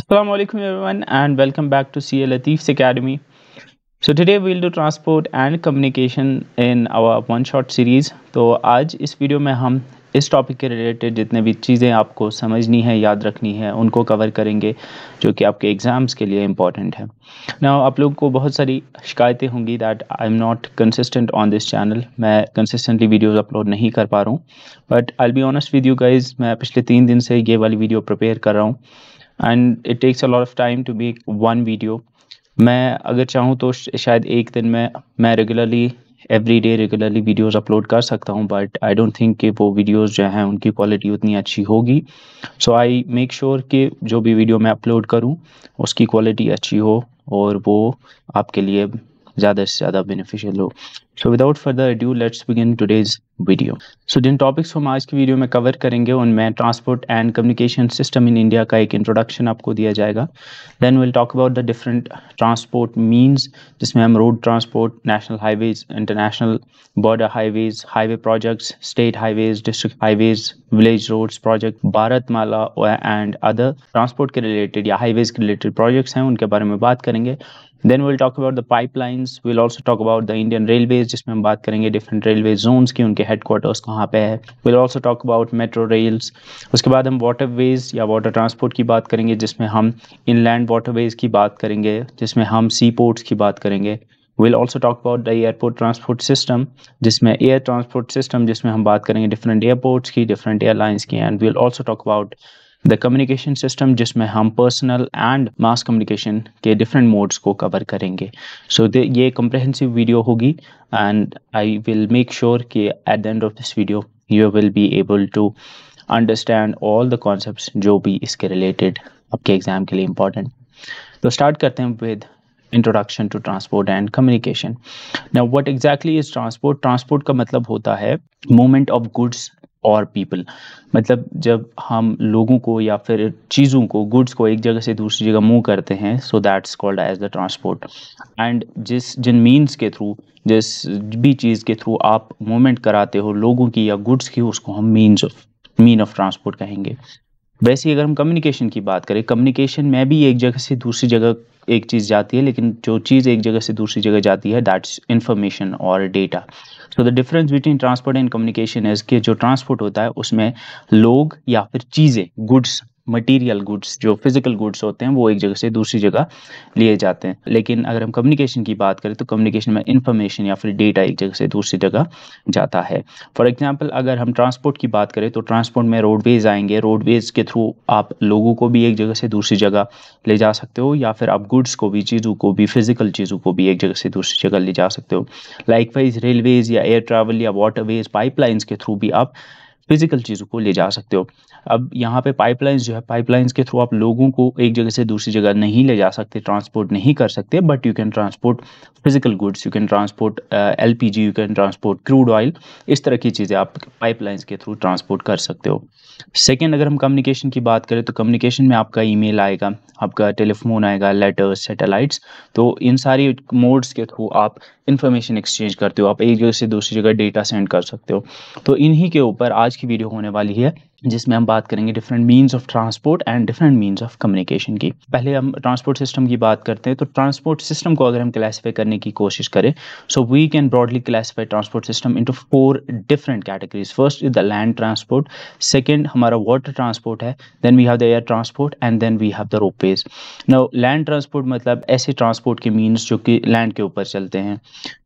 Assalamu alaikum everyone and welcome back to CA Latif's Academy. So today we'll do transport and communication in our one shot series. तो आज इस video में हम इस topic के related जितने भी चीज़ें आपको समझनी है याद रखनी है उनको कवर करेंगे जो कि आपके एग्ज़ाम्स के लिए इंपॉर्टेंट है ना आप लोगों को बहुत सारी शिकायतें होंगी that I am not consistent on this channel मैं कंसिस्टेंटली वीडियोस अपलोड नहीं कर पा रहा हूँ but I be honest with you guys मैं पिछले तीन दिन से ये वाली वीडियो प्रपेयर कर रहा हूँ and it takes a lot of time to make one video मैं अगर चाहूँ तो शायद एक दिन में मैं regularly every day regularly videos upload कर सकता हूँ बट आई डोंट थिंक कि वो वीडियोज़ जो हैं उनकी क्वालिटी उतनी अच्छी होगी सो आई मेक श्योर कि जो भी वीडियो मैं अपलोड करूँ उसकी क्वालिटी अच्छी हो और वो आपके लिए ज़्यादा से ज़्यादा बेनिफिशियल हो so without further due let's begin today's video so जिन टॉपिक्स हम आज की वीडियो में कवर करेंगे उनमें transport and communication system in India का एक इंट्रोडक्शन आपको दिया जाएगा then will talk about the different transport means जिसमें हम road transport national highways international border highways highway projects state highways district highways village roads project Bharat Mala and other transport के related या highways के रिलेटेड प्रोजेक्ट्स हैं उनके बारे में बात करेंगे then will talk about the pipelines will also talk about the Indian railways जिसमें हम बात करेंगे डिफरेंट रेलवे जोन्स की उनके हेडक्वार्टर्स कहाँ पे है will also talk about metro rails उसके बाद हम वाटरवेज या वाटर ट्रांसपोर्ट की बात करेंगे जिसमें हम इनलैंड वाटरवेज की बात करेंगे जिसमें हम सी पोर्ट्स की बात करेंगे will also talk about the airport transport system जिसमें एयर ट्रांसपोर्ट सिस्टम जिसमें हम बात करेंगे डिफरेंट एयरपोर्ट्स की डिफरेंट एयरलाइंस की and will also talk about the communication system जिसमें हम पर्सनल एंड मास कम्युनिकेशन के डिफरेंट मोड्स को कवर करेंगे सो so, ये कम्प्रहेंसिव वीडियो होगी and I will make sure कि at the end of this video you will be able to understand all the concept जो भी इसके related आपके एग्ज़ाम के लिए इम्पोर्टेंट तो स्टार्ट करते हैं with introduction to transport and communication now what exactly is transport transport का मतलब होता है मूवमेंट ऑफ गुड्स और पीपल मतलब जब हम लोगों को या फिर चीज़ों को गुड्स को एक जगह से दूसरी जगह मूव करते हैं so that's called as the transport and जिस जिन मीन्स के थ्रू जिस भी चीज़ के थ्रू आप मूवमेंट कराते हो लोगों की या गुड्स की उसको हम means of mean of transport कहेंगे वैसे अगर हम कम्युनिकेशन की बात करें कम्युनिकेशन में भी एक जगह से दूसरी जगह एक चीज़ जाती है लेकिन जो चीज़ एक जगह से दूसरी जगह जाती है दैट्स इन्फॉर्मेशन और data so the difference between transport and communication is कि जो ट्रांसपोर्ट होता है उसमें लोग या फिर चीज़ें गुड्स मटेरियल गुड्स जो फिजिकल गुड्स होते हैं वो एक जगह से दूसरी जगह लिए जाते हैं लेकिन अगर हम कम्युनिकेशन की बात करें तो कम्युनिकेशन में इंफॉर्मेशन या फिर डेटा एक जगह से दूसरी जगह जाता है फॉर एग्जांपल अगर हम ट्रांसपोर्ट की बात करें तो ट्रांसपोर्ट में रोडवेज आएंगे रोडवेज के थ्रू आप लोगों को भी एक जगह से दूसरी जगह ले जा सकते हो या फिर आप गुड्स को भी चीज़ों को भी फिजिकल चीज़ों को भी एक जगह से दूसरी जगह ले जा सकते हो लाइक रेलवेज या एयर ट्रैवल या वाटरवेज पाइपलाइंस के थ्रू भी आप फिजिकल चीज़ों को ले जा सकते हो अब यहाँ पे पाइपलाइंस जो है पाइपलाइंस के थ्रू आप लोगों को एक जगह से दूसरी जगह नहीं ले जा सकते ट्रांसपोर्ट नहीं कर सकते but you can transport physical goods you can transport L you can transport crude oil इस तरह की चीज़ें आप पाइपलाइंस के थ्रू ट्रांसपोर्ट कर सकते हो सेकेंड अगर हम कम्युनिकेशन की बात करें तो कम्युनिकेशन में आपका मेल आएगा आपका टेलीफोन आएगा लेटर्स सेटेलाइट्स तो इन सारी मोड्स के थ्रू आप इन्फॉर्मेशन एक्सचेंज करते हो आप एक जगह से दूसरी जगह डेटा सेंड कर सकते हो तो इन्हीं के ऊपर आज की वीडियो होने वाली है जिसमें हम बात करेंगे different means of transport and different means of communication की पहले हम ट्रांसपोर्ट सिस्टम की बात करते हैं तो ट्रांसपोर्ट सिस्टम को अगर हम क्लासीफाई करने की कोशिश करें so we can broadly classify transport system into four different categories first is the land transport second हमारा वाटर ट्रांसपोर्ट है then we have the air transport and then we have the ropeways now land transport मतलब ऐसे transport के means जो कि land के ऊपर चलते हैं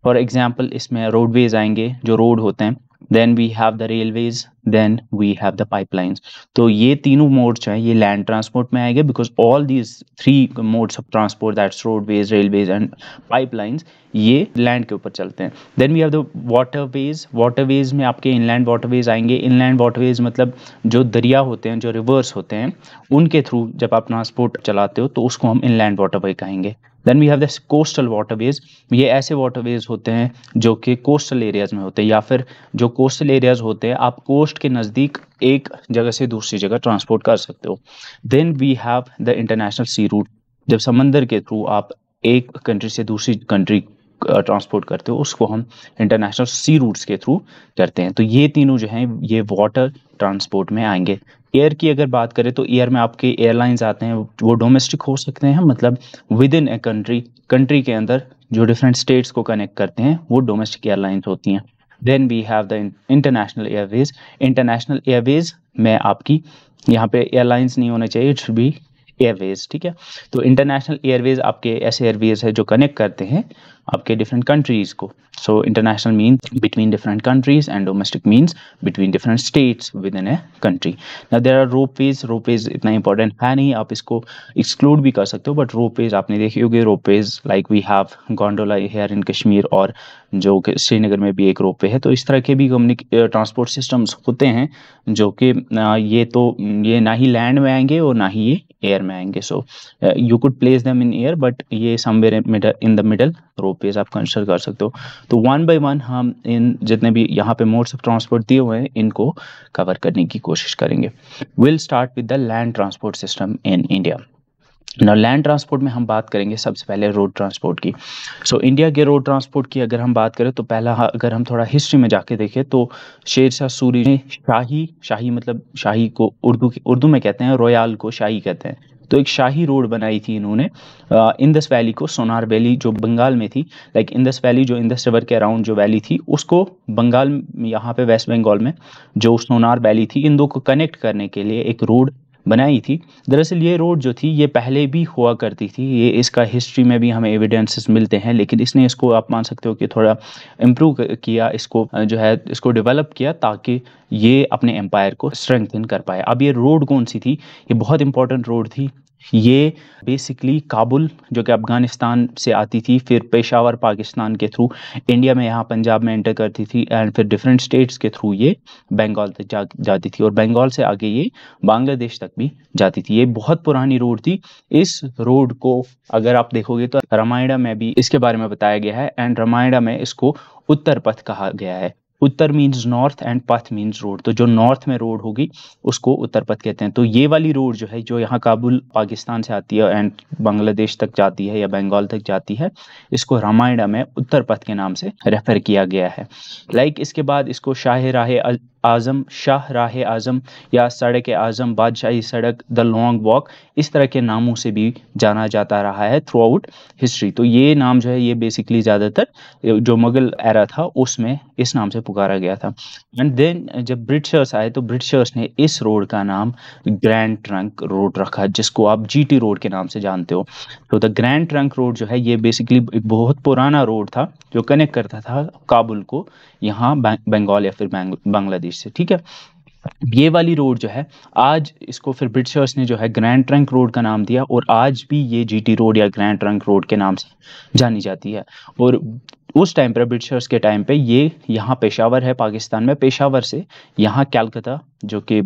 फॉर एग्जाम्पल इसमें रोडवेज आएंगे जो रोड होते हैं then we have the railways then we have the pipelines तो ये तीनों मोड्स है ये लैंड ट्रांसपोर्ट में आएंगे because all these three modes of transport that's roadways railways and pipelines ये लैंड के ऊपर चलते हैं then we have the waterways waterways में आपके इनलैंड वाटरवेज आएंगे इनलैंड वाटरवेज मतलब जो दरिया होते हैं जो रिवर्स होते हैं उनके थ्रू जब आप ट्रांसपोर्ट चलाते हो तो उसको हम इनलैंड वाटरवे कहेंगे then we have this coastal waterways ये ऐसे वाटरवेज होते हैं जो कि कोस्टल एरियाज में होते हैं या फिर जो कोस्टल एरियाज होते हैं आप कोस्ट के नज़दीक एक जगह से दूसरी जगह ट्रांसपोर्ट कर सकते हो then we have the international sea route जब समंदर के थ्रू आप एक कंट्री से दूसरी कंट्री ट्रांसपोर्ट करते हो उसको हम इंटरनेशनल सी रूट्स के थ्रू करते हैं तो ये तीनों जो हैं ये वाटर ट्रांसपोर्ट में आएंगे एयर की अगर बात करें तो एयर में आपके एयरलाइंस आते हैं वो डोमेस्टिक हो सकते हैं मतलब within a country country के अंदर जो डिफरेंट स्टेट्स को कनेक्ट करते हैं वो डोमेस्टिक एयरलाइंस होती हैं then we have the international airways international airways में आपकी यहाँ पे एयरलाइंस नहीं होने चाहिए इट्स बी एयरवेज ठीक है तो इंटरनेशनल एयरवेज आपके ऐसे एयरवेज है जो कनेक्ट करते हैं आपके डिफरेंट कंट्रीज़ को so international means between different countries and domestic means between different states within a country ना there are ropeways ropeways इतना इंपॉर्टेंट है नहीं आप इसको एक्सक्लूड भी कर सकते हो बट रोप वेज आपने देखी होगी ropeways like we have gondola here in Kashmir और जो श्रीनगर में भी एक रोप वे है तो इस तरह के भी कम्युनिक ट्रांसपोर्ट सिस्टम्स होते हैं जो कि ये तो ये ना ही लैंड में आएंगे और ना ही ये एयर में आएंगे so you could place them in air but ये somewhere in the middle ropeways आप कंसिडर कर सकते हो तो वन बाय वन हम इन जितने भी यहाँ पे मोड्स ऑफ ट्रांसपोर्ट दिए हुए हैं इनको कवर करने की कोशिश करेंगे will start with the land transport system in India ना लैंड ट्रांसपोर्ट में हम बात करेंगे सबसे पहले रोड ट्रांसपोर्ट की सो so, इंडिया के रोड ट्रांसपोर्ट की अगर हम बात करें तो पहला अगर हम थोड़ा हिस्ट्री में जाके देखें तो शेरशाह सूरी ने शाही शाही मतलब शाही को उर्दू की उर्दू में कहते हैं रोयाल को शाही कहते हैं तो एक शाही रोड बनाई थी इन्होंने इंदस वैली को सोनार वैली जो बंगाल में थी लाइक इंदस वैली जो इंदस रिवर के अराउंड जो वैली थी उसको बंगाल यहाँ पे वेस्ट बंगाल में जो सोनार वैली थी इन दो को कनेक्ट करने के लिए एक रोड बनाई थी दरअसल ये रोड जो थी ये पहले भी हुआ करती थी ये इसका हिस्ट्री में भी हमें एविडेंसेस मिलते हैं लेकिन इसने इसको आप मान सकते हो कि थोड़ा इम्प्रूव किया इसको जो है इसको डेवलप किया ताकि ये अपने एम्पायर को स्ट्रेंथन कर पाए अब ये रोड कौन सी थी ये बहुत इंपॉर्टेंट रोड थी ये बेसिकली काबुल जो कि अफ़गानिस्तान से आती थी फिर पेशावर पाकिस्तान के थ्रू इंडिया में यहाँ पंजाब में एंटर करती थी एंड फिर डिफरेंट स्टेट्स के थ्रू ये बंगाल तक जा जाती थी और बंगाल से आगे ये बांग्लादेश तक भी जाती थी ये बहुत पुरानी रोड थी इस रोड को अगर आप देखोगे तो रामायणा में भी इसके बारे में बताया गया है एंड रामायणा में इसको उत्तर पथ कहा गया है उत्तर मीन्स नॉर्थ एंड पथ मीन्स रोड तो जो नॉर्थ में रोड होगी उसको उत्तर पथ कहते हैं तो ये वाली रोड जो है जो यहाँ काबुल पाकिस्तान से आती है एंड बांग्लादेश तक जाती है या बंगाल तक जाती है इसको रामायण में उत्तर पथ के नाम से रेफर किया गया है लाइक like इसके बाद इसको शाह राह आज़म शाह राह आज़म या सड़क आज़म बादशाही सड़क द लॉन्ग वॉक इस तरह के नामों से भी जाना जाता रहा है थ्रू आउट हिस्ट्री तो ये नाम जो है ये बेसिकली ज़्यादातर जो मुग़ल एरा था उसमें इस नाम से पुकारा गया था एंड देन जब ब्रिटिशर्स आए तो ब्रिटिशर्स ने इस रोड का नाम ग्रैंड ट्रंक रोड रखा जिसको आप जी रोड के नाम से जानते हो तो द ग्रैंड ट्रंक रोड जो है ये बेसिकली एक बहुत पुराना रोड था जो कनेक्ट करता था काबुल को यहाँ बंगाल या फिर बांग्लादेश ब्रिटिश से ठीक है ये वाली रोड जो है आज इसको फिर ब्रिटिशर्स ने जो है ग्रैंड ट्रंक रोड का नाम दिया और आज भी ये जीटी रोड या ग्रैंड ट्रंक रोड के नाम से जानी जाती है और उस टाइम पर ब्रिटिशर्स के टाइम पे ये यहाँ पेशावर है पाकिस्तान में पेशावर से यहाँ कैलकता जो कि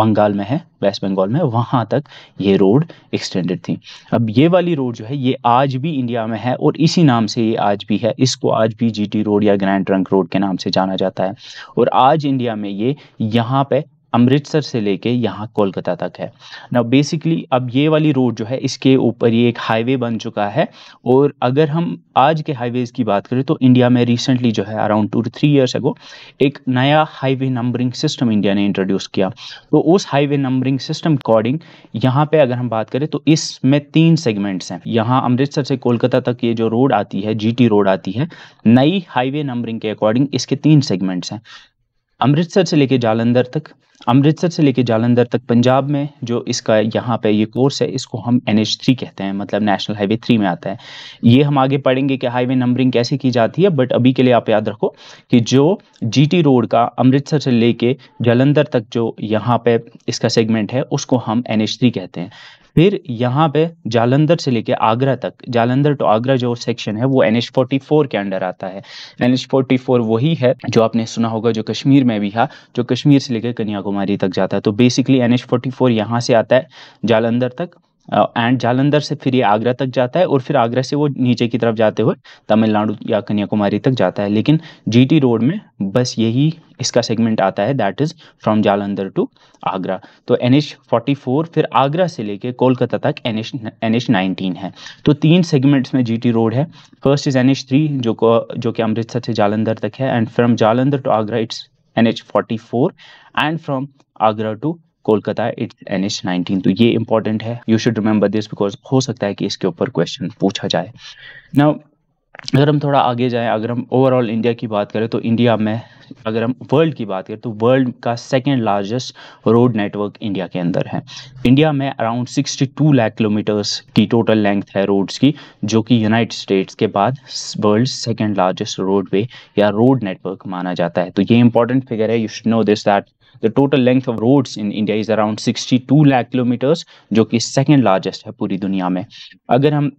बंगाल में है वेस्ट बंगाल में वहाँ तक ये रोड एक्सटेंडेड थी अब ये वाली रोड जो है ये आज भी इंडिया में है और इसी नाम से ये आज भी है इसको आज भी जीटी रोड या ग्रैंड ट्रंक रोड के नाम से जाना जाता है और आज इंडिया में ये यहाँ पे अमृतसर से लेके यहाँ कोलकाता तक है ना बेसिकली अब ये वाली रोड जो है इसके ऊपर ये एक हाईवे बन चुका है और अगर हम आज के हाईवेज़ की बात करें तो इंडिया में रिसेंटली जो है around two two three years ago एक नया हाईवे नंबरिंग सिस्टम इंडिया ने इंट्रोड्यूस किया तो उस हाईवे नंबरिंग सिस्टम अकॉर्डिंग यहाँ पे अगर हम बात करें तो इसमें तीन सेगमेंट्स हैं यहाँ अमृतसर से कोलकाता तक ये जो रोड आती है जी रोड आती है नई हाईवे नंबरिंग के अकॉर्डिंग इसके तीन सेगमेंट्स हैं अमृतसर से लेके जालंधर तक अमृतसर से लेके जालंधर तक पंजाब में जो इसका यहाँ पे ये कोर्स है इसको हम एन एच थ्री कहते हैं मतलब नेशनल हाईवे थ्री में आता है ये हम आगे पढ़ेंगे कि हाईवे नंबरिंग कैसे की जाती है बट अभी के लिए आप याद रखो कि जो जीटी रोड का अमृतसर से लेके जालंधर तक जो यहाँ पे इसका सेगमेंट है उसको हम एन एच थ्री कहते हैं फिर यहाँ पे जालंधर से लेके आगरा तक जालंधर टू आगरा जो सेक्शन है वो एन एच फोर्टी फोर के अंडर आता है एन एच फोर्टी फोर वही है जो आपने सुना होगा जो कश्मीर में भी है जो कश्मीर से लेकर कन्याकुमारी तक जाता है तो basically N H forty four यहाँ से आता है जालंधर तक एंड जालंधर से फिर ये आगरा तक जाता है और फिर आगरा से वो नीचे की तरफ जाते हुए तमिलनाडु या कन्याकुमारी तक जाता है लेकिन जीटी रोड में बस यही इसका सेगमेंट आता है that is from Jalandhar to Agra तो एन एच फोर्टी फोर फिर आगरा से लेके कोलकाता तक N H N H nineteen है तो तीन सेगमेंट्स में जीटी रोड है first is N H three जो को जो कि अमृतसर से जालंधर तक है and from Jalandhar to Agra it's N H forty four and from Agra to Kolkata it's N H nineteen तो ये इंपॉर्टेंट है you should remember this because हो सकता है कि इसके ऊपर क्वेश्चन पूछा जाए ना अगर हम थोड़ा आगे जाएं अगर हम ओवरऑल इंडिया की बात करें तो इंडिया में अगर हम वर्ल्ड की बात करें तो वर्ल्ड का second largest road network India के अंदर है इंडिया में अराउंड 62 लाख किलोमीटर्स की टोटल लेंथ है रोड्स की जो कि यूनाइटेड स्टेट्स के बाद वर्ल्ड सेकेंड लार्जेस्ट रोडवे या रोड नेटवर्क माना जाता है तो ये इंपॉर्टेंट फिगर है you should know this that the total length of roads in India is around 62 lakh kilometres जो कि सेकेंड लार्जेस्ट है पूरी दुनिया में अगर हम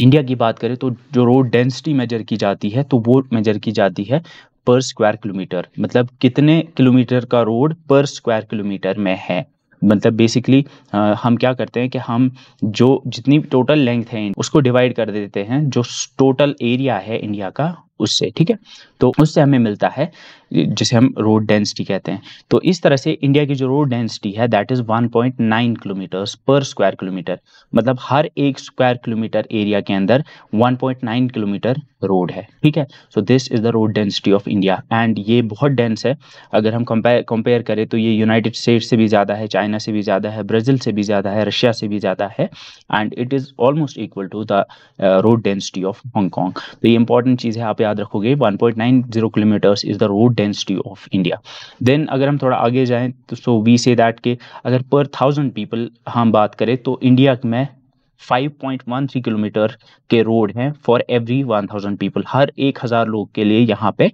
इंडिया की बात करें तो जो रोड डेंसिटी मेजर की जाती है तो वो मेजर की जाती है पर स्क्वायर किलोमीटर मतलब कितने किलोमीटर का रोड पर स्क्वायर किलोमीटर में है मतलब बेसिकली हम क्या करते हैं कि हम जो जितनी टोटल लेंथ है उसको डिवाइड कर देते हैं जो टोटल एरिया है इंडिया का उससे ठीक है तो उससे हमें मिलता है जिसे हम रोड डेंसिटी कहते हैं तो इस तरह से इंडिया की जो रोड डेंसिटी है that is 1.9 kilometres per square kilometre मतलब हर एक स्क्वायर किलोमीटर एरिया के अंदर 1.9 किलोमीटर रोड है ठीक है so this is the road density of India and ये बहुत डेंस है अगर हम कंपेयर कंपेयर करें तो ये यूनाइटेड स्टेट से भी ज़्यादा है चाइना से भी ज़्यादा है ब्राज़ील से भी ज़्यादा है रशिया से भी ज़्यादा है and it is almost equal to the road density of Hong Kong तो ये इंपॉर्टेंट चीज़ है आप याद रखोगे zero kilometres is the road density of India then अगर हम थोड़ा आगे जाएं तो सो वी से दैट के अगर पर थाउजेंड पीपल हम बात करें तो इंडिया में 5.13 किलोमीटर के रोड हैं फॉर एवरी 1000 पीपल हर एक हजार लोग के लिए यहाँ पे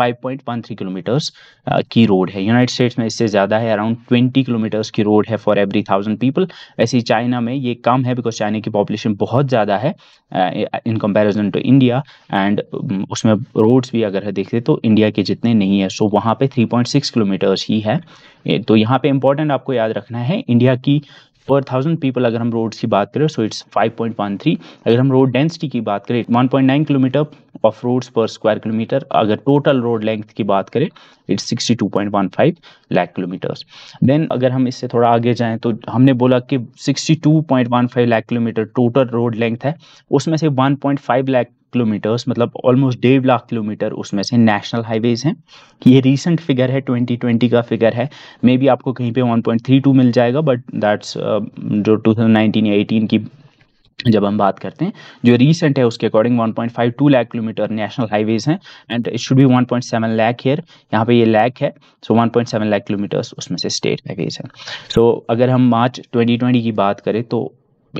5.13 किलोमीटर्स uh, की रोड है यूनाइटेड स्टेट्स में इससे ज़्यादा है अराउंड 20 किलोमीटर्स की रोड है फॉर एवरी थाउजेंड पीपल ऐसी चाइना में ये कम है बिकॉज चाइना की पॉपुलेशन बहुत ज़्यादा है in comparison to India and उसमें रोड्स भी अगर है देखते तो इंडिया के जितने नहीं है सो so, वहाँ पे 3.6 किलोमीटर्स ही है तो यहाँ पे इंपॉर्टेंट आपको याद रखना है इंडिया की पर थाउजेंड पीपल अगर हम रोड्स की बात करें सो इट्स 5.13 अगर हम रोड डेंसिटी की बात करें 1.9 kilometre of roads per square kilometre अगर टोटल रोड लेंथ की बात करें इट्स 62.15 लाख किलोमीटर्स देन अगर हम इससे थोड़ा आगे जाएं तो हमने बोला कि 62.15 lakh kilometre total road length है उसमें से 1.5 लाख किलोमीटर्स मतलब ऑलमोस्ट डेढ़ लाख किलोमीटर उसमें से नेशनल हाईवेज हैं ये रीसेंट फिगर है 2020 का फिगर है मे बी आपको कहीं पे 1.32 मिल जाएगा बट दैट्स uh, जो 2019 या 18 की जब हम बात करते हैं जो रीसेंट है उसके according 1.52 lakh kilometre national highways हैं and it should be 1.7 point seven lakh here यहाँ पे ये लैक है सो so 1.7 लाख किलोमीटर्स उसमें से स्टेट हाईवेज हैं सो so, अगर हम मार्च 2020 की बात करें तो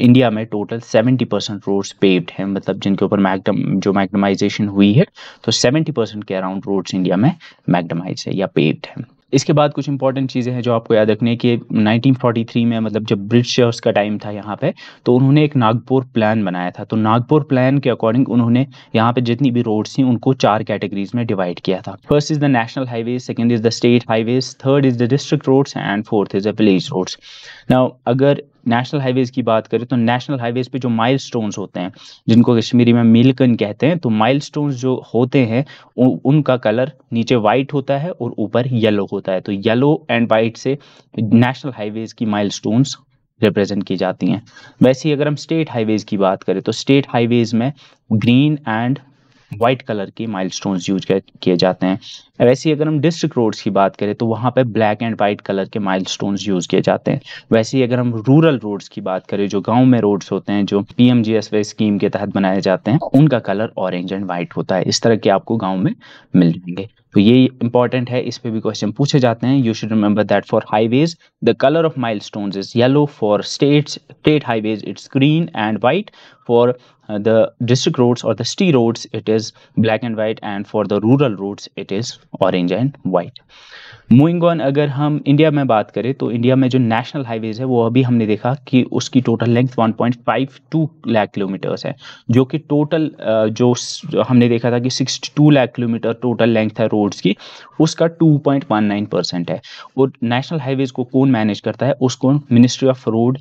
इंडिया में टोटल 70 परसेंट रोड्स पेव्ड हैं मतलब जिनके ऊपर मैगडम जो मैगडमाइजेशन हुई है तो 70 परसेंट के अराउंड रोड्स इंडिया में मैगडमाइज है या पेव्ड है इसके बाद कुछ इंपॉर्टेंट चीज़ें हैं जो आपको याद रखनी है कि 1943 में मतलब जब ब्रिटिशर्स का टाइम था यहाँ पे तो उन्होंने एक नागपुर प्लान बनाया था तो नागपुर प्लान के अकॉर्डिंग उन्होंने यहाँ पे जितनी भी रोड्स थी उनको चार कैटेगरीज में डिवाइड किया था first is the national highway second is the state highways third is the district roads and fourth is the village roads ना अगर नेशनल हाईवेज की बात करें तो नेशनल हाईवेज पे जो माइलस्टोन्स होते हैं जिनको कश्मीरी में मिलकन कहते हैं तो माइलस्टोन्स जो होते हैं उनका कलर नीचे वाइट होता है और ऊपर येलो होता है तो येलो एंड वाइट से नेशनल हाईवेज की माइल रिप्रेजेंट की जाती हैं वैसे ही अगर हम स्टेट हाईवेज की बात करें तो स्टेट हाईवेज में ग्रीन एंड व्हाइट कलर के माइलस्टोन्स तो यूज किए जाते हैं वैसे ही अगर हम डिस्ट्रिक्ट रोड्स की बात करें तो वहाँ पे ब्लैक एंड व्हाइट कलर के माइलस्टोन्स यूज किए जाते हैं वैसे ही अगर हम रूरल रोड्स की बात करें जो गाँव में रोड्स होते हैं जो पी एम स्कीम के तहत बनाए जाते हैं उनका कलर ऑरेंज एंड व्हाइट होता है इस तरह के आपको गाँव में मिल जाएंगे तो ये इंपॉर्टेंट है इस पे भी क्वेश्चन पूछे जाते हैं you should remember that for highways the colour of milestones is yellow for states state highways it's green and white for uh, the district roads or the city roads it is black and white and for the rural roads it is orange and white moving on अगर हम India में बात करें तो India में जो national highways है वो अभी हमने देखा कि उसकी टोटल लेंथ 1.52 लाख किलोमीटर्स है जो कि टोटल uh, जो हमने देखा था कि 62 लाख किलोमीटर टोटल लेंथ है रोड्स की उसका 2.19 परसेंट है और नेशनल हाईवेज को कौन मैनेज करता है उसको ministry of road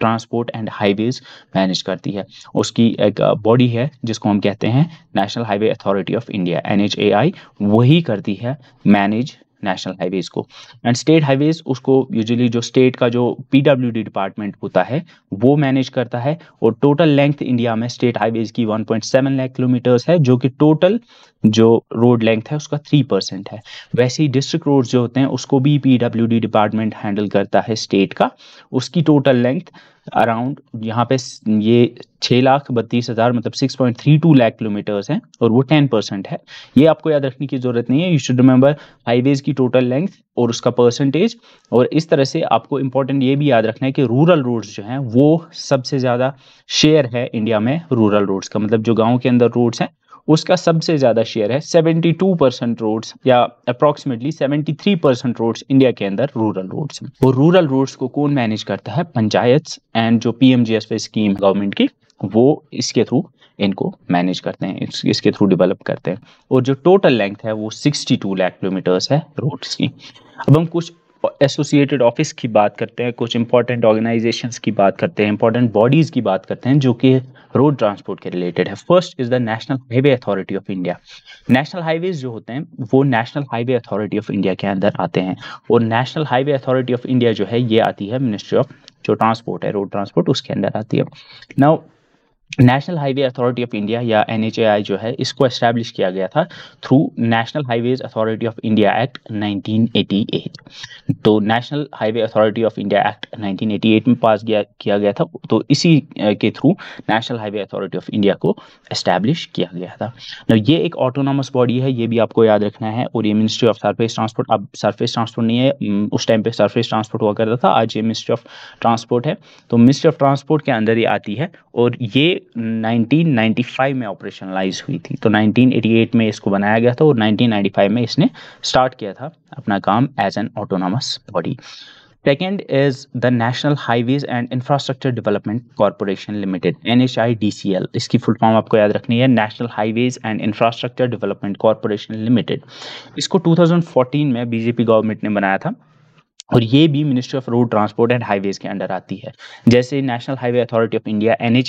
transport and highways manage करती है उसकी एक बॉडी है जिसको हम कहते हैं national highway authority of India N वही करती है मैनेज नेशनल हाईवेज को एंड स्टेट हाईवेज उसको यूजुअली जो स्टेट का जो पीडब्ल्यूडी डिपार्टमेंट होता है वो मैनेज करता है और टोटल लेंथ इंडिया में स्टेट हाईवेज की 1.7 लाख किलोमीटर्स है जो कि टोटल जो रोड लेंथ है उसका थ्री परसेंट है वैसे ही डिस्ट्रिक्ट रोड जो होते हैं उसको भी पीडब्ल्यूडी डिपार्टमेंट हैंडल करता है स्टेट का उसकी टोटल लेंथ अराउंड यहाँ पे ये छः लाख बत्तीस हज़ार मतलब six point three two lakh kilometres हैं और वो टेन परसेंट है ये आपको याद रखने की ज़रूरत नहीं है यू शुड रिमेंबर हाईवेज़ की टोटल लेंथ और उसका परसेंटेज और इस तरह से आपको इम्पोर्टेंट ये भी याद रखना है कि रूरल रोड्स जो हैं वो सबसे ज़्यादा शेयर है इंडिया में रूरल रोड्स का मतलब जो गाँव के अंदर रोड्स हैं उसका सबसे ज़्यादा शेयर है 72 परसेंट रोड्स या अप्रॉक्सीमेटली 73 परसेंट रोड्स इंडिया के अंदर रूरल रोड्स और रूरल रोड्स को कौन मैनेज करता है पंचायत एंड जो पी एम स्कीम गवर्नमेंट की वो इसके थ्रू इनको मैनेज करते हैं इसके थ्रू डेवलप करते हैं और जो टोटल लेंथ है वो 62 लाख किलोमीटर्स है रोड्स की अब हम कुछ एसोसिएटेड ऑफिस की बात करते हैं कुछ इंपॉर्टेंट ऑर्गेनाइजेशन की बात करते हैं इंपॉर्टेंट बॉडीज़ की बात करते हैं जो कि रोड ट्रांसपोर्ट के रिलेटेड है first is the national highway authority of India national highways जो होते हैं वो national highway authority of India के अंदर आते हैं और national highway authority of India जो है ये आती है मिनिस्ट्री ऑफ जो ट्रांसपोर्ट है रोड ट्रांसपोर्ट उसके अंदर आती है now national highway authority of India या एन जो है इसको एस्टैब्लिश किया गया था through national highways authority of India act 1988 तो national highway authority of India act 1988 में पास किया किया गया था तो इसी के through national highway authority of India को एस्टैब्लिश किया गया था ना तो ये एक ऑटोनॉमस बॉडी है ये भी आपको याद रखना है और ये मिनिस्ट्री ऑफ सरफेस ट्रांसपोर्ट अब सरफेस ट्रांसपोर्ट नहीं है उस टाइम पर सरफेस ट्रांसपोर्ट हुआ करता था आज ये मिनिस्ट्री ऑफ ट्रांसपोर्ट है तो मिनिस्ट्री ऑफ ट्रांसपोर्ट के अंदर ही आती है और ये 1995 में ऑपरेशनलाइज हुई थी तो 1988 में इसको बनाया गया था और 1995 में इसने स्टार्ट किया था अपना काम as an autonomous body second is the national highways and infrastructure development corporation limited N H I D C L इसकी फुल फॉर्म आपको याद रखनी है national highways and infrastructure development corporation limited इसको 2014 में बीजेपी गवर्नमेंट ने बनाया था और ये भी ministry of road transport and highways के अंडर आती है जैसे national highway authority of India N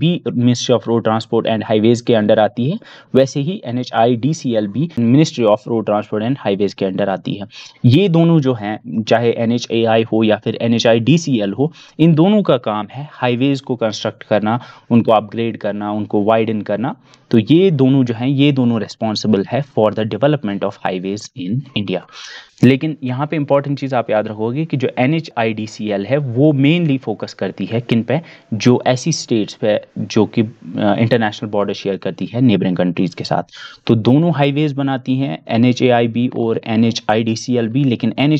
भी ministry of road transport and highways के अंडर आती है वैसे ही एन भी ministry of road transport and highways के अंडर आती है ये दोनों जो हैं चाहे एन हो या फिर एन हो इन दोनों का काम है हाईवेज को कंस्ट्रक्ट करना उनको अपग्रेड करना उनको वाइडन करना तो ये दोनों जो हैं ये दोनों रेस्पॉन्सिबल है for the development of highways in India लेकिन यहाँ पे इंपॉर्टेंट चीज़ आप याद रखोगे कि जो एन है वो मेनली फोकस करती है किन पे जो ऐसी स्टेट्स पे जो कि इंटरनेशनल बॉर्डर शेयर करती है नेबरिंग कंट्रीज़ के साथ तो दोनों हाईवेज़ बनाती हैं एन और एन भी लेकिन एन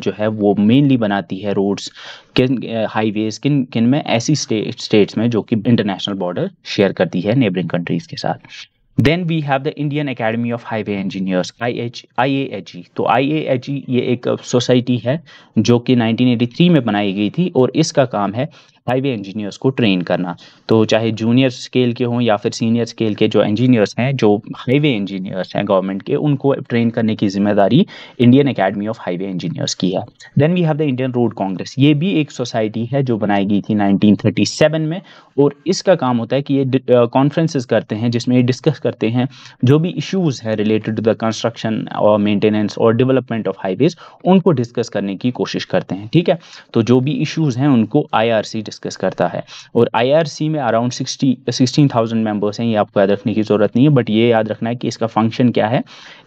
जो है वो मेनली बनाती है रोड्स किन हाईवेज किन किन में ऐसी स्टेट स्टेट्स में जो कि इंटरनेशनल बॉर्डर शेयर करती है नेबरिंग कंट्रीज के साथ then we have the Indian academy of highway engineers I H I A H E तो आई ए एच ई ये एक सोसाइटी है जो कि 1983 में बनाई गई थी और इसका काम है हाईवे इंजीनियर्स को ट्रेन करना तो चाहे जूनियर स्केल के हों या फिर सीनियर स्केल के जो इंजीनियर्स हैं जो हाईवे इंजीनियर्स हैं गवर्नमेंट के उनको ट्रेन करने की जिम्मेदारी Indian academy of highway engineers की है then we have the Indian road congress ये भी एक सोसाइटी है जो बनाई गई थी नाइनटीन में और इसका काम होता है कि ये कॉन्फ्रेंसेस करते हैं जिसमें डिस्कस करते हैं जो भी इशूज है रिलेटेड टू द कंस्ट्रक्शन और मेंटेनेंस और डेवलपमेंट ऑफ हाईवेज उनको डिस्कस करने की कोशिश करते हैं ठीक है तो जो भी इश्यूज हैं उनको आई डिस्कस करता है और आई में around sixty sixteen thousand members हैं ये आपको याद रखने की ज़रूरत नहीं है बट ये याद रखना है कि इसका फंक्शन क्या है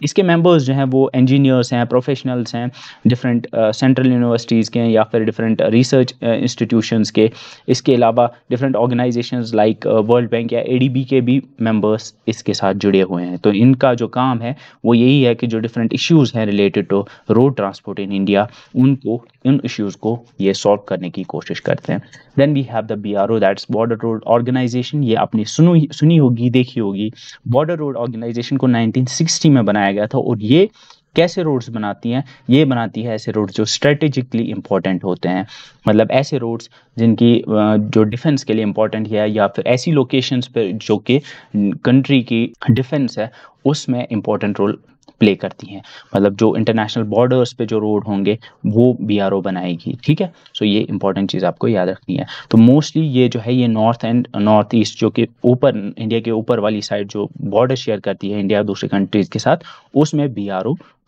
इसके मेम्बर्स जो हैं वो इंजीनियर्स हैं प्रोफेशनल्स हैं डिफरेंट सेंट्रल यूनिवर्सिटीज़ के या फिर डिफरेंट रिसर्च इंस्टीट्यूशनस के इसके अलावा different organisation like world bank या ए के भी मेम्बर्स इसके साथ जुड़े हुए हैं तो इनका जो काम है वो यही है कि जो डिफरेंट इशूज़ हैं related to road transport in India उनको इन इश्यूज़ को ये सॉल्व करने की कोशिश करते हैं then we have the B R O that's border road organisation ये आपने सुनो सुनी होगी देखी होगी बॉर्डर रोड ऑर्गेनाइजेशन को 1960 में बनाया गया था और ये कैसे रोड्स बनाती हैं ये बनाती है ऐसे रोड्स जो स्ट्रेटेजिकली इंपॉर्टेंट होते हैं मतलब ऐसे रोड्स जिनकी जो डिफेंस के लिए इम्पॉर्टेंट है या फिर ऐसी लोकेशंस पर जो कि कंट्री की डिफेंस है उसमें इम्पॉर्टेंट रोल प्ले करती हैं मतलब जो इंटरनेशनल बॉर्डर्स पे जो रोड होंगे वो बी बनाएगी ठीक है सो so, ये इंपॉर्टेंट चीज़ आपको याद रखनी है तो मोस्टली ये जो है ये नॉर्थ एंड नॉर्थ ईस्ट जो कि ऊपर इंडिया के ऊपर वाली साइड जो बॉर्डर शेयर करती है इंडिया दूसरे कंट्रीज़ के साथ उसमें बी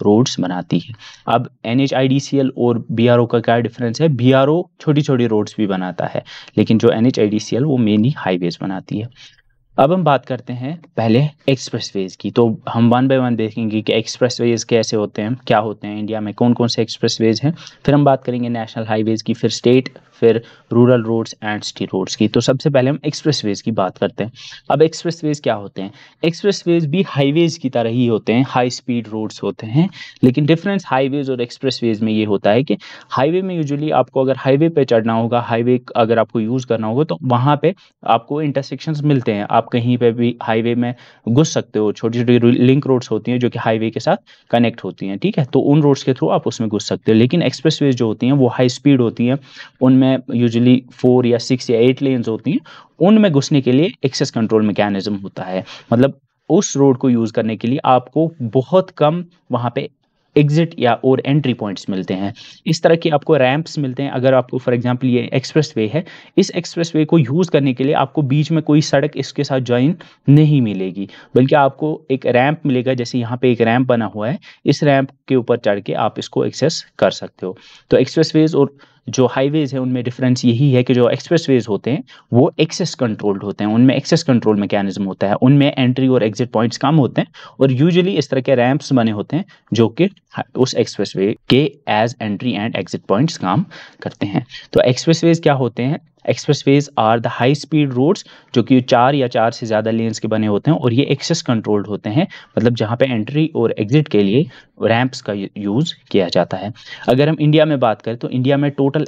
रोड्स बनाती है अब एन और बी का क्या डिफरेंस है बी छोटी छोटी रोड्स भी बनाता है लेकिन जो एन वो मेनली हाईवेज बनाती है अब हम बात करते हैं पहले एक्सप्रेस वेज की तो हम वन बाय वन देखेंगे कि एक्सप्रेस वेज कैसे होते हैं क्या होते हैं इंडिया में कौन कौन से एक्सप्रेस वेज हैं फिर हम बात करेंगे नेशनल हाईवेज की फिर स्टेट फिर rural roads and city roads की तो सबसे पहले हम एक्सप्रेस वेज की बात करते हैं अब एक्सप्रेस वेज क्या होते हैं एक्सप्रेस वेज भी हाईवेज की तरह ही होते हैं हाई स्पीड रोड्स होते हैं लेकिन डिफरेंस हाईवेज और एक्सप्रेस वेज में ये होता है कि हाईवे में यूजुअली आपको अगर हाईवे पर चढ़ना होगा हाईवे अगर आपको यूज़ करना होगा तो वहाँ पर आपको इंटरसेक्शन मिलते हैं आप कहीं पे भी हाईवे में घुस सकते हो छोटी छोटी लिंक रोड्स होती हैं जो कि हाईवे के साथ कनेक्ट होती हैं ठीक है तो उन रोड्स के थ्रू आप उसमें घुस सकते हो लेकिन एक्सप्रेस जो होती हैं वो हाई स्पीड होती हैं उनमें यूजली फोर या सिक्स या एट लेन्स होती हैं उनमें घुसने के लिए एक्सेस कंट्रोल मैकेनिज्म होता है मतलब उस रोड को यूज़ करने के लिए आपको बहुत कम वहाँ पे एग्जिट या और एंट्री पॉइंट्स मिलते हैं इस तरह के आपको रैंप्स मिलते हैं अगर आपको फॉर एग्जांपल ये एक्सप्रेस वे है इस एक्सप्रेस वे को यूज़ करने के लिए आपको बीच में कोई सड़क इसके साथ ज्वाइन नहीं मिलेगी बल्कि आपको एक रैंप मिलेगा जैसे यहाँ पे एक रैंप बना हुआ है इस रैंप के ऊपर चढ़ के आप इसको एक्सेस कर सकते हो तो एक्सप्रेस वेज और जो हाईवेज़ है उनमें डिफरेंस यही है कि जो एक्सप्रेसवेज होते हैं वो एक्सेस कंट्रोल्ड होते हैं उनमें एक्सेस कंट्रोल मैकेनिज्म होता है उनमें एंट्री और एग्जिट पॉइंट्स कम होते हैं और यूजुअली इस तरह के रैंप्स बने होते हैं जो कि उस एक्सप्रेसवे के as entry and exit points काम करते हैं तो एक्सप्रेसवेज क्या होते हैं expressways are the high speed roads जो कि चार या चार से ज़्यादा लेन्स के बने होते हैं और ये एक्सेस कंट्रोल्ड होते हैं मतलब जहाँ पे एंट्री और एग्जिट के लिए रैंप्स का यूज़ किया जाता है अगर हम इंडिया में बात करें तो इंडिया में टोटल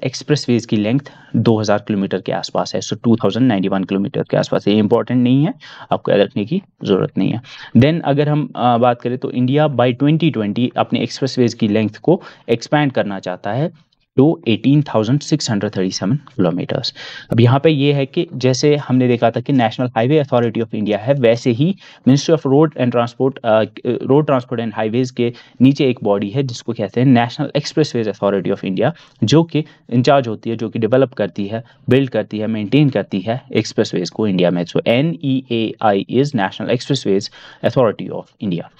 वेज की लेंथ 2000 किलोमीटर के आसपास है सो so, 2091 किलोमीटर के आसपास ये इंपॉर्टेंट नहीं है आपको याद रखने की ज़रूरत नहीं है देन अगर हम बात करें तो इंडिया बाई ट्वेंटी अपने एक्सप्रेस की लेंथ को एक्सपैंड करना चाहता है टू 18,637 किलोमीटर्स अब यहाँ पे ये है कि जैसे हमने देखा था कि national highway authority of India है वैसे ही ministry of road and transport road transport and highways के नीचे एक बॉडी है जिसको कहते हैं national expressways authority of India जो कि इंचार्ज होती है जो कि डेवलप करती है बिल्ड करती है मेनटेन करती है वेज को इंडिया में so N E A I is national expressways authority of India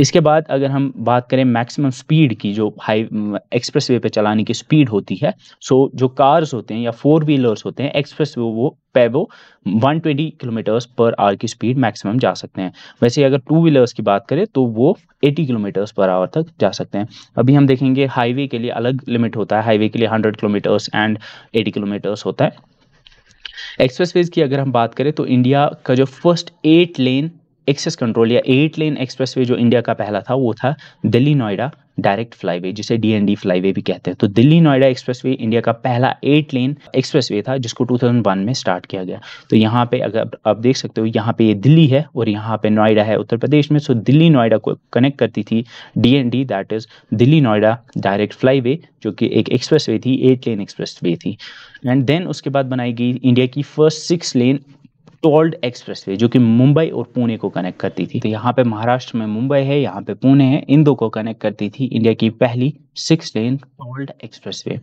इसके बाद अगर हम बात करें मैक्सिमम स्पीड की जो हाई वे पर चलाने की स्पीड स्पीड होती है सो so, जो कार्स होते हैं या फोर व्हीलर्स होते हैं एक्सप्रेस वो पे वो 120 किलोमीटर्स पर आवर की स्पीड मैक्सिमम जा सकते हैं वैसे अगर टू व्हीलर्स की बात करें तो वो 80 किलोमीटर्स पर आवर तक जा सकते हैं अभी हम देखेंगे हाईवे के लिए अलग लिमिट होता है हाईवे के लिए hundred kilometres and eighty kilometres होता है एक्सप्रेस की अगर हम बात करें तो इंडिया का जो first eight lane access control या एट लेन एक्सप्रेसवे जो इंडिया का पहला था वो था दिल्ली नोएडा डायरेक्ट फ्लाईवे जिसे डीएनडी फ्लाईवे भी कहते हैं तो दिल्ली नोएडा एक्सप्रेसवे इंडिया का पहला एट लेन एक्सप्रेसवे था जिसको 2001 में स्टार्ट किया गया तो यहाँ पे अगर आप देख सकते हो यहाँ पे ये यह दिल्ली है और यहाँ पे नोएडा है उत्तर प्रदेश में सो दिल्ली नोएडा को कनेक्ट करती थी DND that is Delhi Noida direct fly जो कि एक एक्सप्रेस थी एट लेन एक्सप्रेस थी एंड देन उसके बाद बनाई गई इंडिया की first six lane tolled way जो कि मुंबई और पुणे को कनेक्ट करती थी तो यहाँ पे महाराष्ट्र में मुंबई है यहाँ पे पुणे है इन दो को कनेक्ट करती थी इंडिया की पहली सिक्स लेन टोल्ड वे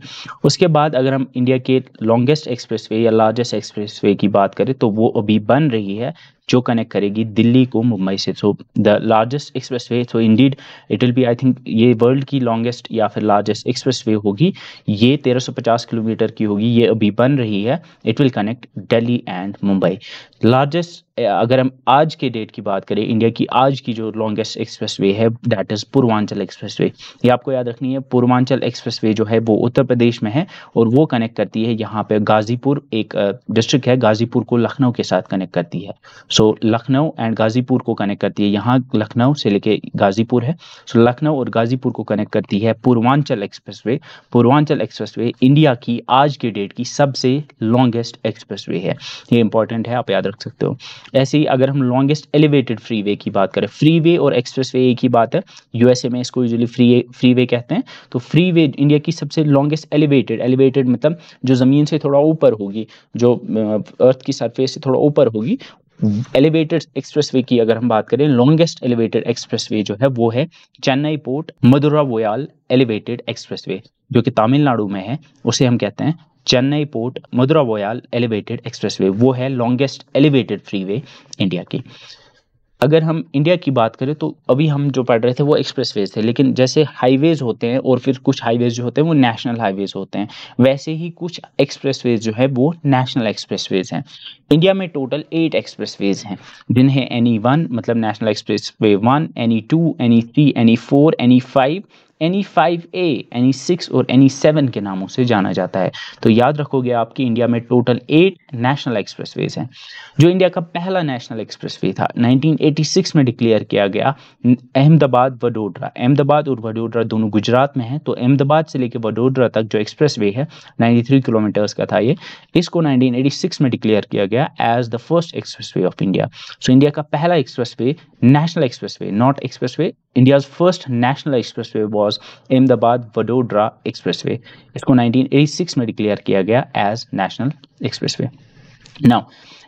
उसके बाद अगर हम इंडिया के लॉन्गेस्ट वे या लार्जेस्ट वे की बात करें तो वो अभी बन रही है जो कनेक्ट करेगी दिल्ली को मुंबई से so the largest expressway so indeed it will be I think ये वर्ल्ड की लॉन्गेस्ट या फिर लार्जेस्ट एक्सप्रेस वे होगी ये 1350 किलोमीटर की होगी ये अभी बन रही है it will connect Delhi and Mumbai largest eh, अगर हम आज के डेट की बात करें इंडिया की आज की जो लॉन्गेस्ट एक्सप्रेस वे है that is Purvanchal expressway ये आपको याद रखनी है पूर्वांचल एक्सप्रेस वे जो है वो उत्तर प्रदेश में है और वो कनेक्ट करती है यहाँ पे गाजीपुर एक डिस्ट्रिक्ट है गाजीपुर को लखनऊ के साथ कनेक्ट करती है सो लखनऊ एंड गाजीपुर को कनेक्ट करती है यहाँ लखनऊ से लेके गाजीपुर है सो लखनऊ और गाजीपुर को कनेक्ट करती है Purvanchal expressway Purvanchal expressway India की आज के डेट की सबसे लॉन्गेस्ट एक्सप्रेस वे है ये इंपॉर्टेंट है आप याद रख सकते हो ऐसे ही अगर हम लॉन्गेस्ट एलिवेटेड फ्रीवे की बात करें फ्रीवे और एक्सप्रेसवे एक ही बात है यूएसए में इसको यूजली फ्री फ्रीवे कहते हैं तो फ्रीवे इंडिया की सबसे लॉन्गेस्ट एलिवेटेड एलिवेटेड मतलब जो ज़मीन से थोड़ा ऊपर होगी जो अर्थ की सरफेस से थोड़ा ऊपर होगी एलिवेटेड एक्सप्रेसवे की अगर हम बात करें लॉन्गेस्ट एलिवेटेड एक्सप्रेसवे जो है वो है Chennai port Maduravoyal elevated expressway जो कि तमिलनाडु में है उसे हम कहते हैं Chennai port Maduravoyal elevated expressway वो है लॉन्गेस्ट एलिवेटेड फ्रीवे इंडिया की अगर हम इंडिया की बात करें तो अभी हम जो पढ़ रहे थे वो एक्सप्रेसवेज थे लेकिन जैसे हाईवेज होते हैं और फिर कुछ हाईवेज जो होते हैं वो नेशनल हाईवेज होते हैं वैसे ही कुछ एक्सप्रेसवेज जो है वो नेशनल एक्सप्रेसवेज हैं इंडिया में टोटल एट एक्सप्रेसवेज हैं जिन्हें एनी वन e मतलब national expressway one N E two N E three N E four N E five N E five A N E six और एनी सेवन के नामों से जाना जाता है तो याद रखोगे आपके इंडिया में टोटल एट नेशनल एक्सप्रेसवेज हैं जो इंडिया का पहला नेशनल एक्सप्रेसवे था 1986 में डिक्लेयर किया गया अहमदाबाद वडोदरा अहमदाबाद और वडोदरा दोनों गुजरात में है तो अहमदाबाद से लेकर वडोदरा तक जो एक्सप्रेसवे है 93 किलोमीटर्स का था ये इसको 1986 में डिक्लेयर किया गया as the first expressway of India so India का पहला expressway national expressway not expressway India's India's first national expressway was Ahmedabad Vadodara way इसको 1986 में डिक्लेयर किया गया as national expressway now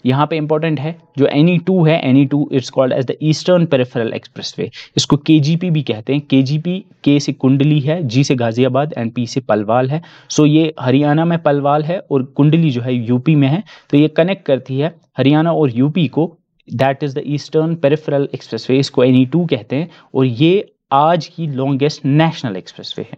यहाँ पे इंपॉर्टेंट है जो एनी टू e है N E two it's called as the eastern peripheral expressway इसको के भी कहते हैं के जी पी के से कुंडली है जी से गाजियाबाद एंड पी से पलवाल है सो so ये हरियाणा में पलवाल है और कुंडली जो है यूपी में है तो ये कनेक्ट करती है हरियाणा और यूपी को that is the eastern peripheral expressway इसको एन टू कहते हैं और ये आज की लॉन्गेस्ट नेशनल एक्सप्रेसवे है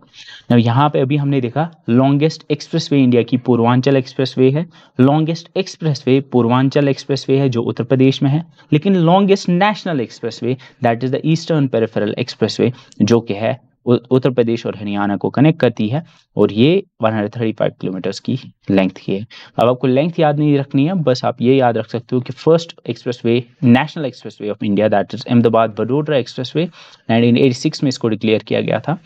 ना यहाँ पे अभी हमने देखा लॉन्गेस्ट एक्सप्रेसवे इंडिया की पूर्वांचल एक्सप्रेसवे है लॉन्गेस्ट एक्सप्रेसवे पूर्वांचल एक्सप्रेसवे है जो उत्तर प्रदेश में है लेकिन longest national expressway that is the eastern peripheral expressway जो कि है उत्तर प्रदेश और हरियाणा को कनेक्ट करती है और ये 135 किलोमीटर की लेंथ की है अब आपको लेंथ याद नहीं रखनी है बस आप ये याद रख सकते हो कि first expressway national expressway of India that is Ahmedabad Vadodara expressway nineteen में इसको डिक्लेयर किया गया था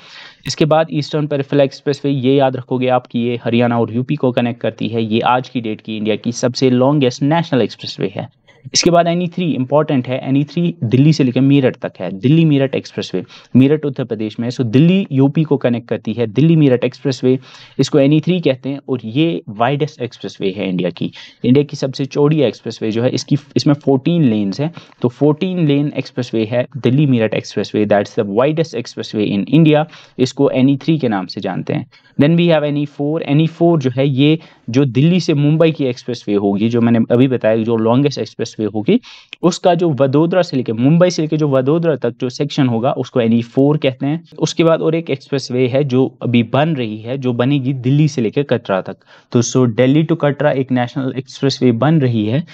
इसके बाद ईस्टर्न पेरिफेरल एक्सप्रेस वे ये याद रखोगे आप कि ये हरियाणा और यूपी को कनेक्ट करती है ये आज की डेट की इंडिया की सबसे लॉन्गेस्ट नेशनल एक्सप्रेस वे है इसके बाद एनी थ्री इंपॉर्टेंट है एनी थ्री दिल्ली से लेकर मेरठ तक है दिल्ली मेरठ एक्सप्रेस वे मेरठ उत्तर प्रदेश में है सो दिल्ली यूपी को कनेक्ट करती है दिल्ली मेरठ एक्सप्रेस वे इसको एनी थ्री कहते हैं और ये वाइडेस्ट एक्सप्रेस वे है इंडिया की इंडिया की सबसे चौड़ी एक्सप्रेस वे जो है इसकी इसमें फोर्टीन लेन्स है तो फोर्टीन लेन एक्सप्रेस वे है Delhi Meerut expressway that's the widest expressway in India इसको एनी थ्री के नाम से जानते हैं then we have N E four N E जो है ये जो दिल्ली से मुंबई की एक्सप्रेस वे होगी जो मैंने अभी बताया जो लॉन्गेस्ट एक्सप्रेस वे होगी उसका जो वडोदरा से लेकर मुंबई से लेकर जो वडोदरा तक जो सेक्शन होगा उसको एन ई फोर कहते हैं उसके बाद और एक एक्सप्रेस वे है जो अभी बन रही है जो बनेगी दिल्ली से लेकर कटरा तक तो सो डेली टू कटरा एक नेशनल एक्सप्रेस वे बन रही है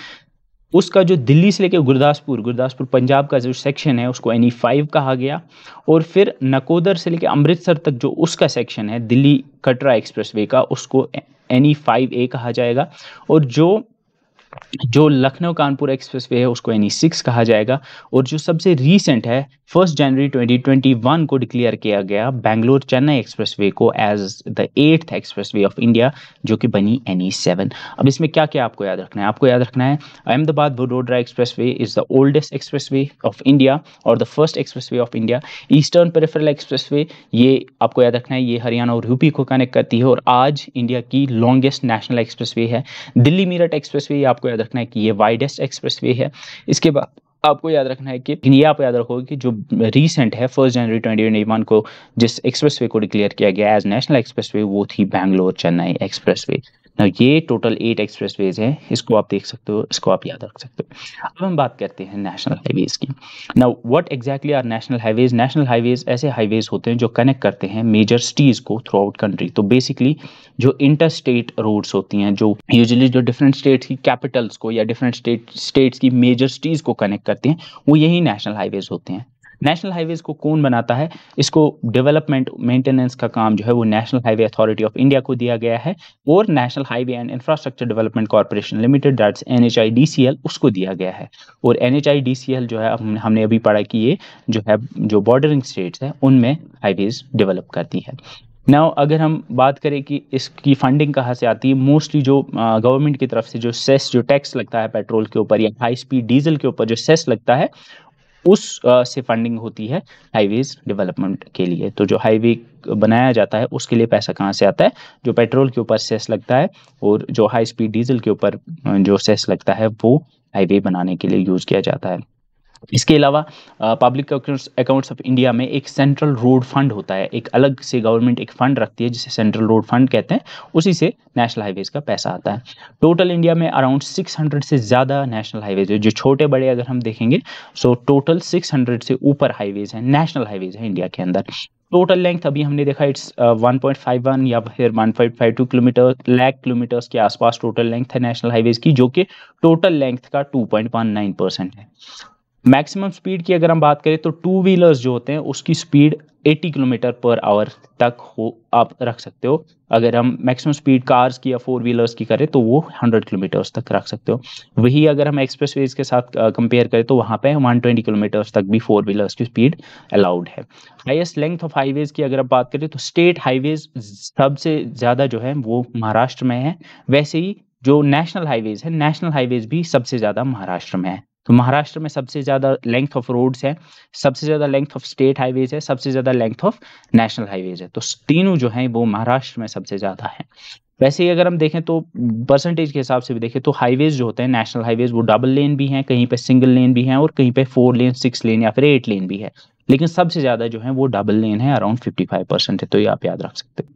उसका जो दिल्ली से लेकर गुरदासपुर गुरदासपुर पंजाब का जो सेक्शन है उसको एनी फाइव कहा गया और फिर नकोदर से लेकर अमृतसर तक जो उसका सेक्शन है दिल्ली कटरा एक्सप्रेसवे का उसको एनी फाइव ए कहा जाएगा और जो जो लखनऊ कानपुर एक्सप्रेस वे है उसको एन सिक्स कहा जाएगा और जो सबसे रीसेंट है फर्स्ट जनवरी 2021 को डिक्लेयर किया गया बेंगलोर चेन्नई एक्सप्रेस वे को as the eighth expressway of India जो कि बनी एन सेवन e अब इसमें क्या क्या आपको याद रखना है आपको याद रखना है Ahmedabad Vadodara expressway is the oldest expressway of India और the first expressway of India eastern peripheral expressway ये आपको याद रखना है ये हरियाणा और यूपी को कनेक्ट करती है और आज इंडिया की लॉन्गेस्ट नेशनल एक्सप्रेस वे है दिल्ली मीरठ एक्सप्रेस वे आपको याद रखना है कि ये वाइडेस्ट एक्सप्रेस वे है इसके बाद आपको याद रखना है कि ये आप याद रखोगे कि जो रीसेंट है फर्स्ट जनवरी ट्वेंटी को जिस एक्सप्रेस को डिक्लेयर किया गया एज नेशनल एक्सप्रेस वो थी बैंगलोर चेन्नई एक्सप्रेस ना ये टोटल एट एक्सप्रेस वेज है इसको आप देख सकते हो इसको आप याद रख सकते हो अब हम बात करते हैं नेशनल हाईवेज़ की ना what exactly are national highways national highways ऐसे हाईवेज़ होते हैं जो कनेक्ट करते हैं मेजर सिटीज़ को थ्रू आउट कंट्री तो बेसिकली जो इंटर स्टेट रोड्स होती हैं जो यूजली जो डिफरेंट स्टेट्स की कैपिटल्स को या डिफरेंट स्टेट स्टेट्स की मेजर सिटीज़ को कनेक्ट करते हैं वो यही नेशनल हाईवेज़ होते हैं नेशनल हाईवेज को कौन बनाता है इसको डेवलपमेंट मेंटेनेंस का काम जो है वो national highway authority of India को दिया गया है और national highway and infrastructure development corporation limited that's N H I D C L उसको दिया गया है और N H I D C L जो है हमने अभी पढ़ा कि ये जो है जो बॉर्डरिंग स्टेट्स हैं उनमें हाईवेज डेवलप करती है नाउ अगर हम बात करें कि इसकी फंडिंग कहाँ से आती है मोस्टली जो गवर्नमेंट की तरफ से जो सेस जो टैक्स लगता है पेट्रोल के ऊपर या हाई स्पीड डीजल के ऊपर जो सेस लगता है उस से फंडिंग होती है हाईवेज डेवलपमेंट के लिए तो जो हाईवे बनाया जाता है उसके लिए पैसा कहाँ से आता है जो पेट्रोल के ऊपर सेस लगता है और जो हाई स्पीड डीजल के ऊपर जो सेस लगता है वो हाईवे बनाने के लिए यूज किया जाता है इसके अलावा पब्लिक अकाउंट्स ऑफ इंडिया में एक सेंट्रल रोड फंड होता है एक अलग से गवर्नमेंट एक फंड रखती है जिसे सेंट्रल रोड फंड कहते हैं उसी से नेशनल हाईवेज़ का पैसा आता है टोटल इंडिया में अराउंड 600 से ज़्यादा नेशनल हाईवेज़ है जो छोटे बड़े अगर हम देखेंगे सो टोटल 600 से ऊपर हाईवेज़ हैं नेशनल हाईवेज़ हैं इंडिया के अंदर टोटल लेंथ अभी हमने देखा इट्स 1.51 या फिर 1.52 किलोमीटर लैक किलोमीटर्स के आसपास टोटल लेंथ है नेशनल हाईवेज की जो कि टोटल लेंथ का 2.19 परसेंट है मैक्सिमम स्पीड की अगर हम बात करें तो टू व्हीलर्स जो होते हैं उसकी स्पीड 80 किलोमीटर पर आवर तक हो आप रख सकते हो अगर हम मैक्सिमम स्पीड कार्स की या फोर व्हीलर्स की करें तो वो 100 किलोमीटर्स तक रख सकते हो वही अगर हम एक्सप्रेस वेज के साथ कंपेयर करें तो वहाँ पे 120 किलोमीटर्स तक भी फोर व्हीलर्स की स्पीड अलाउड है हाइस्ट लेंथ ऑफ हाईवेज़ की अगर आप बात करें तो स्टेट हाईवेज़ सबसे ज़्यादा जो है वो महाराष्ट्र में है वैसे ही जो नेशनल हाईवेज़ है नेशनल हाईवेज़ भी सबसे ज़्यादा महाराष्ट्र में है तो महाराष्ट्र में सबसे ज़्यादा लेंथ ऑफ रोड्स है सबसे ज़्यादा लेंथ ऑफ स्टेट हाईवेज है सबसे ज़्यादा लेंथ ऑफ नेशनल हाईवेज है तो तीनों जो है वो महाराष्ट्र में सबसे ज़्यादा है वैसे ही अगर हम देखें तो परसेंटेज के हिसाब से भी देखें तो हाईवेज जो होते हैं नेशनल हाईवेज वो डबल लेन भी हैं कहीं पे सिंगल लेन भी हैं और कहीं पे फोर लेन सिक्स लेन या फिर एट लेन भी है लेकिन सबसे ज़्यादा जो है वो डबल लेन है अराउंड फिफ्टी फाइव परसेंट है तो ये आप याद रख सकते हैं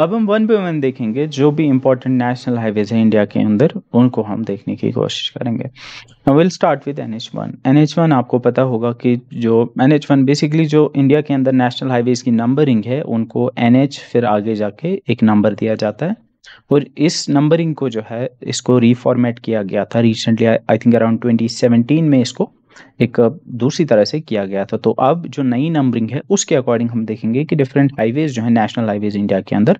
अब हम वन बाई वन देखेंगे जो भी इंपॉर्टेंट नेशनल हाईवेज है इंडिया के अंदर उनको हम देखने की कोशिश करेंगे will start with N H one N H one आपको पता होगा कि जो एन एच वन बेसिकली जो इंडिया के अंदर नेशनल हाईवेज की नंबरिंग है उनको एन एच फिर आगे जाके एक नंबर दिया जाता है और इस नंबरिंग को जो है इसको रीफॉर्मेट किया गया था रिसेंटली आई थिंक अराउंड 2017 में इसको एक दूसरी तरह से किया गया था तो अब जो नई नंबरिंग है उसके अकॉर्डिंग हम देखेंगे कि डिफरेंट हाईवेज जो है नेशनल हाईवेज इंडिया के अंदर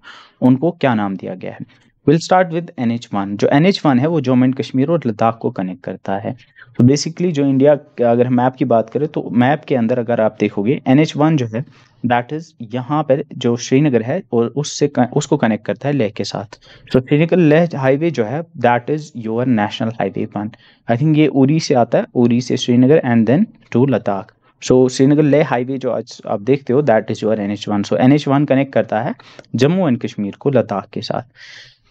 उनको क्या नाम दिया गया है will start with N H one जो एन एच वन है वो जम्मू एंड कश्मीर और लद्दाख को कनेक्ट करता है तो बेसिकली जो इंडिया अगर मैप की बात करें तो मैप के अंदर अगर आप देखोगे एन एच वन जो है दैट इज यहाँ पर जो श्रीनगर है और उससे उसको कनेक्ट करता है लेह के साथ तो श्रीनगर लेह हाईवे जो है that is your national highway one I think ये उरी से आता है उरी से Srinagar and then to Ladakh so Srinagar Leh highway जो आज आप देखते हो that is your N H one so N H one connect करता है जम्मू एंड कश्मीर को लद्दाख के साथ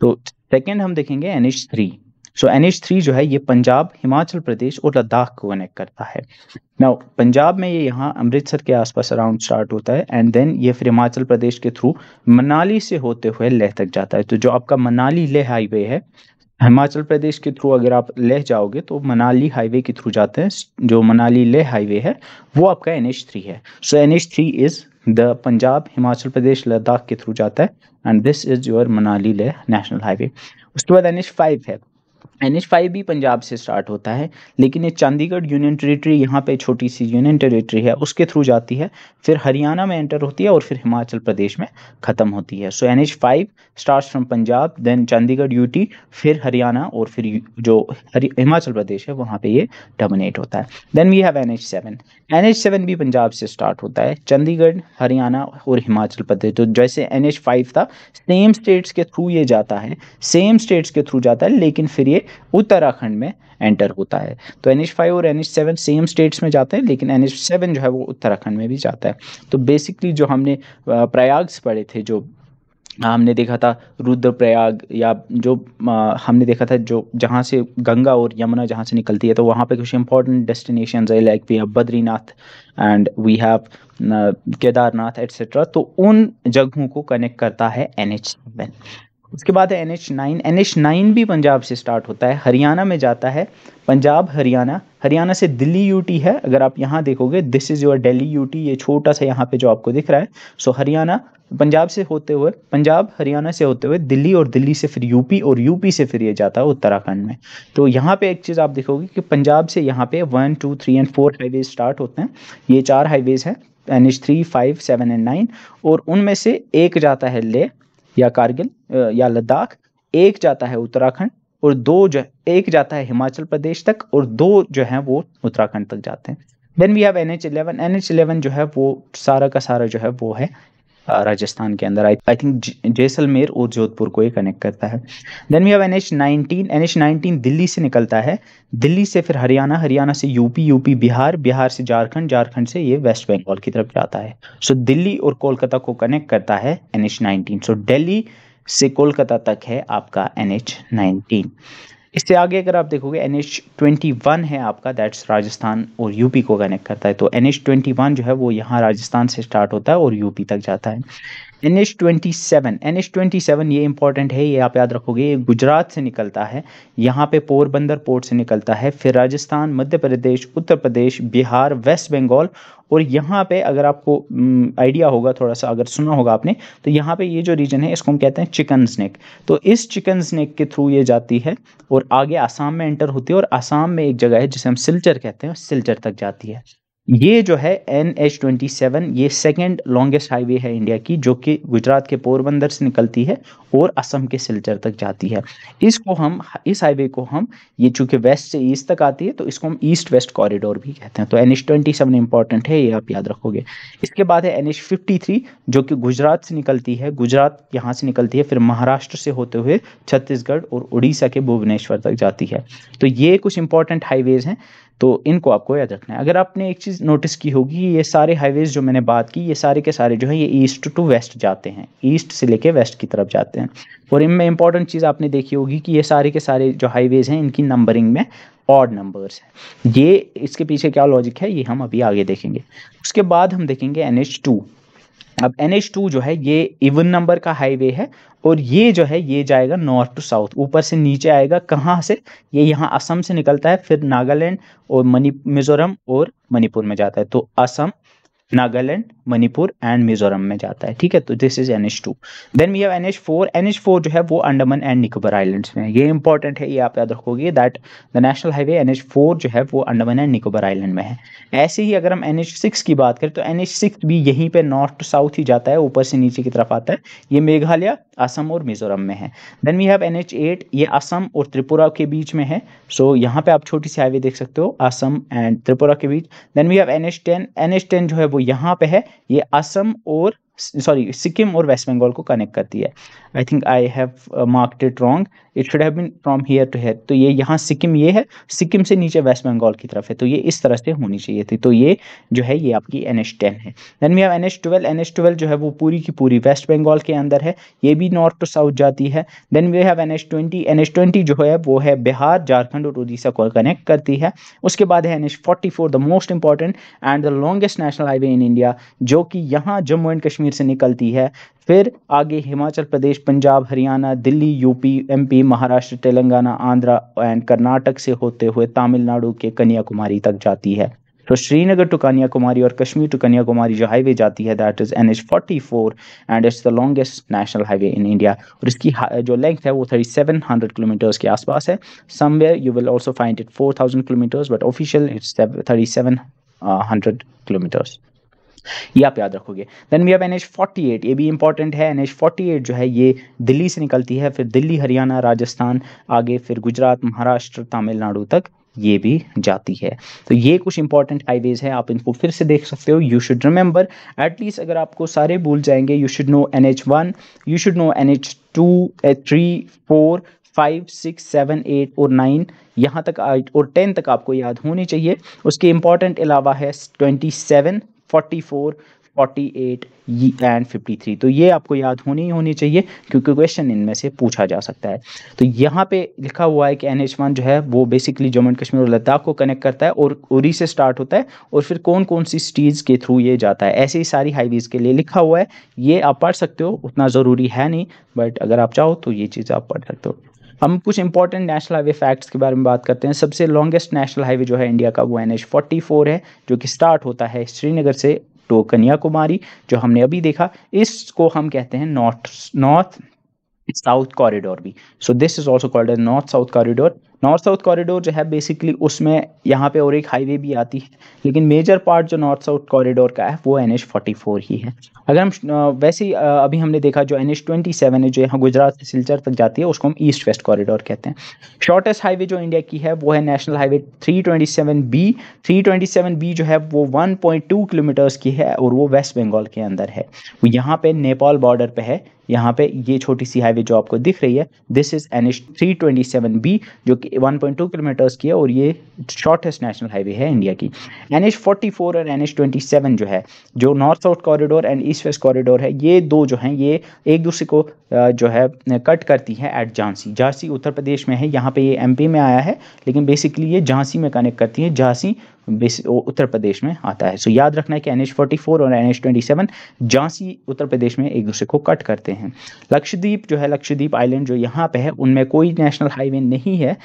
तो सेकेंड हम देखेंगे N H three so N H three जो है ये पंजाब हिमाचल प्रदेश और लद्दाख को कनेक्ट करता है ना पंजाब में ये यहाँ अमृतसर के आसपास अराउंड स्टार्ट होता है एंड देन ये फिर हिमाचल प्रदेश के थ्रू मनाली से होते हुए लेह तक जाता है तो जो आपका मनाली लेह हाईवे है हिमाचल प्रदेश के थ्रू अगर आप लेह जाओगे तो मनाली हाईवे के थ्रू जाते हैं जो मनाली लेह हाईवे है वो आपका एन एच थ्री है so N H three is the Punjab Himachal Pradesh Ladakh के थ्रू जाता है and this is your Manali Leh national highway उसके बाद एन एच फाइव है एन एच फाइव भी पंजाब से स्टार्ट होता है लेकिन ये चंडीगढ़ यूनियन टेरिटरी यहाँ पे छोटी सी यूनियन टेरिटरी है उसके थ्रू जाती है फिर हरियाणा में एंटर होती है और फिर हिमाचल प्रदेश में ख़त्म होती है so N H five start from Punjab then Chandigarh UT फिर हरियाणा और फिर जो हिमाचल प्रदेश है वहाँ पर ये डोमिनेट होता है then we have N H seven N H seven भी पंजाब से स्टार्ट होता है चंडीगढ़ हरियाणा और हिमाचल प्रदेश तो जैसे एन एच फाइव था सेम स्टेट्स के थ्रू ये जाता है सेम स्टेट्स के थ्रू जाता है लेकिन फिर ये उत्तराखंड में एंटर होता है तो एन फाइव और एन सेवन सेम स्टेट्स में जाते हैं लेकिन एन सेवन जो है वो उत्तराखंड में भी जाता है तो बेसिकली जो हमने प्रयाग्स पढ़े थे जो हमने देखा था रुद्रप्रयाग या जो आ, हमने देखा था जो जहाँ से गंगा और यमुना जहाँ से निकलती है तो वहाँ पे कुछ इंपॉर्टेंट डेस्टिनेशन है like we have Badrinath and we have Kedarnath etcetera तो उन जगहों को कनेक्ट करता है एन एच सेवन उसके बाद है N H nine N H nine भी पंजाब से स्टार्ट होता है हरियाणा में जाता है पंजाब हरियाणा हरियाणा से दिल्ली यूटी है अगर आप यहाँ देखोगे this is your Delhi UT ये छोटा सा यहाँ पे जो आपको दिख रहा है सो हरियाणा पंजाब से होते हुए पंजाब हरियाणा से होते हुए दिल्ली और दिल्ली से फिर यूपी और यूपी से फिर ये जाता है उत्तराखंड में तो यहाँ पे एक चीज़ आप देखोगे कि पंजाब से यहाँ पे one two three and four highway start होते हैं ये चार हाईवेज़ हैं N H three five seven and nine और उनमें से एक जाता है ले या कारगिल या लद्दाख एक जाता है उत्तराखंड और दो जो एक जाता है हिमाचल प्रदेश तक और दो जो है वो उत्तराखंड तक जाते हैं then we have N H eleven N H eleven जो है वो सारा का सारा जो है वो है राजस्थान के अंदर आई थिंक जैसलमेर और जोधपुर को ही कनेक्ट करता है then we have N H nineteen N H nineteen Delhi से निकलता है दिल्ली से फिर हरियाणा हरियाणा से यूपी यूपी बिहार बिहार से झारखंड झारखंड से ये वेस्ट बंगाल की तरफ जाता है सो so, दिल्ली और कोलकाता को कनेक्ट करता है N H nineteen so Delhi से कोलकाता तक है आपका एन एच नाइनटीन इससे आगे अगर आप देखोगे एन एच ट्वेंटी वन है आपका दैट्स राजस्थान और यूपी को कनेक्ट करता है तो एन एच ट्वेंटी वन जो है वो यहाँ राजस्थान से स्टार्ट होता है और यूपी तक जाता है N H twenty seven N H twenty seven ये इंपॉर्टेंट है ये आप याद रखोगे ये गुजरात से निकलता है यहाँ पे पोरबंदर पोर्ट से निकलता है फिर राजस्थान मध्य प्रदेश उत्तर प्रदेश बिहार वेस्ट बंगाल और यहाँ पे अगर आपको आइडिया होगा थोड़ा सा अगर सुना होगा आपने तो यहाँ पे ये जो रीजन है इसको हम कहते हैं चिकन स्नैक तो इस चिकन स्नैक के थ्रू ये जाती है और आगे आसाम में एंटर होती है और आसाम में एक जगह है जिसे हम सिलचर कहते हैं सिलचर तक जाती है ये जो है एन एच ट्वेंटी सेवन ये सेकेंड लॉन्गेस्ट हाईवे है इंडिया की जो कि गुजरात के पोरबंदर से निकलती है और असम के सिलचर तक जाती है इसको हम इस हाईवे को हम ये चूंकि वेस्ट से ईस्ट तक आती है तो इसको हम ईस्ट वेस्ट कॉरिडोर भी कहते हैं तो N H twenty seven important है ये आप याद रखोगे इसके बाद है एन एच फिफ्टी थ्री जो कि गुजरात से निकलती है गुजरात यहाँ से निकलती है फिर महाराष्ट्र से होते हुए छत्तीसगढ़ और उड़ीसा के भुवनेश्वर तक जाती है तो ये कुछ इंपॉर्टेंट हाईवेज़ हैं तो इनको आपको याद रखना है अगर आपने एक चीज़ नोटिस की होगी ये सारे हाईवेज़ जो मैंने बात की ये सारे के सारे जो है ये ईस्ट टू वेस्ट जाते हैं ईस्ट से लेके वेस्ट की तरफ जाते हैं और इनमें इंपॉर्टेंट चीज़ आपने देखी होगी कि ये सारे के सारे जो हाईवेज़ हैं इनकी नंबरिंग में ऑड नंबर्स है ये इसके पीछे क्या लॉजिक है ये हम अभी आगे देखेंगे उसके बाद हम देखेंगे एन एच टू अब एन जो है ये इवन नंबर का हाईवे है और ये जो है ये जाएगा नॉर्थ टू साउथ ऊपर से नीचे आएगा कहाँ से ये यहाँ असम से निकलता है फिर नागालैंड और मनी मिजोरम और मणिपुर में जाता है तो असम नागालैंड मणिपुर एंड मिजोरम में जाता है ठीक है तो this is N H two then we have N H four N H four जो है वो अंडमान एंड निकोबार आइलैंड्स में ये इंपॉर्टेंट है ये आप याद रखोगे that the national highway N H four जो है वो अंडमान एंड निकोबार आइलैंड में है ऐसे ही अगर हम एन एच सिक्स की बात करें तो एन एच सिक्स भी यहीं पर नॉर्थ टू साउथ ही जाता है ऊपर से नीचे की तरफ आता है ये मेघालय असम और मिजोरम में है then we have N H eight ये असम और त्रिपुरा के बीच में है सो so, यहाँ पे आप छोटी सी हाईवे देख सकते हो असम एंड त्रिपुरा के बीच then we have N H ten N H ten जो है वो वो यहाँ पे है ये असम और सॉरी सिक्किम और वेस्ट बंगाल को कनेक्ट करती है I think I have marked it wrong it should have been from here to here तो ये यहाँ सिक्किम ये है सिक्किम से नीचे वेस्ट बंगाल की तरफ है तो ये इस तरह से होनी चाहिए थी तो ये जो है ये आपकी एन एच टेन है then we have N H twelve N H twelve जो है वो पूरी की पूरी वेस्ट बंगाल के अंदर है ये भी नॉर्थ टू साउथ जाती है then we have N H twenty N H twenty जो है वो है बिहार झारखंड और उड़ीसा को कनेक्ट करती है उसके बाद है N H forty four the most important and the longest national highway in India जो कि यहाँ जम्मू एंड कश्मीर से निकलती है फिर आगे Himachal Pradesh Punjab Haryana Delhi UP MP Maharashtra Telangana Andhra and Karnataka से होते हुए तमिलनाडु के कन्याकुमारी तक जाती है तो श्रीनगर टू कन्याकुमारी और कश्मीर टू कन्याकुमारी जो हाईवे जाती है that is N H forty four and it's the longest national highway in India और इसकी जो लेंथ है वो थर्टी सेवन हंड्रेड किलोमीटर्स के आसपास है somewhere you will also find it four thousand kilometres but official it's thirty seven hundred kilometres ये आप याद रखोगे then we have N H forty eight ये भी इंपॉर्टेंट है एन एच फोर्टी एट जो है ये दिल्ली से निकलती है फिर दिल्ली हरियाणा राजस्थान आगे फिर गुजरात महाराष्ट्र तमिलनाडु तक ये भी जाती है तो ये कुछ इंपॉर्टेंट हाईवेज है आप इनको फिर से देख सकते हो यू शुड रिमेंबर एटलीस्ट अगर आपको सारे भूल जाएंगे you should know N H one you should know N H two three four five six seven eight और नाइन यहाँ तक और टेन तक आपको याद होनी चाहिए उसके इंपॉर्टेंट अलावा है twenty seven forty eight and three तो ये आपको याद होनी ही होनी चाहिए क्योंकि क्वेश्चन इनमें से पूछा जा सकता है तो यहाँ पे लिखा हुआ है कि एन एच वन जो है वो बेसिकली जम्मू एंड कश्मीर और लद्दाख को कनेक्ट करता है और उरी से स्टार्ट होता है और फिर कौन कौन सी सिटीज़ के थ्रू ये जाता है ऐसे ही सारी हाईवेज़ के लिए लिखा हुआ है ये आप पढ़ सकते हो उतना ज़रूरी है नहीं बट अगर आप चाहो तो ये चीज़ आप पढ़ सकते हो हम कुछ इंपॉर्टेंट नेशनल हाईवे फैक्ट्स के बारे में बात करते हैं सबसे लॉन्गेस्ट नेशनल हाईवे जो है इंडिया का वो एन एच फोर्टी फोर है जो कि स्टार्ट होता है श्रीनगर से टो कन्याकुमारी जो हमने अभी देखा इसको हम कहते हैं नॉर्थ नॉर्थ साउथ कॉरिडोर भी so this is also called as north south corridor north south corridor जो है बेसिकली उसमें यहाँ पे और एक हाईवे भी आती है लेकिन मेजर पार्ट जो नॉर्थ साउथ कॉरिडोर का है वो एन एच फोर्टी फोर ही है अगर हम वैसे ही अभी हमने देखा जो एन एच ट्वेंटी सेवन है जो यहाँ गुजरात से सिलचर तक जाती है उसको हम ईस्ट वेस्ट कॉरिडोर कहते हैं शॉर्टेस्ट हाईवे जो इंडिया की है वो है national highway three twenty seven B three twenty seven B जो है वो वन पॉइंट टू किलोमीटर्स की है और वो वेस्ट बंगाल के अंदर है यहाँ पे नेपाल बॉर्डर पे है यहाँ पे ये छोटी सी हाईवे जो आपको दिख रही है this is N H three twenty seven B जो कि वन पॉइंट टू किलोमीटर्स की है और ये शॉर्टेस्ट नेशनल हाईवे है इंडिया की एन एच फोर्टी फोर और एन एच ट्वेंटी सेवन जो है जो north south corridor and east west corridor है ये दो जो हैं ये एक दूसरे को जो है कट करती है एट झांसी झांसी उत्तर प्रदेश में है यहाँ पे ये एम में आया है लेकिन बेसिकली ये झांसी में कनेक्ट करती है झांसी उत्तर प्रदेश में आता है सो याद रखना है कि एन एच और एन एच झांसी उत्तर प्रदेश में एक दूसरे को कट करते हैं लक्षद्वीप जो है लक्षद्वीप आइलैंड जो यहाँ पे है उनमें कोई नेशनल हाईवे नहीं है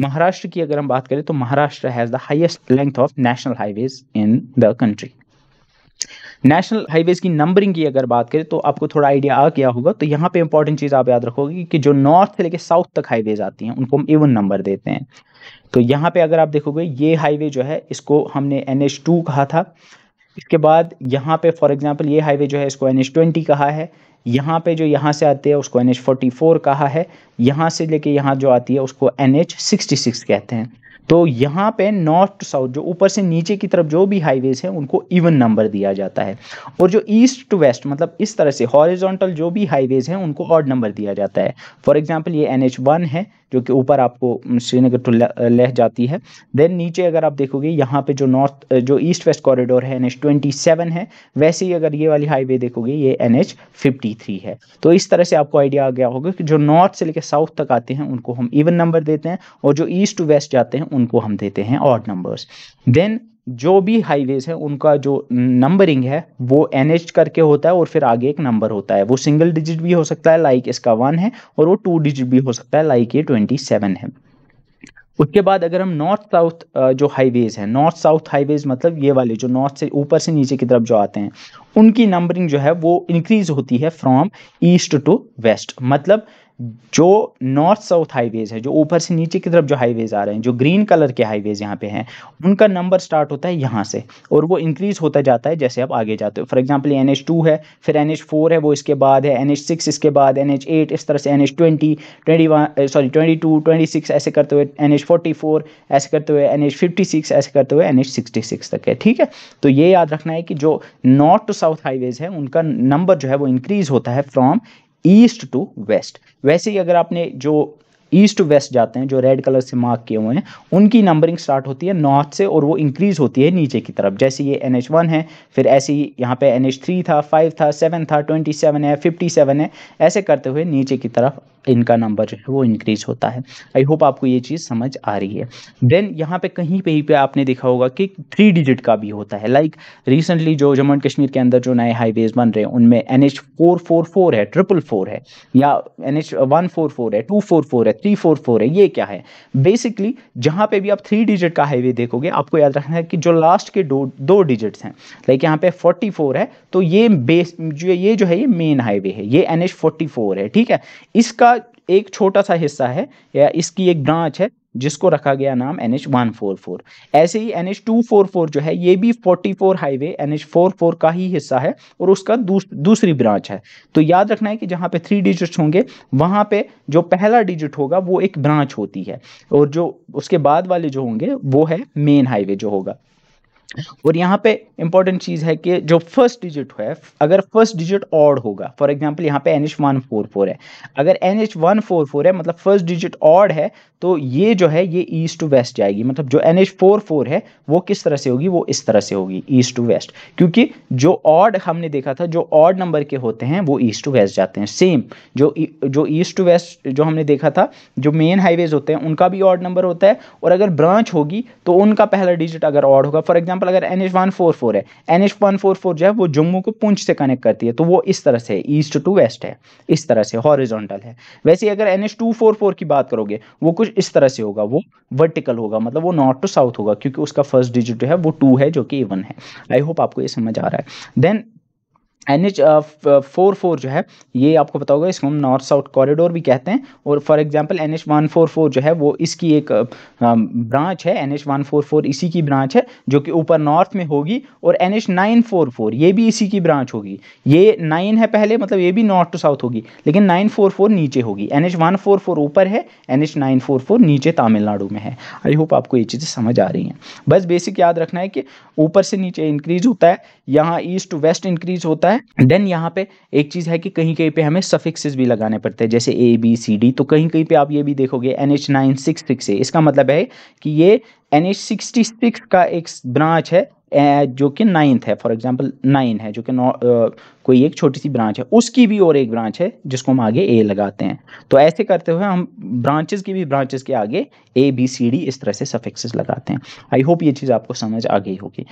महाराष्ट्र की अगर हम बात करें तो Maharashtra has the highest length of national highways in the country national highways की नंबरिंग की अगर बात करें तो आपको थोड़ा आइडिया आ गया होगा तो यहाँ पे इंपॉर्टेंट चीज़ आप याद रखोगे कि जो नॉर्थ से लेके साउथ तक हाईवेज आती हैं उनको हम एवन नंबर देते हैं तो यहाँ पे अगर आप देखोगे ये हाईवे जो है इसको हमने एन कहा था इसके बाद यहाँ पे फॉर एग्जाम्पल ये हाईवे जो है इसको एन कहा है यहाँ पे जो यहाँ से आती है उसको एन कहा है यहाँ से लेके यहाँ जो आती है उसको एन कहते हैं तो यहाँ पे नॉर्थ टू साउथ जो ऊपर से नीचे की तरफ जो भी हाईवेज हैं उनको इवन नंबर दिया जाता है और जो ईस्ट टू वेस्ट मतलब इस तरह से हॉरिजॉन्टल जो भी हाईवेज हैं उनको ऑड नंबर दिया जाता है फॉर एग्जाम्पल ये एन है जो कि ऊपर आपको श्रीनगर टू लह जाती है देन नीचे अगर आप देखोगे यहाँ पे जो नॉर्थ जो ईस्ट वेस्ट कॉरिडोर है एन एच ट्वेंटी सेवन है वैसे ही अगर ये वाली हाईवे देखोगे ये एन एच फिफ्टी थ्री है तो इस तरह से आपको आइडिया आ गया होगा कि जो नॉर्थ से लेकर साउथ तक आते हैं उनको हम इवन नंबर देते हैं और जो ईस्ट टू वेस्ट जाते हैं उनको हम देते हैं ऑड नंबर्स देन जो भी हाईवेज है उनका जो नंबरिंग है वो एन करके होता है और फिर आगे एक नंबर होता है वो सिंगल डिजिट भी हो सकता है लाइक इसका वन है और वो टू डिजिट भी हो सकता है लाइक ये ट्वेंटी सेवन है उसके बाद अगर हम नॉर्थ साउथ जो हाईवेज हैं नॉर्थ साउथ हाईवेज मतलब ये वाले जो नॉर्थ से ऊपर से नीचे की तरफ जो आते हैं उनकी नंबरिंग जो है वो इंक्रीज होती है फ्रॉम ईस्ट टू वेस्ट मतलब जो नॉर्थ साउथ हाईवेज है जो ऊपर से नीचे की तरफ जो हाईवेज आ रहे हैं जो ग्रीन कलर के हाईवेज यहाँ पे हैं उनका नंबर स्टार्ट होता है यहाँ से और वो इंक्रीज़ होता जाता है जैसे आप आगे जाते हो for example N H two है फिर एन एच फोर है वो इसके बाद है एन एच सिक्स इसके बाद एन एच एट इस तरह से N H twenty twenty one sorry twenty two twenty six ऐसे करते हुए एन एच फोर्टी फोर ऐसे करते हुए एन एच फिफ्टी सिक्स ऐसे करते हुए एन एच सिक्सटी सिक्स तक है ठीक है तो ये याद रखना है कि जो नॉर्थ टू साउथ हाईवेज है उनका नंबर जो है वो इंक्रीज़ होता है फ्रॉम ईस्ट टू वेस्ट वैसे ही अगर आपने जो ईस्ट टू वेस्ट जाते हैं जो रेड कलर से मार्क किए हुए हैं उनकी नंबरिंग स्टार्ट होती है नॉर्थ से और वो इंक्रीज होती है नीचे की तरफ जैसे ये एन एच वन है फिर ऐसे ही यहाँ पे एन एच थ्री था फाइव था सेवन था ट्वेंटी सेवन है फिफ्टी सेवन है ऐसे करते हुए नीचे की तरफ इनका नंबर जो है वो इंक्रीज होता है आई होप आपको ये चीज़ समझ आ रही है देन यहाँ पे कहीं पे ही पे आपने देखा होगा कि थ्री डिजिट का भी होता है लाइक like, रिसेंटली जो जम्मू एंड कश्मीर के अंदर जो नए हाईवेज बन रहे हैं उनमें N H four four four है ट्रिपल फोर है या N H one four four है टू फोर फोर है थ्री फोर फोर है ये क्या है बेसिकली जहाँ पे भी आप थ्री डिजिट का हाईवे देखोगे आपको याद रखना है कि जो लास्ट के दो दो डिजिट्स हैं लाइक यहाँ पे फोर्टी फोर है तो ये बेस जो ये जो है ये मेन हाईवे है ये एन एच फोर्टी फोर है ठीक है इसका एक छोटा सा हिस्सा है या इसकी एक ब्रांच है जिसको रखा गया नाम N H one four four ऐसे ही N H two four four जो है ये भी forty four highway N H four four का ही हिस्सा है और उसका दूस, दूसरी ब्रांच है तो याद रखना है कि जहाँ पे थ्री डिजिट्स होंगे वहाँ पे जो पहला डिजिट होगा वो एक ब्रांच होती है और जो उसके बाद वाले जो होंगे वो है मेन हाईवे जो होगा और यहाँ पे इंपॉर्टेंट चीज़ है कि जो फर्स्ट डिजिट है अगर फर्स्ट डिजिट ऑड होगा फॉर एग्जाम्पल यहाँ पे N H one four four है अगर N H one four four है मतलब फर्स्ट डिजिट ऑड है तो ये जो है ये ईस्ट टू वेस्ट जाएगी मतलब जो एन एच फोर फोर है वो किस तरह से होगी वो इस तरह से होगी ईस्ट टू वेस्ट क्योंकि जो ऑड हमने देखा था जो ऑड नंबर के होते हैं वो ईस्ट टू वेस्ट जाते हैं सेम जो e, जो ईस्ट टू वेस्ट जो हमने देखा था जो मेन हाईवेज होते हैं उनका भी ऑड नंबर होता है और अगर ब्रांच होगी तो उनका पहला डिजिट अगर ऑड होगा फॉर एग्जाम्पल एग्जाम्पल अगर N H one four four है N H one four four जो है वो जम्मू को पुंछ से कनेक्ट करती है तो वो इस तरह से ईस्ट टू वेस्ट है इस तरह से हॉरिजॉन्टल है वैसे अगर N H two four four की बात करोगे वो कुछ इस तरह से होगा वो वर्टिकल होगा मतलब वो नॉर्थ टू साउथ होगा क्योंकि उसका फर्स्ट डिजिट जो है वो टू है जो कि इवन है आई होप आपको ये समझ आ रहा है then N H four four जो है ये आपको पता होगा इसको हम नॉर्थ साउथ कॉरिडोर भी कहते हैं और for example N H one four four जो है वो इसकी एक ब्रांच है N H one four four इसी की ब्रांच है जो कि ऊपर नॉर्थ में होगी और N H nine four four ये भी इसी की ब्रांच होगी ये नाइन है पहले मतलब ये भी नॉर्थ टू साउथ होगी लेकिन नाइन फोर फोर नीचे होगी N H one four four ऊपर है N H nine four four नीचे तमिलनाडु में है आई होप आपको ये चीज़ें समझ आ रही हैं बस बेसिक याद रखना है कि ऊपर से नीचे इंक्रीज होता है यहाँ ईस्ट टू वेस्ट इंक्रीज होता है है देन यहाँ पे एक चीज़ है कि कहीं कहीं पे हमें सफिक्सेस भी लगाने पड़ते हैं जैसे ए बी सी डी तो कहीं कहीं पे आप ये भी देखोगे N H nine six six है इसका मतलब है कि ये एन एच सिक्सटी सिक्स का एक ब्रांच है जो कि नाइन्थ है फॉर एग्जाम्पल नाइन है जो कि नौ कोई एक छोटी सी ब्रांच है उसकी भी और एक ब्रांच है जिसको हम आगे ए लगाते हैं तो ऐसे करते हुए हम ब्रांचेस की भी ब्रांचेस के आगे ए बी सी डी इस तरह से सफिक्सेस लगाते हैं आई होप ये चीज़ आपको समझ आ गई होगी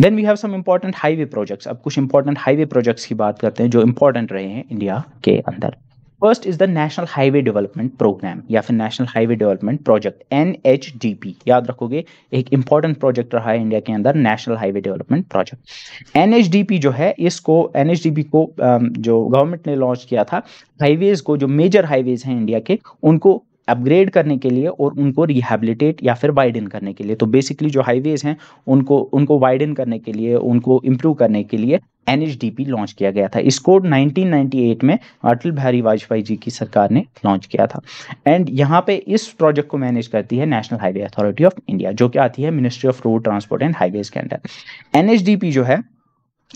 then we have some important highway projects अब कुछ इंपॉर्टेंट हाईवे प्रोजेक्ट्स की बात करते हैं जो इंपॉर्टेंट रहे हैं इंडिया के अंदर first is the national highway development program या फिर नेशनल हाईवे डेवलपमेंट प्रोजेक्ट एन याद रखोगे एक इंपॉर्टेंट प्रोजेक्ट रहा है इंडिया के अंदर नेशनल हाईवे डेवलपमेंट प्रोजेक्ट एन जो है इसको एन um, को जो गवर्नमेंट ने लॉन्च किया था हाईवेज को जो मेजर हाईवेज हैं इंडिया के उनको अपग्रेड करने के लिए और उनको रिहेबिलिटेट या फिर वाइडन करने के लिए तो बेसिकली जो हाईवेज़ हैं उनको उनको वाइडन करने के लिए उनको इम्प्रूव करने के लिए एन लॉन्च किया गया था इसको 1998 में अटल बिहारी वाजपेयी जी की सरकार ने लॉन्च किया था एंड यहाँ पे इस प्रोजेक्ट को मैनेज करती है national highway authority of India जो कि आती है ministry of road transport and highways के अंडर एन जो है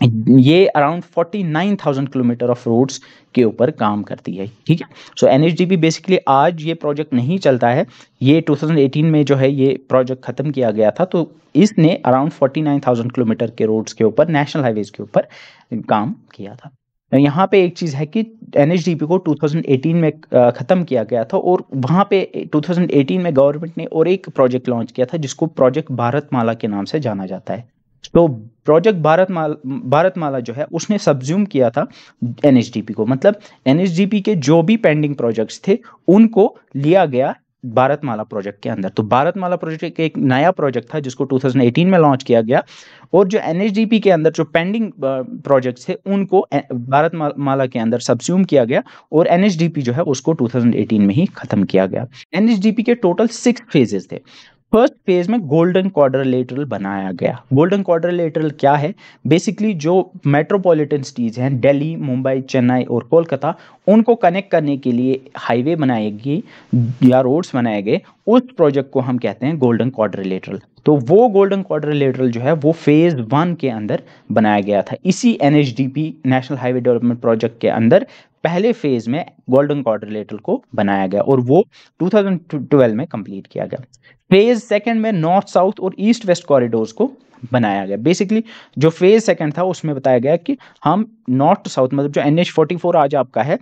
ये अराउंड 49,000 किलोमीटर ऑफ रोड्स के ऊपर काम करती है ठीक है सो एन बेसिकली आज ये प्रोजेक्ट नहीं चलता है ये 2018 में जो है ये प्रोजेक्ट ख़त्म किया गया था तो इसने अराउंड 49,000 किलोमीटर के रोड्स के ऊपर नेशनल हाईवेज के ऊपर काम किया था यहाँ पे एक चीज़ है कि एन को 2018 में ख़त्म किया गया था और वहाँ पे 2018 में गवर्नमेंट ने और एक प्रोजेक्ट लॉन्च किया था जिसको प्रोजेक्ट भारत माला के नाम से जाना जाता है तो project Bharatmala Bharatmala जो है उसने सब्ज्यूम किया था एन को मतलब एन के जो भी पेंडिंग प्रोजेक्ट्स थे उनको लिया गया भारत माला प्रोजेक्ट के अंदर तो भारत माला प्रोजेक्ट एक एक नया प्रोजेक्ट था जिसको 2018 में लॉन्च किया गया और जो एन के अंदर जो पेंडिंग प्रोजेक्ट्स थे उनको भारत माला के अंदर सब्स्यूम किया गया और एन जो है उसको 2018 में ही खत्म किया गया एन के टोटल सिक्स फेजेस थे फर्स्ट फेज में गोल्डन लेटरल बनाया गया गोल्डन लेटरल क्या है बेसिकली जो मेट्रोपॉलिटन सिटीज़ हैं दिल्ली मुंबई चेन्नई और कोलकाता उनको कनेक्ट करने के लिए हाईवे बनाए गई या रोड्स बनाए गए उस प्रोजेक्ट को हम कहते हैं गोल्डन लेटरल तो वो गोल्डन लेटरल जो है वो फेज़ वन के अंदर बनाया गया था इसी एन नेशनल हाईवे डेवलपमेंट प्रोजेक्ट के अंदर पहले फेज में गोल्डन क्वाड्रिलेटरल को बनाया गया और वो 2012 में कंप्लीट किया गया फेज सेकंड में नॉर्थ साउथ और ईस्ट वेस्ट कॉरिडोर्स को बनाया गया बेसिकली जो फेज सेकंड था उसमें बताया गया कि हम नॉर्थ टू साउथ मतलब जो एन एच फोर्टी फोर आज आपका है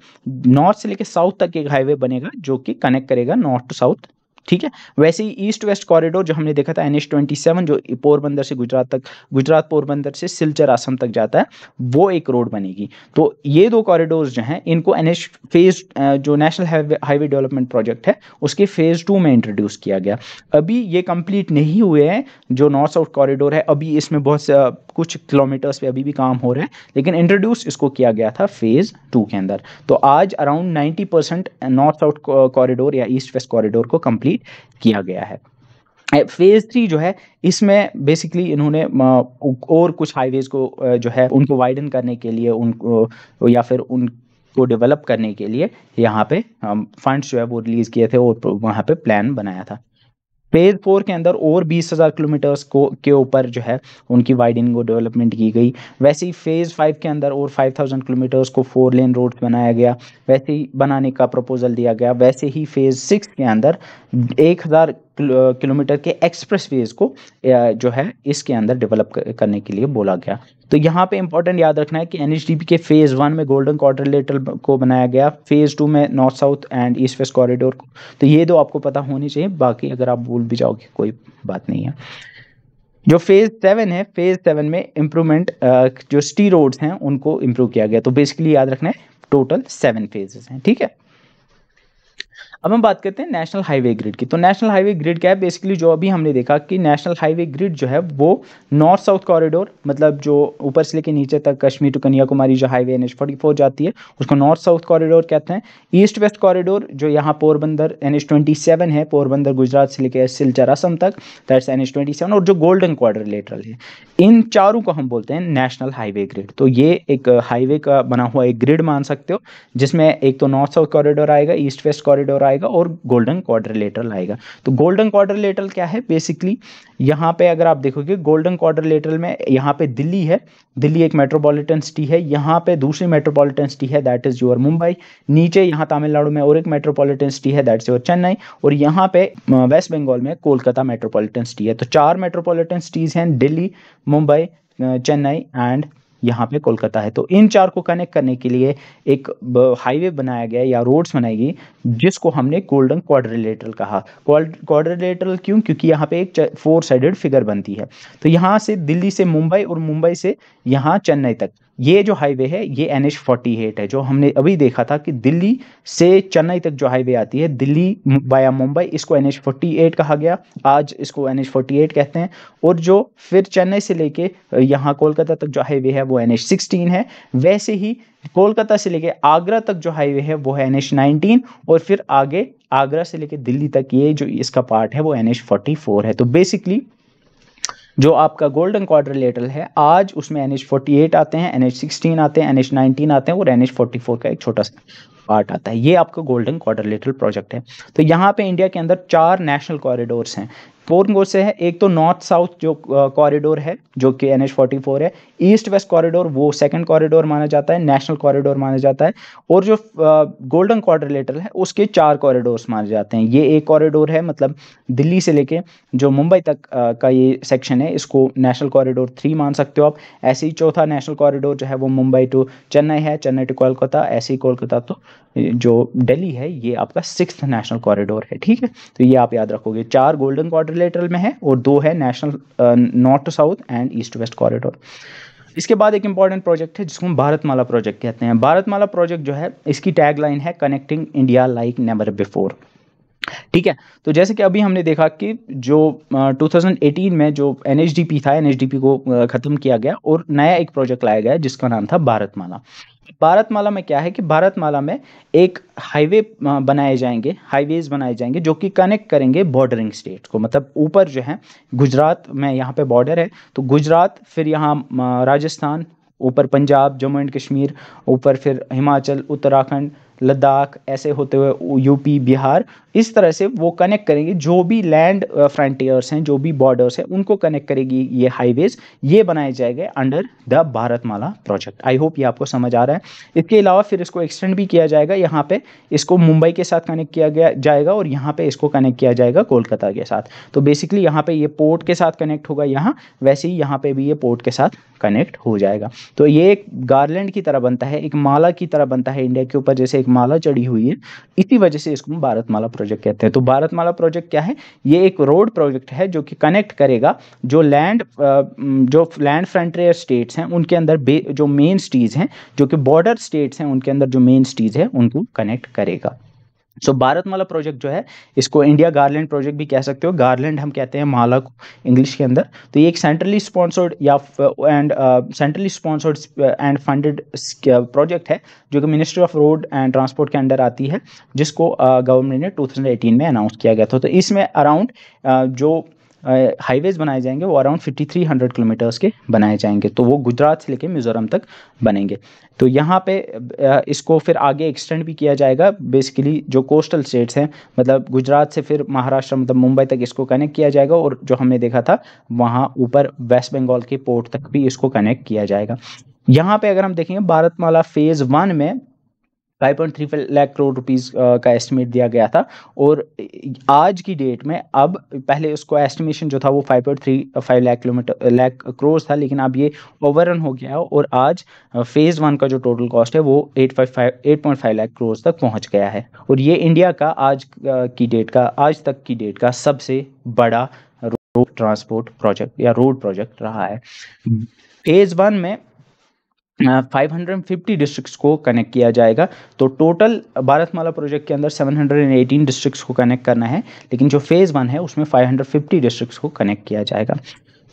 नॉर्थ से लेकर साउथ तक एक हाईवे बनेगा जो कि कनेक्ट करेगा नॉर्थ टू साउथ ठीक है वैसे ही ईस्ट वेस्ट कॉरिडोर जो हमने देखा था एन एच ट्वेंटी सेवन जो पोरबंदर से गुजरात तक गुजरात पोरबंदर से सिलचर आसम तक जाता है वो एक रोड बनेगी तो ये दो कॉरिडोर जो हैं इनको एन एच फेज जो नेशनल हाईवे डेवलपमेंट प्रोजेक्ट है उसके फेज़ टू में इंट्रोड्यूस किया गया अभी ये कंप्लीट नहीं हुए हैं जो नॉर्थ साउथ कॉरिडोर है अभी इसमें बहुत से कुछ किलोमीटर्स पे अभी भी काम हो रहा है लेकिन इंट्रोड्यूस इसको किया गया था फेज़ टू के अंदर तो आज around ninety percent north south corridor या ईस्ट वेस्ट कॉरिडोर को कंप्लीट कंप्लीट किया गया है फेज़ थ्री जो है इसमें बेसिकली इन्होंने और कुछ हाईवेज़ को जो है उनको वाइडन करने के लिए उनको या फिर उन को डेवलप करने के लिए यहाँ पे फंड्स जो है वो रिलीज़ किए थे और वहाँ पे प्लान बनाया था फेज फोर के अंदर और बीस हज़ार किलोमीटर्स को के ऊपर जो है उनकी वाइडनिंग को डेवलपमेंट की गई वैसे ही फेज़ फाइव के अंदर और फाइव थाउजेंड किलोमीटर्स को फोर लेन रोड बनाया गया वैसे ही बनाने का प्रपोजल दिया गया वैसे ही फेज़ सिक्स के अंदर एक हज़ार किलोमीटर के एक्सप्रेस वेज को जो है इसके अंदर डेवलप करने के लिए बोला गया तो यहाँ पे इंपॉर्टेंट याद रखना है कि एन के फेज़ वन में गोल्डन कॉर्डर को बनाया गया फेज़ टू में north south and east west corridor को तो ये दो आपको पता होनी चाहिए बाकी अगर आप भूल भी जाओगे कोई बात नहीं है जो फेज सेवन है फेज सेवन में इम्प्रूवमेंट जो सिटी रोड्स हैं उनको इम्प्रूव किया गया तो बेसिकली याद रखना है टोटल सेवन फेजेस हैं ठीक है अब हम बात करते हैं नेशनल हाईवे ग्रिड की तो नेशनल हाईवे ग्रिड क्या है बेसिकली जो अभी हमने देखा कि नेशनल हाईवे ग्रिड जो है वो नॉर्थ साउथ कॉरिडोर मतलब जो ऊपर से लेकर नीचे तक कश्मीर टू कन्याकुमारी जो highway N H forty four जाती है उसको नॉर्थ साउथ कॉरिडोर कहते हैं ईस्ट वेस्ट कॉरिडोर जो यहाँ Porbandar N H twenty seven है पोरबंदर गुजरात से लेकर सिलचर असम तक that's N H twenty seven और जो गोल्डन लेटरल है इन चारों को हम बोलते हैं नेशनल हाईवे ग्रिड तो ये एक हाईवे का बना हुआ एक ग्रिड मान सकते हो जिसमें एक तो नॉर्थ साउथ कॉरिडोर आएगा ईस्ट वेस्ट कॉरिडोर आएगा आएगा और गोल्डन क्वाड्रिलेटरल आएगा तो गोल्डन क्वाड्रिलेटरल क्या है बेसिकली यहाँ पे अगर आप देखोगे गोल्डन क्वाड्रिलेटरल में यहाँ पे दिल्ली है दिल्ली एक मेट्रोपॉलिटन सिटी है यहाँ पे दूसरी मेट्रोपॉलिटन सिटी है दैट इज योर मुंबई नीचे यहाँ तमिलनाडु में और एक मेट्रोपॉलिटन सिटी है दैट इज योर चेन्नई और यहाँ पे वेस्ट बंगाल में कोलकाता मेट्रोपॉलिटन सिटी है तो चार मेट्रोपॉलिटन सिटीज़ हैं दिल्ली मुंबई चेन्नई एंड यहाँ पे कोलकाता है तो इन चार को कनेक्ट करने के लिए एक हाईवे बनाया गया या रोड्स बनाई गई जिसको हमने गोल्डन क्वाड्रिलेटरल कहा क्वाड्रिलेटरल क्यों क्योंकि यहाँ पे एक फोर साइडेड फिगर बनती है तो यहाँ से दिल्ली से मुंबई और मुंबई से यहाँ चेन्नई तक ये जो हाईवे है ये एन एच फोर्टी एट है जो हमने अभी देखा था कि दिल्ली से चेन्नई तक जो हाईवे आती है दिल्ली बाया मुंबई इसको एन एच फोर्टी एट कहा गया आज इसको एन एच फोर्टी एट कहते हैं और जो फिर चेन्नई से लेके यहाँ कोलकाता तक जो हाईवे है वो एन एच सिक्सटीन है वैसे ही कोलकाता से लेके आगरा तक जो हाईवे है वो है एन एच नाइनटीन और फिर आगे आगरा से लेके दिल्ली तक ये जो इसका पार्ट है वो एन एच फोर्टी फोर है तो बेसिकली जो आपका गोल्डन लेटल है आज उसमें एन एच फोर्टी एट आते हैं एन एच सिक्सटीन आते हैं एन एच नाइनटीन आते हैं और एन एच फोर्टी फोर का एक छोटा सा पार्ट आता है ये आपका गोल्डन लेटल प्रोजेक्ट है तो यहाँ पे इंडिया के अंदर चार नेशनल कॉरिडोर्स हैं फोर कोर से है एक तो नॉर्थ साउथ जो कॉरिडोर है जो कि एन एच फोर्टी फोर है ईस्ट वेस्ट कॉरिडोर वो सेकंड कॉरिडोर माना जाता है नेशनल कॉरिडोर माना जाता है और जो गोल्डन कॉर्डरलेटर है उसके चार कॉरिडोर्स माने जाते हैं ये एक कॉरिडोर है मतलब दिल्ली से लेके जो मुंबई तक आ, का ये सेक्शन है इसको नेशनल कॉरिडोर थ्री मान सकते हो आप ऐसे ही चौथा नेशनल कॉरिडोर जो है वो मुंबई टू चेन्नई है चेन्नई टू कोलकाता ऐसे ही कोलकाता तो जो दिल्ली है ये आपका सिक्स नेशनल कॉरिडोर है ठीक है तो ये आप याद रखोगे चार गोल्डन क्वाड्रिलेटरल में है और दो है national north to south and east to west corridor इसके बाद एक इंपॉर्टेंट प्रोजेक्ट है जिसको हम भारतमाला प्रोजेक्ट कहते हैं भारतमाला प्रोजेक्ट जो है इसकी टैगलाइन है connecting India like never before ठीक है तो जैसे कि अभी हमने देखा कि जो uh, 2018 में जो एन था एन को uh, ख़त्म किया गया और नया एक प्रोजेक्ट लाया गया जिसका नाम था भारतमाला भारतमाला में क्या है कि भारतमाला में एक हाईवे बनाए जाएंगे हाईवेज बनाए जाएंगे जो कि कनेक्ट करेंगे बॉर्डरिंग स्टेट को मतलब ऊपर जो है गुजरात में यहाँ पे बॉर्डर है तो गुजरात फिर यहाँ राजस्थान ऊपर पंजाब जम्मू एंड कश्मीर ऊपर फिर हिमाचल उत्तराखंड लद्दाख ऐसे होते हुए यूपी बिहार इस तरह से वो कनेक्ट करेंगे जो भी लैंड फ्रंटियर्स हैं जो भी बॉर्डर्स हैं उनको कनेक्ट करेगी ये हाईवेज ये बनाए जाएंगे under the Bharatmala project I hope ये आपको समझ आ रहा है इसके अलावा फिर इसको एक्सटेंड भी किया जाएगा यहाँ पे इसको मुंबई के साथ कनेक्ट किया गया जाएगा और यहाँ पर इसको कनेक्ट किया जाएगा कोलकाता के साथ तो बेसिकली यहाँ पर ये पोर्ट के साथ कनेक्ट होगा यहाँ वैसे ही यहाँ पर भी ये पोर्ट के साथ कनेक्ट हो जाएगा तो ये एक गार्लैंड की तरह बनता है एक माला की तरह बनता है इंडिया के ऊपर जैसे एक माला चढ़ी हुई है इसी वजह से इसको भारत माला प्रोजेक्ट कहते हैं तो भारत माला प्रोजेक्ट क्या है ये एक रोड प्रोजेक्ट है जो कि कनेक्ट करेगा जो लैंड जो लैंड फ्रंटियर स्टेट्स हैं उनके अंदर जो मेन सिटीज़ हैं जो कि बॉर्डर स्टेट्स हैं उनके अंदर जो मेन सिटीज़ है उनको कनेक्ट करेगा सो so, भारतमाला प्रोजेक्ट जो है इसको इंडिया गार्लैंड प्रोजेक्ट भी कह सकते हो गार्लैंड हम कहते हैं माला को इंग्लिश के अंदर तो ये एक सेंट्रली स्पॉन्सर्ड या and centrally sponsored and funded project है जो कि ministry of road and transport के अंडर आती है जिसको गवर्नमेंट uh, ने 2018 में अनाउंस किया गया था तो इसमें अराउंड uh, जो हाईवेज बनाए जाएंगे वो अराउंड 5300 किलोमीटर्स के बनाए जाएंगे तो वो गुजरात से लेके मिज़ोरम तक बनेंगे तो यहाँ पे इसको फिर आगे एक्सटेंड भी किया जाएगा बेसिकली जो कोस्टल स्टेट्स हैं मतलब गुजरात से फिर महाराष्ट्र मतलब मुंबई तक इसको कनेक्ट किया जाएगा और जो हमने देखा था वहाँ ऊपर वेस्ट बंगाल के पोर्ट तक भी इसको कनेक्ट किया जाएगा यहाँ पे अगर हम देखेंगे भारतमाला फेज़ वन में 5.3 लाख करोड़ रुपीस का एस्टिमेट दिया गया था और आज की डेट में अब पहले उसको एस्टिमेशन जो था वो 5.35 लाख किलोमीटर लाख करोड़ था लेकिन अब ये ओवररन हो गया है और आज फेज़ वन का जो टोटल कॉस्ट है वो 8.5 8.5 लाख करोड़ तक पहुंच गया है और ये इंडिया का आज की डेट का आज तक की डेट का सबसे बड़ा रोड ट्रांसपोर्ट प्रोजेक्ट या रोड प्रोजेक्ट रहा है फेज़ वन में 550 डिस्ट्रिक्ट्स को कनेक्ट किया जाएगा तो टोटल भारतमाला प्रोजेक्ट के अंदर 718 डिस्ट्रिक्ट्स को कनेक्ट करना है लेकिन जो फेज़ वन है उसमें 550 डिस्ट्रिक्ट्स को कनेक्ट किया जाएगा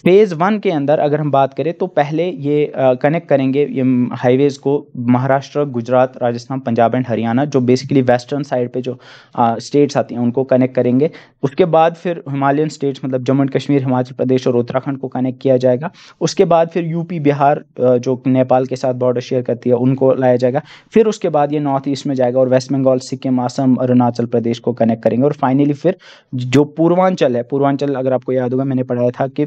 फेज़ वन के अंदर अगर हम बात करें तो पहले ये कनेक्ट करेंगे ये हाईवेज़ को महाराष्ट्र गुजरात राजस्थान पंजाब एंड हरियाणा जो बेसिकली वेस्टर्न साइड पे जो स्टेट्स आती हैं उनको कनेक्ट करेंगे उसके बाद फिर हिमालयन स्टेट्स मतलब जम्मू एंड कश्मीर हिमाचल प्रदेश और उत्तराखंड को कनेक्ट किया जाएगा उसके बाद फिर यूपी बिहार जो नेपाल के साथ बॉर्डर शेयर करती है उनको लाया जाएगा फिर उसके बाद ये नॉर्थ ईस्ट में जाएगा और वेस्ट बंगाल सिक्किम आसम अरुणाचल प्रदेश को कनेक्ट करेंगे और फाइनली फिर जो पूर्वांचल है पूर्वांचल अगर आपको याद होगा मैंने पढ़ाया था कि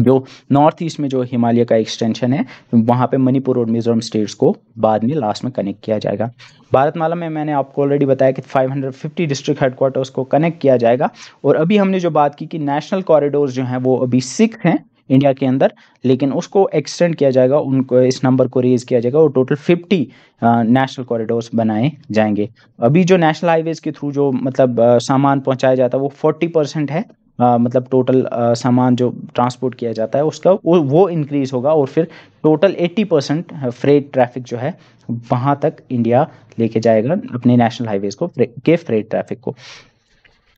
जो नॉर्थ ईस्ट में जो हिमालय का एक्सटेंशन है वहाँ पे मणिपुर और मिजोरम स्टेट्स को बाद में लास्ट में कनेक्ट किया जाएगा भारतमाला में मैंने आपको ऑलरेडी बताया कि 550 डिस्ट्रिक्ट हेडक्वार्टर्स को कनेक्ट किया जाएगा और अभी हमने जो बात की कि नेशनल कॉरिडोर जो हैं वो अभी सिक्स हैं इंडिया के अंदर लेकिन उसको एक्सटेंड किया जाएगा उनको इस नंबर को रेज किया जाएगा और टोटल 50 नेशनल कॉरिडोर्स बनाए जाएंगे अभी जो नेशनल हाईवेज के थ्रू जो मतलब सामान पहुंचाया जाता है वो 40 परसेंट है आ, मतलब टोटल सामान जो ट्रांसपोर्ट किया जाता है उसका वो, वो इंक्रीज़ होगा और फिर टोटल 80 परसेंट फ्रेड ट्रैफिक जो है वहाँ तक इंडिया लेके जाएगा अपने नेशनल हाईवेज़ को के फ्रेड ट्रैफिक को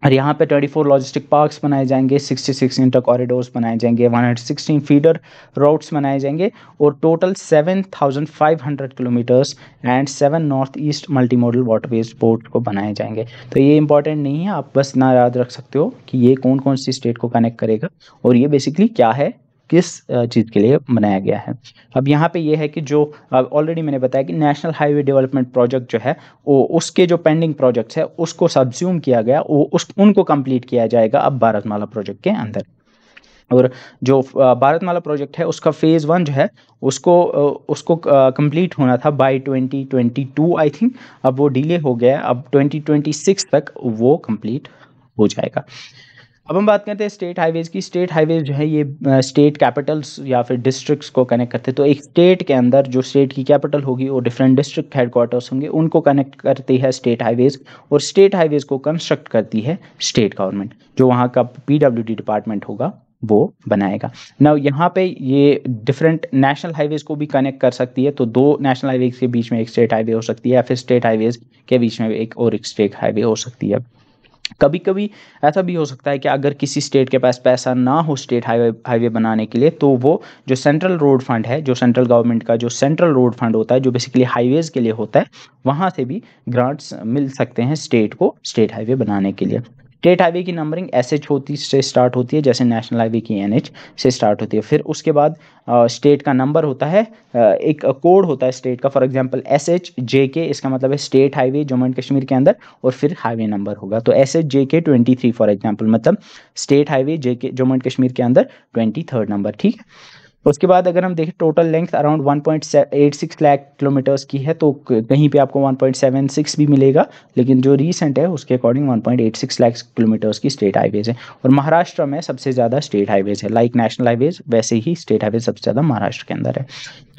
और यहाँ पे 24 लॉजिस्टिक पार्क्स बनाए जाएंगे 66 इंटर कॉरिडोर्स बनाए जाएंगे 116 फीडर रोड्स बनाए जाएंगे और total 7,500 kilometres and seven north east multi modal waterways port को बनाए जाएंगे तो ये इंपॉर्टेंट नहीं है आप बस ना याद रख सकते हो कि ये कौन कौन सी स्टेट को कनेक्ट करेगा और ये बेसिकली क्या है किस चीज़ के लिए बनाया गया है अब यहाँ पे ये है कि जो ऑलरेडी मैंने बताया कि नेशनल हाईवे डेवलपमेंट प्रोजेक्ट जो है वो उसके जो पेंडिंग प्रोजेक्ट्स है उसको सब्ज्यूम किया गया वो उस उनको कंप्लीट किया जाएगा अब भारतमाला प्रोजेक्ट के अंदर और जो भारतमाला प्रोजेक्ट है उसका फ़ेज़ वन जो है उसको उसको कंप्लीट होना था बाय 2022 आई थिंक अब वो डिले हो गया अब 2026 तक वो कंप्लीट हो जाएगा अब हम बात करते हैं स्टेट हाईवेज की स्टेट हाईवेज जो है ये स्टेट कैपिटल्स या फिर डिस्ट्रिक्ट्स को कनेक्ट करते हैं तो एक स्टेट के अंदर जो स्टेट की कैपिटल होगी और डिफरेंट डिस्ट्रिक्ट हेडक्वार्टर्स होंगे उनको कनेक्ट करती है स्टेट हाईवेज और स्टेट हाईवेज को कंस्ट्रक्ट करती है स्टेट गवर्नमेंट जो वहाँ का पी डिपार्टमेंट होगा वो बनाएगा ना यहाँ पे ये डिफरेंट नेशनल हाईवेज को भी कनेक्ट कर सकती है तो दो नेशनल हाईवेज के बीच में एक स्टेट हाईवे हो सकती है या फिर स्टेट हाईवेज के बीच में एक और एक स्टेट हाईवे हो सकती है कभी कभी ऐसा भी हो सकता है कि अगर किसी स्टेट के पास पैसा ना हो स्टेट हाईवे हाईवे बनाने के लिए तो वो जो सेंट्रल रोड फंड है जो सेंट्रल गवर्नमेंट का जो सेंट्रल रोड फंड होता है जो बेसिकली हाईवेज़ के लिए होता है वहाँ से भी ग्रांट्स मिल सकते हैं स्टेट को स्टेट हाईवे बनाने के लिए स्टेट हाईवे की नंबरिंग एस एच होती से स्टार्ट होती है जैसे नेशनल हाईवे की एन एच से स्टार्ट होती है फिर उसके बाद स्टेट का नंबर होता है एक कोड होता है स्टेट का for example S H J K इसका मतलब है state highway Jammu and Kashmir के अंदर और फिर हाईवे नंबर होगा तो S H J K twenty three for example मतलब state highway J K Jammu and Kashmir के अंदर ट्वेंटी थर्ड नंबर ठीक है उसके बाद अगर हम देखें total length around 1.86 lakh kilometres की है तो कहीं पे आपको 1.76 भी मिलेगा लेकिन जो रीसेंट है उसके अकॉर्डिंग 1.86 लाख किलोमीटर्स की स्टेट हाईवेज है और महाराष्ट्र में सबसे ज़्यादा स्टेट हाईवेज है लाइक नेशनल हाईवेज वैसे ही स्टेट हाईवेज सबसे ज़्यादा महाराष्ट्र के अंदर है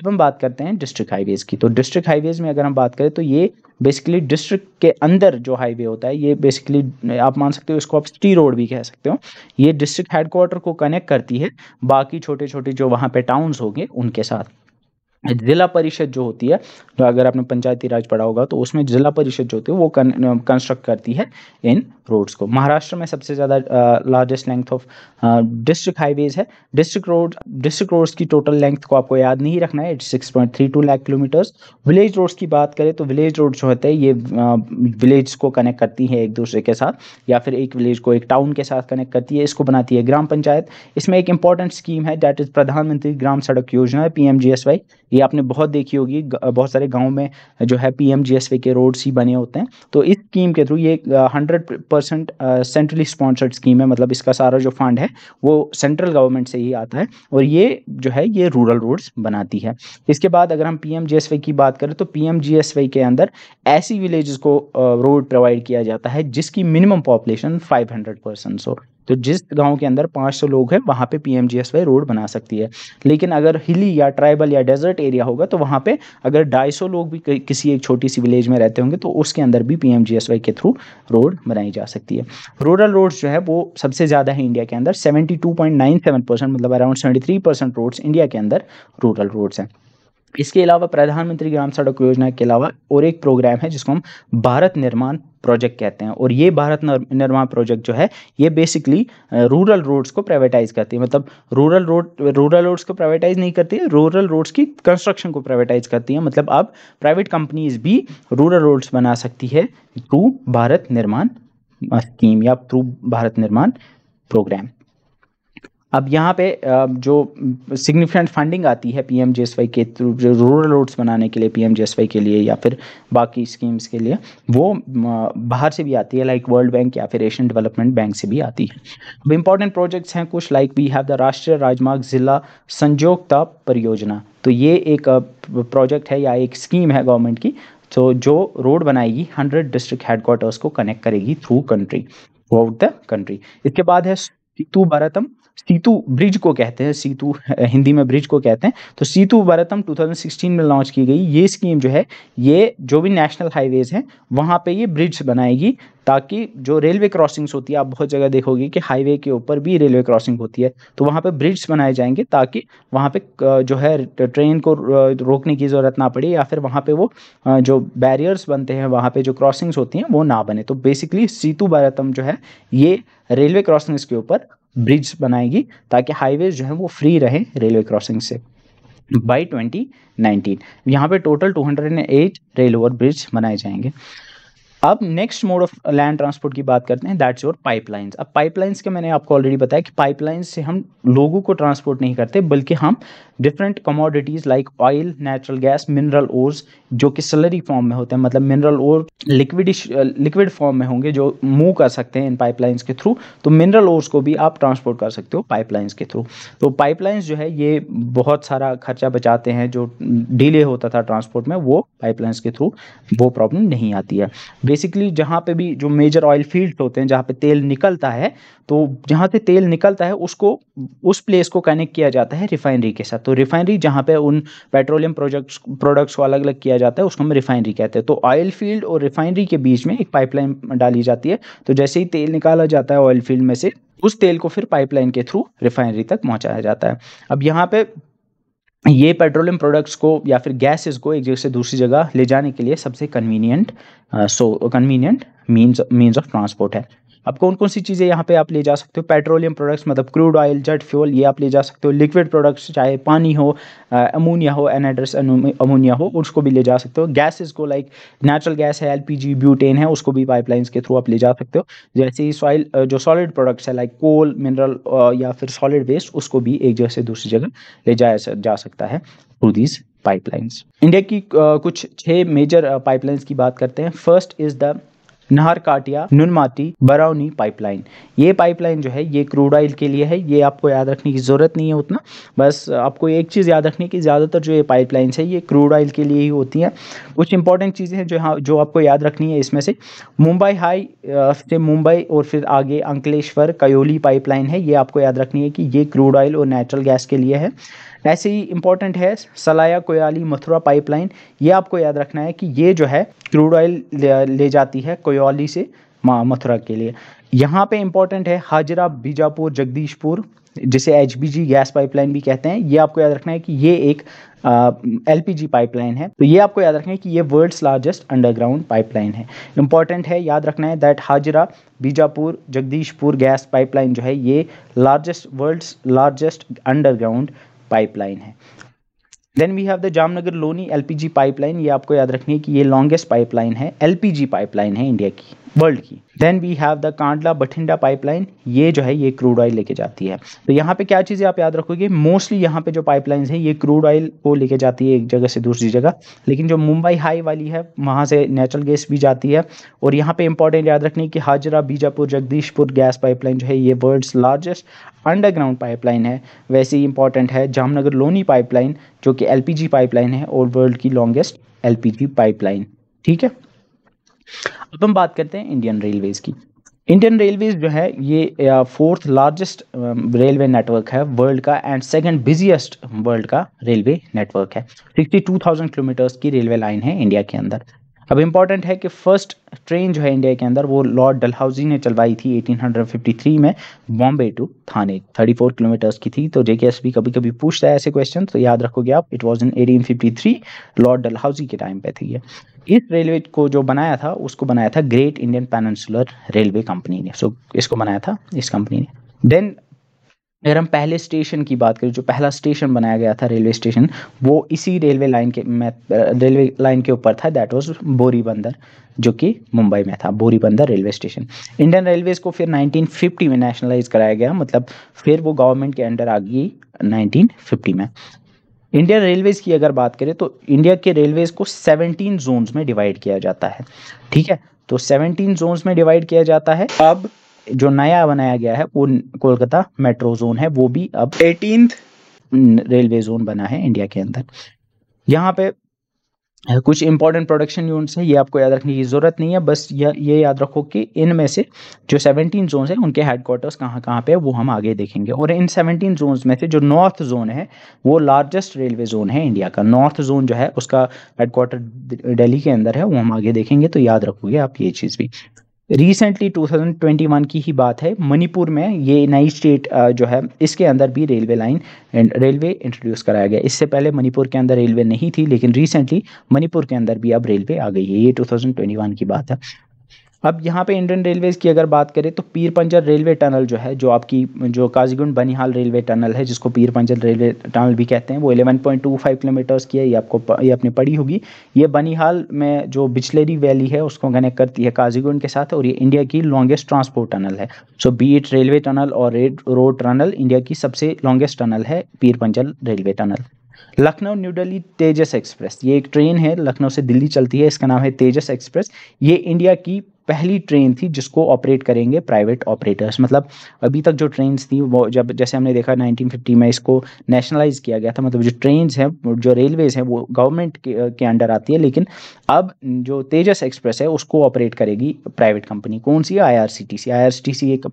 जब हम बात करते हैं डिस्ट्रिक्ट हाईवेज़ की तो डिस्ट्रिक्ट हाईवेज़ में अगर हम बात करें तो ये बेसिकली डिस्ट्रिक्ट के अंदर जो हाईवे होता है ये बेसिकली आप मान सकते हो इसको आप सिटी रोड भी कह सकते हो ये डिस्ट्रिक्ट हेडक्वार्टर को कनेक्ट करती है बाकी छोटे छोटे जो वहाँ पे टाउन्स होंगे उनके साथ जिला परिषद जो होती है तो अगर आपने पंचायती राज पढ़ा होगा तो उसमें जिला परिषद जो होती है वो कंस्ट्रक्ट करती है इन रोड्स को महाराष्ट्र में सबसे ज़्यादा largest length of district highways है डिस्ट्रिक्ट रोड डिस्ट्रिक्ट रोड्स की टोटल लेंथ को आपको याद नहीं रखना है it's six point three two lakh kilometres village roads की बात करें तो विलेज रोड जो होते हैं ये विलेज को कनेक्ट करती है एक दूसरे के साथ या फिर एक विलेज को एक टाउन के साथ कनेक्ट करती है इसको बनाती है ग्राम पंचायत इसमें एक इंपॉर्टेंट स्कीम है दैट इज़ प्रधानमंत्री ग्राम सड़क योजना है पी ये आपने बहुत देखी होगी बहुत सारे गाँव में जो है पी के रोड्स ही बने होते हैं तो इस स्कीम के थ्रू ये hundred percent centrally sponsored scheme है मतलब इसका सारा जो फंड है वो सेंट्रल गवर्नमेंट से ही आता है और ये जो है ये रूरल रोड्स बनाती है इसके बाद अगर हम पी की बात करें तो पी के अंदर ऐसी विलेज को रोड uh, प्रोवाइड किया जाता है जिसकी मिनिमम पॉपुलेशन फाइव हंड्रेड हो तो जिस गांव के अंदर 500 लोग हैं वहां पे पीएमजीएसवाई रोड बना सकती है लेकिन अगर हिली या ट्राइबल या डेजर्ट एरिया होगा तो वहां पे अगर 250 लोग भी किसी एक छोटी सी विलेज में रहते होंगे तो उसके अंदर भी पीएमजीएसवाई के थ्रू रोड बनाई जा सकती है रूरल रोड्स जो है वो सबसे ज़्यादा है इंडिया के अंदर सेवेंटी परसेंट मतलब around seventy percent roads India के अंदर रूरल रोड्स हैं इसके अलावा प्रधानमंत्री ग्राम सड़क योजना के अलावा और एक प्रोग्राम है जिसको हम भारत निर्माण प्रोजेक्ट कहते हैं और ये भारत निर्माण प्रोजेक्ट जो है ये बेसिकली रूरल रोड्स को प्राइवेटाइज करती है मतलब रूरल रोड रूरल रोड्स को प्राइवेटाइज नहीं करती है रूरल रोड्स की कंस्ट्रक्शन को प्राइवेटाइज करती है मतलब अब प्राइवेट कंपनीज भी रूरल रोड्स बना सकती है थ्रू भारत निर्माण स्कीम या थ्रू भारत निर्माण प्रोग्राम अब यहाँ पे जो सिग्निफिकेंट फंडिंग आती है P M J S Y के थ्रू जो रूरल रोड्स बनाने के लिए P M J S Y के लिए या फिर बाकी स्कीम्स के लिए वो बाहर से भी आती है लाइक वर्ल्ड बैंक या फिर एशियन डेवलपमेंट बैंक से भी आती है अब इंपॉर्टेंट प्रोजेक्ट्स हैं कुछ लाइक वी हैव द राष्ट्रीय राजमार्ग जिला संजोगता परियोजना तो ये एक प्रोजेक्ट है या एक स्कीम है गवर्नमेंट की तो जो रोड बनाएगी हंड्रेड डिस्ट्रिक्ट हेडक्वार्टर्स को कनेक्ट करेगी through country throughout the country इसके बाद है सेतु भारतम सीतु ब्रिज को कहते हैं सीतु हिंदी में ब्रिज को कहते हैं तो सीतु भारतम 2016 में लॉन्च की गई ये स्कीम जो है ये जो भी नेशनल हाईवेज हैं वहाँ पे ये ब्रिज बनाएगी ताकि जो रेलवे क्रॉसिंग्स होती है आप बहुत जगह देखोगे कि हाईवे के ऊपर भी रेलवे क्रॉसिंग होती है तो वहाँ पे ब्रिज बनाए जाएंगे ताकि वहाँ पे जो है ट्रेन को रोकने की ज़रूरत ना पड़े या फिर वहाँ पे वो जो बैरियर्स बनते हैं वहाँ पे जो क्रॉसिंग्स होती हैं वो ना बने तो बेसिकली सीतु भारतम जो है ये रेलवे क्रॉसिंग्स के ऊपर ब्रिज बनाएगी ताकि हाईवे जो है वो फ्री रहे रेलवे क्रॉसिंग से बाई 2019 यहाँ पे टोटल 208 रेल ओवर ब्रिज बनाए जाएंगे अब next mode of land transport की बात करते हैं दैट्स योर पाइपलाइंस अब पाइपलाइंस के मैंने आपको ऑलरेडी बताया कि पाइपलाइंस से हम लोगों को ट्रांसपोर्ट नहीं करते बल्कि हम different commodities like oil natural gas mineral ores जो कि सलरी फॉर्म में होते हैं मतलब mineral ore liquid liquid form में होंगे जो मूव कर सकते हैं इन पाइपलाइंस के थ्रू तो मिनरल ओर्स को भी आप ट्रांसपोर्ट कर सकते हो पाइपलाइंस के थ्रू तो पाइपलाइंस जो है ये बहुत सारा खर्चा बचाते हैं जो डिले होता था ट्रांसपोर्ट में वो पाइपलाइंस के थ्रू वो प्रॉब्लम नहीं आती है बेसिकली जहाँ पे भी जो मेजर ऑयल फील्ड होते हैं जहाँ पे तेल निकलता है तो जहाँ से तेल निकलता है उसको उस प्लेस को कनेक्ट किया जाता है रिफाइनरी के साथ तो रिफाइनरी जहाँ पे उन पेट्रोलियम प्रोजेक्ट्स प्रोडक्ट्स को अलग अलग किया जाता है उसको हम रिफाइनरी कहते हैं तो ऑयल फील्ड और रिफाइनरी के बीच में एक पाइपलाइन डाली जाती है तो जैसे ही तेल निकाला जाता है ऑयल फील्ड में से उस तेल को फिर पाइपलाइन के थ्रू रिफाइनरी तक पहुंचाया जाता है अब यहाँ पे ये पेट्रोलियम प्रोडक्ट्स को या फिर गैसेस को एक जगह से दूसरी जगह ले जाने के लिए सबसे convenient so convenient means means of transport है अब कौन कौन सी चीज़ें यहाँ पे आप ले जा सकते हो पेट्रोलियम प्रोडक्ट्स मतलब क्रूड ऑयल जट फ्यूल ये आप ले जा सकते हो लिक्विड प्रोडक्ट्स चाहे पानी हो अमोनिया हो एनाड्रस अमोनिया हो उसको भी ले जा सकते हो गैसेस को लाइक नेचुरल गैस है एलपीजी ब्यूटेन है उसको भी पाइपलाइंस के थ्रू आप ले जा सकते हो जैसे ही सॉइल जो सॉलिड प्रोडक्ट्स है लाइक कोल मिनरल या फिर सॉलिड वेस्ट उसको भी एक जगह से दूसरी जगह ले जाया जा सकता है थ्रू दीज पाइपलाइंस इंडिया की कुछ छः मेजर पाइपलाइंस की बात करते हैं फर्स्ट इज़ द काटिया नुनमाती बरौनी पाइपलाइन ये पाइपलाइन जो है ये क्रूड ऑयल के लिए है ये आपको याद रखने की ज़रूरत नहीं है उतना बस आपको एक चीज़ याद रखनी है कि ज़्यादातर जो ये पाइपलाइंस है ये क्रूड ऑयल के लिए ही होती हैं कुछ इंपॉर्टेंट चीज़ें हैं जो हाँ जो आपको याद रखनी है इसमें से मुंबई हाई से मुंबई और फिर आगे अंकलेश्वर कयोली पाइपलाइन है ये आपको याद रखनी है कि ये क्रूड ऑयल और नेचुरल गैस के लिए है ऐसे ही इंपॉर्टेंट है सलाया कोयाली मथुरा पाइपलाइन ये आपको याद रखना है कि ये जो है क्रूड ऑयल ले जाती है कोयाली से मथुरा के लिए यहाँ पे इंपॉर्टेंट है हाजरा बीजापुर जगदीशपुर जिसे एच गैस पाइपलाइन भी कहते हैं ये आपको याद रखना है कि ये एक एल पी पाइपलाइन है तो ये आपको याद रखना है कि ये वर्ल्ड्स लार्जेस्ट अंडरग्राउंड पाइपलाइन है इंपॉर्टेंट है याद रखना है that Hazira Bijapur Jagdishpur gas pipeline जो है ये largest world's largest underground pipeline है then we have the Jamnagar Loni LPG pipeline ये आपको याद रखनी है कि ये लॉन्गेस्ट पाइपलाइन है एलपीजी पाइपलाइन है इंडिया की वर्ल्ड की then we have the Kandla Bathinda pipeline ये जो है ये क्रूड ऑयल लेके जाती है तो यहाँ पे क्या चीज़ें आप याद रखोगे मोस्टली यहाँ पे जो पाइपलाइन है ये क्रूड ऑयल को लेके जाती है एक जगह से दूसरी जगह लेकिन जो मुंबई हाई वाली है वहाँ से नेचुरल गैस भी जाती है और यहाँ पे इंपॉर्टेंट याद रखनी कि हाजरा बीजापुर जगदीशपुर गैस पाइपलाइन जो है ये वर्ल्ड्स लार्जेस्ट अंडरग्राउंड पाइपलाइन है वैसे ही इंपॉर्टेंट है जामनगर लोनी पाइपलाइन जो कि एलपीजी पाइपलाइन है और वर्ल्ड की लॉन्गेस्ट एलपीजी पाइपलाइन ठीक है अब हम बात करते हैं इंडियन रेलवेज़ की इंडियन रेलवेज जो है ये फोर्थ लार्जेस्ट रेलवे नेटवर्क है वर्ल्ड का एंड सेकंड बिजिएस्ट वर्ल्ड का रेलवे नेटवर्क है सिक्सटी टू थाउजेंड किलोमीटर्स की रेलवे लाइन है इंडिया के अंदर अब इम्पॉर्टेंट है कि फर्स्ट ट्रेन जो है इंडिया के अंदर वो लॉर्ड डलहाउजी ने चलवाई थी 1853 में बॉम्बे टू थाने 34 किलोमीटर्स की थी तो जेके जेकेएसबी कभी कभी पूछता है ऐसे क्वेश्चन तो याद रखोगे आप it was in 1853 lord Dalhousie के टाइम पे थी ये इस रेलवे को जो बनाया था उसको बनाया था great Indian peninsular railway company ने सो so, इसको बनाया था इस कंपनी ने देन अगर हम पहले स्टेशन की बात करें जो पहला स्टेशन बनाया गया था रेलवे स्टेशन वो इसी रेलवे लाइन के में रेलवे लाइन के ऊपर था दैट वाज बोरी बंदर जो कि मुंबई में था बोरी बंदर रेलवे स्टेशन इंडियन रेलवेज को फिर 1950 में नेशनलाइज कराया गया मतलब फिर वो गवर्नमेंट के अंडर आ गई नाइनटीन में इंडियन रेलवेज की अगर बात करें तो इंडिया के रेलवेज को सेवनटीन जोन्स में डिवाइड किया जाता है ठीक है तो सेवनटीन जोन्स में डिवाइड किया जाता है अब जो नया बनाया गया है वो कोलकाता मेट्रो जोन है वो भी अब एटीन रेलवे जोन बना है इंडिया के अंदर यहाँ पे कुछ इंपॉर्टेंट प्रोडक्शन यूनिट्स हैं ये आपको याद रखने की ज़रूरत नहीं है बस ये याद रखो कि इनमें से जो 17 जोन्स हैं उनके हेडक्वार्टर्स कहाँ कहाँ पे है वो हम आगे देखेंगे और इन 17 जोन्स में से जो नॉर्थ जोन है वो लार्जेस्ट रेलवे जोन है इंडिया का नॉर्थ जोन जो है उसका हेडक्वार्टर डेली के अंदर है वो हम आगे देखेंगे तो याद रखोगे आप ये चीज़ भी रिसेंटली 2021 की ही बात है मणिपुर में ये नई स्टेट जो है इसके अंदर भी रेलवे लाइन रेलवे इंट्रोड्यूस कराया गया इससे पहले मणिपुर के अंदर रेलवे नहीं थी लेकिन रिसेंटली मणिपुर के अंदर भी अब रेलवे आ गई है ये 2021 की बात है अब यहाँ पे इंडियन रेलवेज़ की अगर बात करें तो पीर पंजर रेलवे टनल जो है जो आपकी जो काजीगुंड बनिहाल रेलवे टनल है जिसको पीर पंजर रेलवे टनल भी कहते हैं वो 11.25 किलोमीटर्स की है ये आपको ये आपने पढ़ी होगी ये बनिहाल में जो बिचलेरी वैली है उसको कनेक्ट करती है काजीगुंड के साथ और ये इंडिया की लॉन्गेस्ट ट्रांसपोर्ट टनल है सो बी रेलवे टनल और रोड टनल इंडिया की सबसे लॉन्गेस्ट टनल है Pir Panjal railway tunnel Lucknow new Delhi Tejas express ये एक ट्रेन है लखनऊ से दिल्ली चलती है इसका नाम है तेजस एक्सप्रेस ये इंडिया की पहली ट्रेन थी जिसको ऑपरेट करेंगे प्राइवेट ऑपरेटर्स मतलब अभी तक जो ट्रेन्स थी वो जब जैसे हमने देखा 1950 में इसको नेशनलाइज किया गया था मतलब जो ट्रेन्स हैं जो रेलवेज हैं वो गवर्नमेंट के, के अंडर आती है लेकिन अब जो तेजस एक्सप्रेस है उसको ऑपरेट करेगी प्राइवेट कंपनी कौन सी I R C T C I R C T C एक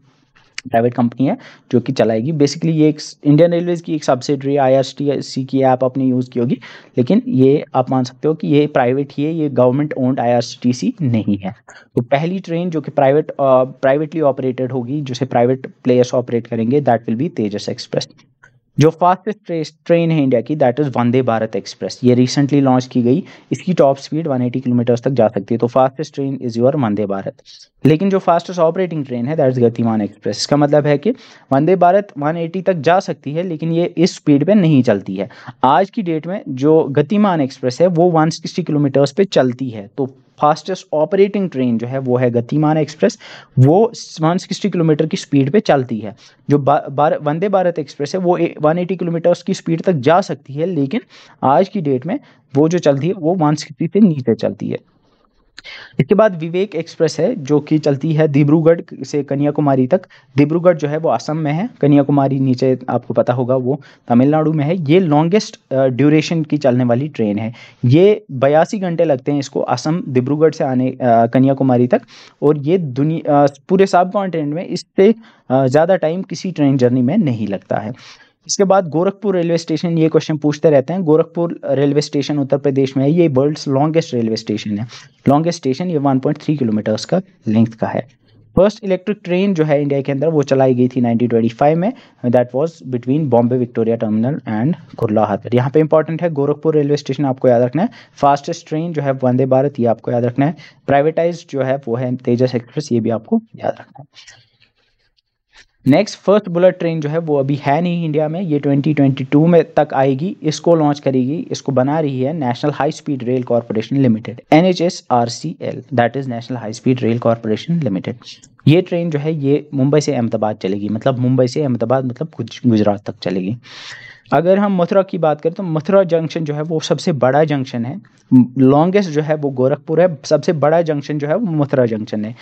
प्राइवेट कंपनी है जो कि चलाएगी बेसिकली ये एक इंडियन रेलवेज की एक सब्सिडरी आई की ऐप आपने यूज़ की होगी लेकिन ये आप मान सकते हो कि ये प्राइवेट ही है ये गवर्नमेंट ओन्ड आई नहीं है तो पहली ट्रेन जो कि प्राइवेट प्राइवेटली ऑपरेटेड होगी जिसे प्राइवेट प्लेयर्स ऑपरेट करेंगे that will be Tejas express जो फास्टेस्ट ट्रेन है इंडिया की that is Vande Bharat express ये रिसेंटली लॉन्च की गई इसकी टॉप स्पीड 180 किलोमीटर तक जा सकती है तो fastest train is your Vande Bharat लेकिन जो फास्टेस्ट ऑपरेटिंग ट्रेन है दैट इज़ गतिमान एक्सप्रेस इसका मतलब है कि वंदे भारत 180 तक जा सकती है लेकिन ये इस स्पीड पर नहीं चलती है आज की डेट में जो गतिमान एक्सप्रेस है वो वन किलोमीटर्स पर चलती है तो फास्टेस्ट ऑपरेटिंग ट्रेन जो है वो है गतिमान एक्सप्रेस वो वन सिक्सटी किलोमीटर की स्पीड पे चलती है जो बार, वंदे भारत एक्सप्रेस है वो वन एटी किलोमीटर की स्पीड तक जा सकती है लेकिन आज की डेट में वो जो चलती है वो वन सिक्सटी से नीचे चलती है इसके बाद विवेक एक्सप्रेस है जो कि चलती है दिब्रूगढ़ से कन्याकुमारी तक दिब्रूगढ़ जो है वो असम में है कन्याकुमारी नीचे आपको पता होगा वो तमिलनाडु में है ये लॉन्गेस्ट ड्यूरेशन की चलने वाली ट्रेन है ये बयासी घंटे लगते हैं इसको असम डिब्रूगढ़ से आने कन्याकुमारी तक और ये दुनिया पूरे सब कॉन्टिनेंट में इससे ज़्यादा टाइम किसी ट्रेन जर्नी में नहीं लगता है इसके बाद गोरखपुर रेलवे स्टेशन ये क्वेश्चन पूछते रहते हैं गोरखपुर रेलवे स्टेशन उत्तर प्रदेश में है ये वर्ल्ड लॉन्गेस्ट रेलवे स्टेशन है लॉन्गेस्ट स्टेशन ये 1.3 किलोमीटर्स का लेंथ का है फर्स्ट इलेक्ट्रिक ट्रेन जो है इंडिया के अंदर वो चलाई गई थी 1925 में that was between Bombay Victoria terminal and Kurla हाथर यहाँ पे इंपॉर्टेंट है गोरखपुर रेलवे स्टेशन आपको याद रखना है फास्टेस्ट ट्रेन जो है वंदे भारत ये आपको याद रखना है प्राइवेटाइज जो है वो है तेजस एक्सप्रेस ये भी आपको याद रखना है नेक्स्ट फर्स्ट बुलेट ट्रेन जो है वो अभी है नहीं इंडिया में ये 2022 में तक आएगी इसको लॉन्च करेगी इसको बना रही है national high speed rail corporation limited N H S R C L that is national high speed rail corporation limited ये ट्रेन जो है ये मुंबई से अहमदाबाद चलेगी मतलब मुंबई से अहमदाबाद मतलब गुजरात तक चलेगी अगर हम मथुरा की बात करें तो मथुरा जंक्शन जो है वो सबसे बड़ा जंक्शन है लॉन्गेस्ट जो है वो गोरखपुर है सबसे बड़ा जंक्शन जो है वो मथुरा जंक्शन है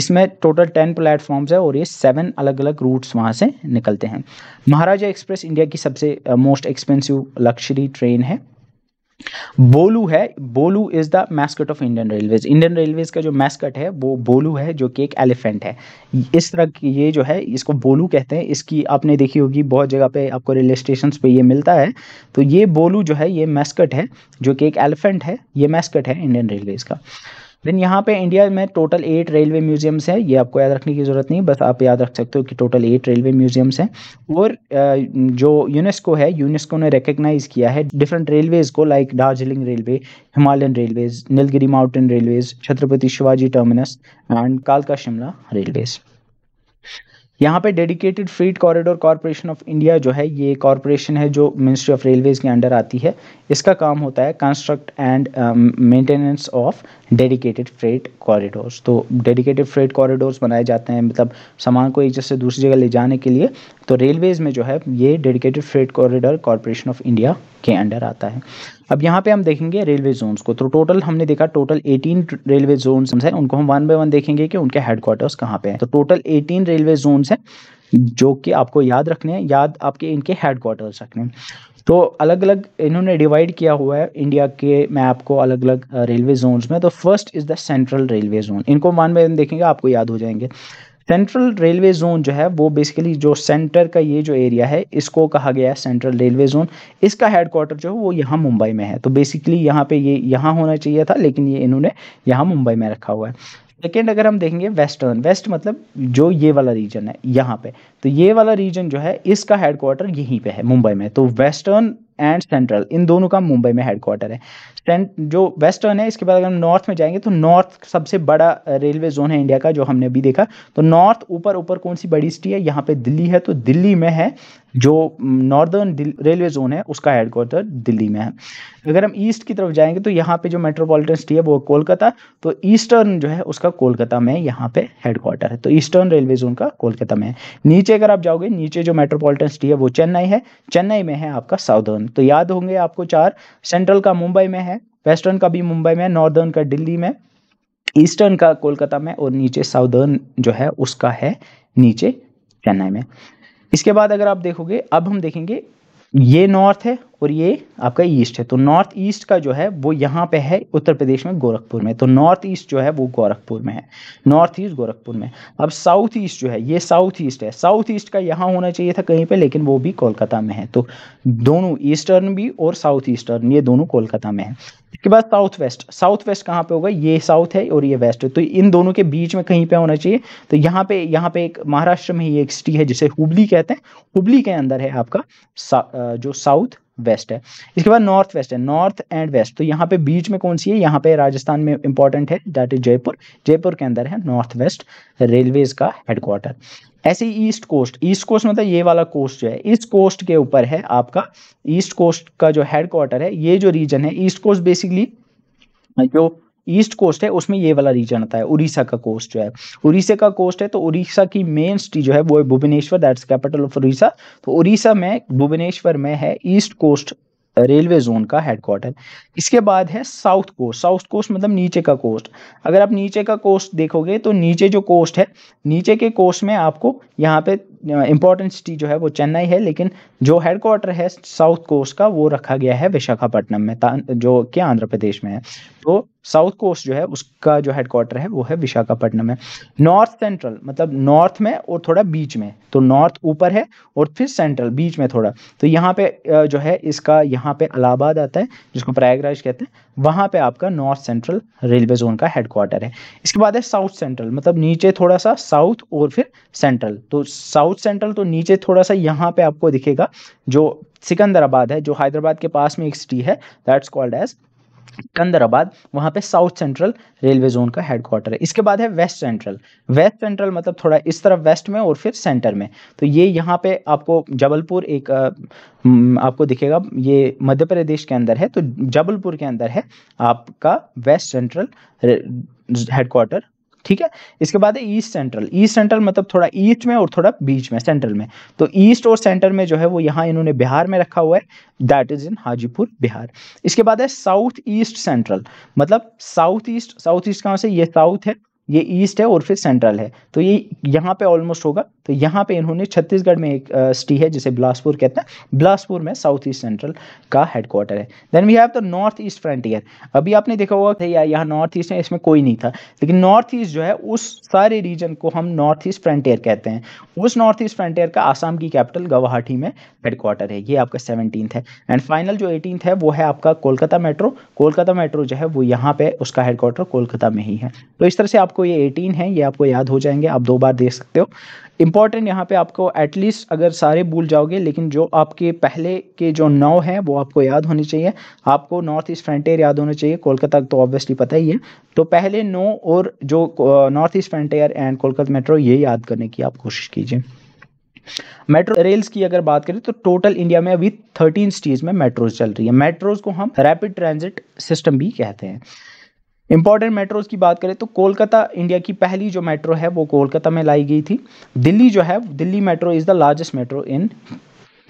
इसमें टोटल टेन प्लेटफॉर्म्स है और ये सेवन अलग अलग रूट्स वहाँ से निकलते हैं महाराजा एक्सप्रेस इंडिया की सबसे मोस्ट एक्सपेंसिव लक्जरी ट्रेन है बोलू है Bholu is the mascot of Indian railways Indian railways का जो मैस्कट है वो बोलू है जो कि एक एलिफेंट है इस तरह की ये जो है इसको बोलू कहते हैं इसकी आपने देखी होगी बहुत जगह पे आपको रेलवे स्टेशन पे ये मिलता है तो ये बोलू जो है ये मैस्कट है जो कि एक एलिफेंट है ये मैस्कट है इंडियन रेलवेज का देन यहाँ पे इंडिया में टोटल एट रेलवे म्यूजियम्स हैं ये आपको याद रखने की ज़रूरत नहीं बस आप याद रख सकते हो कि टोटल एट रेलवे म्यूजियम्स हैं और जो यूनेस्को है यूनेस्को ने रिकग्नाइज किया है डिफरेंट रेलवेज़ को like Darjeeling railway Himalayan railways Nilgiri mountain railways Chhatrapati Shivaji terminus and कालका शिमला रेलवेज़ यहाँ पे dedicated freight corridor corporation of India जो है ये कॉरपोरेशन है जो मिनिस्ट्री ऑफ रेलवेज के अंडर आती है इसका काम होता है construct and maintenance of dedicated freight corridors तो डेडिकेटेड फ्रेट कॉरिडोर्स बनाए जाते हैं मतलब सामान को एक जगह से दूसरी जगह ले जाने के लिए तो रेलवेज़ में जो है ये dedicated freight corridor corporation of India के अंडर आता है अब यहाँ पे हम देखेंगे रेलवे जोन्स को तो टोटल हमने देखा टोटल 18 रेलवे जोन्स हैं उनको हम वन बाय वन देखेंगे कि उनके हेडक्वार्टर्स कहाँ पे हैं तो टोटल 18 रेलवे जोन्स हैं जो कि आपको याद रखने हैं याद आपके इनके हेडक्वार्टर्स रखने हैं तो अलग अलग इन्होंने डिवाइड किया हुआ है इंडिया के मैप को अलग अलग रेलवे जोन्स में तो first is the central railway zone इनको मान में देखेंगे आपको याद हो जाएंगे सेंट्रल रेलवे जोन जो है वो बेसिकली जो सेंटर का ये जो एरिया है इसको कहा गया है सेंट्रल रेलवे जोन इसका हेडक्वार्टर जो है वो यहाँ मुंबई में है तो बेसिकली यहाँ पे ये यहाँ होना चाहिए था लेकिन ये इन्होंने यहाँ मुंबई में रखा हुआ है सेकेंड अगर हम देखेंगे वेस्टर्न वेस्ट मतलब जो ये वाला रीजन है यहाँ पे तो ये वाला रीजन जो है इसका हेडक्वार्टर यहीं पे है मुंबई में तो वेस्टर्न एंड सेंट्रल इन दोनों का मुंबई में हेडक्वार्टर है फ्रेंड जो वेस्टर्न है इसके बाद अगर हम नॉर्थ में जाएंगे तो नॉर्थ सबसे बड़ा रेलवे जोन है इंडिया का जो हमने अभी देखा तो नॉर्थ ऊपर ऊपर कौन सी बड़ी सिटी है यहाँ पे दिल्ली है तो दिल्ली में है जो नॉर्दर्न रेलवे जोन है उसका हेडक्वार्टर दिल्ली में है अगर हम ईस्ट की तरफ जाएंगे तो यहाँ पे जो मेट्रोपॉलिटन सिटी है वो कोलकाता तो ईस्टर्न जो है उसका कोलकाता में यहाँ पे हेडक्वार्टर है तो ईस्टर्न रेलवे जोन का कोलकाता में है नीचे अगर आप जाओगे नीचे जो मेट्रोपॉलिटन सिटी है वो चेन्नई है चेन्नई में है आपका साउदर्न तो याद होंगे आपको चार सेंट्रल का मुंबई में है वेस्टर्न का भी मुंबई में नॉर्दर्न का दिल्ली में ईस्टर्न का कोलकाता में और नीचे साउदर्न जो है उसका है नीचे चेन्नई में इसके बाद अगर आप देखोगे अब हम देखेंगे ये नॉर्थ है और ये आपका ईस्ट है तो नॉर्थ ईस्ट का जो है वो यहाँ पे है उत्तर प्रदेश में गोरखपुर में तो नॉर्थ ईस्ट जो है वो गोरखपुर में है नॉर्थ ईस्ट गोरखपुर में अब साउथ ईस्ट जो है ये साउथ ईस्ट है साउथ ईस्ट का यहाँ होना चाहिए था कहीं पे लेकिन वो भी कोलकाता में है तो दोनों ईस्टर्न भी और साउथ ईस्टर्न ये दोनों कोलकाता में है इसके बाद साउथ वेस्ट साउथ वेस्ट कहाँ पे होगा ये साउथ है और ये वेस्ट है तो इन दोनों के बीच में कहीं पे होना चाहिए तो यहाँ पे यहाँ पे एक महाराष्ट्र में ही एक सिटी है जिसे हुबली कहते हैं हुबली के अंदर है आपका सा, जो साउथ वेस्ट है इसके बाद नॉर्थ वेस्ट है नॉर्थ एंड वेस्ट तो यहाँ पे बीच में कौन सी है यहाँ पे राजस्थान में इंपॉर्टेंट है दैट इज जयपुर जयपुर के अंदर है नॉर्थ वेस्ट रेलवेज का हेडक्वार्टर ऐसे ईस्ट कोस्ट ईस्ट कोस्ट मतलब ये वाला कोस्ट जो है इस कोस्ट के ऊपर है आपका ईस्ट कोस्ट का जो हेडक्वार्टर है ये जो रीजन है ईस्ट कोस्ट बेसिकली जो ईस्ट कोस्ट है उसमें ये वाला रीजन आता है उड़ीसा का कोस्ट जो है उड़ीसा का कोस्ट है तो उड़ीसा की मेन सिटी जो है वो है Bhubaneswar that's capital of Orissa तो उड़ीसा में भुवनेश्वर में है ईस्ट कोस्ट रेलवे जोन का हेडक्वार्टर इसके बाद है साउथ कोस्ट साउथ कोस्ट मतलब नीचे का कोस्ट अगर आप नीचे का कोस्ट देखोगे तो नीचे जो कोस्ट है नीचे के कोस्ट में आपको यहाँ पे इंपॉर्टेंट सिटी जो है वो चेन्नई है लेकिन जो हेडक्वार्टर है साउथ कोस्ट का वो रखा गया है विशाखापट्टनम में जो कि आंध्र प्रदेश में है तो साउथ कोस्ट जो है उसका जो हेडक्वार्टर है वो है विशाखापट्टनम है नॉर्थ सेंट्रल मतलब नॉर्थ में और थोड़ा बीच में तो नॉर्थ ऊपर है और फिर सेंट्रल बीच में थोड़ा तो यहाँ पे जो है इसका यहाँ पे इलाहाबाद आता है जिसको प्रयागराज कहते हैं वहाँ पे आपका नॉर्थ सेंट्रल रेलवे जोन का हेडक्वार्टर है इसके बाद है साउथ सेंट्रल मतलब नीचे थोड़ा सा साउथ और फिर सेंट्रल तो साउथ सेंट्रल तो नीचे थोड़ा सा यहाँ पे आपको दिखेगा जो सिकंदराबाद है जो हैदराबाद के पास में एक सिटी है दैट्स कॉल्ड एज कंदराबाद वहाँ पे साउथ सेंट्रल रेलवे जोन का हेडक्वार्टर है इसके बाद है वेस्ट सेंट्रल वेस्ट सेंट्रल मतलब थोड़ा इस तरफ वेस्ट में और फिर सेंटर में तो ये यहाँ पे आपको जबलपुर एक आपको दिखेगा ये मध्य प्रदेश के अंदर है तो जबलपुर के अंदर है आपका वेस्ट सेंट्रल हेडक्वार्टर ठीक है इसके बाद है ईस्ट सेंट्रल ईस्ट सेंट्रल मतलब थोड़ा ईस्ट में और थोड़ा बीच में सेंट्रल में तो ईस्ट और सेंटर में जो है वो यहाँ इन्होंने बिहार में रखा हुआ है that is in Hajipur Bihar इसके बाद है साउथ ईस्ट सेंट्रल मतलब साउथ ईस्ट साउथ ईस्ट कहाँ से ये साउथ है ये ईस्ट है और फिर सेंट्रल है तो ये यहाँ पे ऑलमोस्ट होगा तो यहाँ पे इन्होंने छत्तीसगढ़ में एक सिटी है जिसे बिलासपुर कहते हैं बिलासपुर में साउथ ईस्ट सेंट्रल का हेडक्वार्टर है then we have the north east frontier अभी आपने देखा होगा या यहाँ नॉर्थ ईस्ट है इसमें कोई नहीं था लेकिन नॉर्थ ईस्ट जो है उस सारे रीजन को हम नॉर्थ ईस्ट फ्रंटियर कहते हैं उस नॉर्थ ईस्ट फ्रंटियर का आसाम की कैपिटल गुवाहाटी में हेडक्वार्टर है ये आपका सेवनटीन है एंड फाइनल जो एटीन है वो है आपका कोलकाता मेट्रो कोलकाता मेट्रो जो है वो यहाँ पे उसका हेडक्वार्टर कोलकाता में ही है तो इस तरह से आपको आपको ये 18 है ये आपको याद हो जाएंगे आप दो बार देख सकते हो इंपॉर्टेंट यहाँ पे आपको एटलीस्ट अगर सारे भूल जाओगे लेकिन जो आपके पहले के जो नौ हैं वो आपको याद होने चाहिए आपको नॉर्थ ईस्ट फ्रंटियर याद होने चाहिए कोलकाता तो ऑब्वियसली पता ही है तो पहले नौ और जो north east frontier and Kolkata metro ये याद करने की आप कोशिश कीजिए मेट्रो रेल्स की अगर बात करें तो टोटल इंडिया में अभी थर्टीन स्टेज में मेट्रोज चल रही है मेट्रोज को हम रैपिड ट्रांजिट सिस्टम भी कहते हैं इंपॉर्टेंट मेट्रोज की बात करें तो कोलकाता इंडिया की पहली जो मेट्रो है वो कोलकाता में लाई गई थी दिल्ली जो है Delhi metro is the largest metro in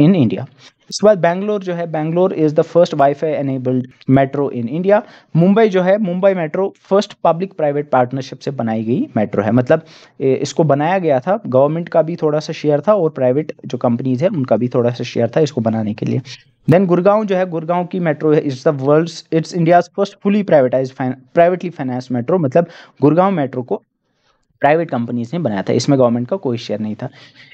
in India इसके बाद बैंगलोर जो है Bangalore is the first wifi enabled metro in India Mumbai जो है Mumbai metro first public private partnership से बनाई गई मेट्रो है मतलब इसको बनाया गया था गवर्नमेंट का भी थोड़ा सा शेयर था और प्राइवेट जो कंपनीज है उनका भी थोड़ा सा शेयर था इसको बनाने के लिए देन गुड़गांव जो है गुड़गांव की मेट्रो है is the world it's India's first fully privatize privately finance metro मतलब गुड़गांव मेट्रो को प्राइवेट कंपनीज ने बनाया था इसमें गवर्नमेंट का कोई शेयर नहीं था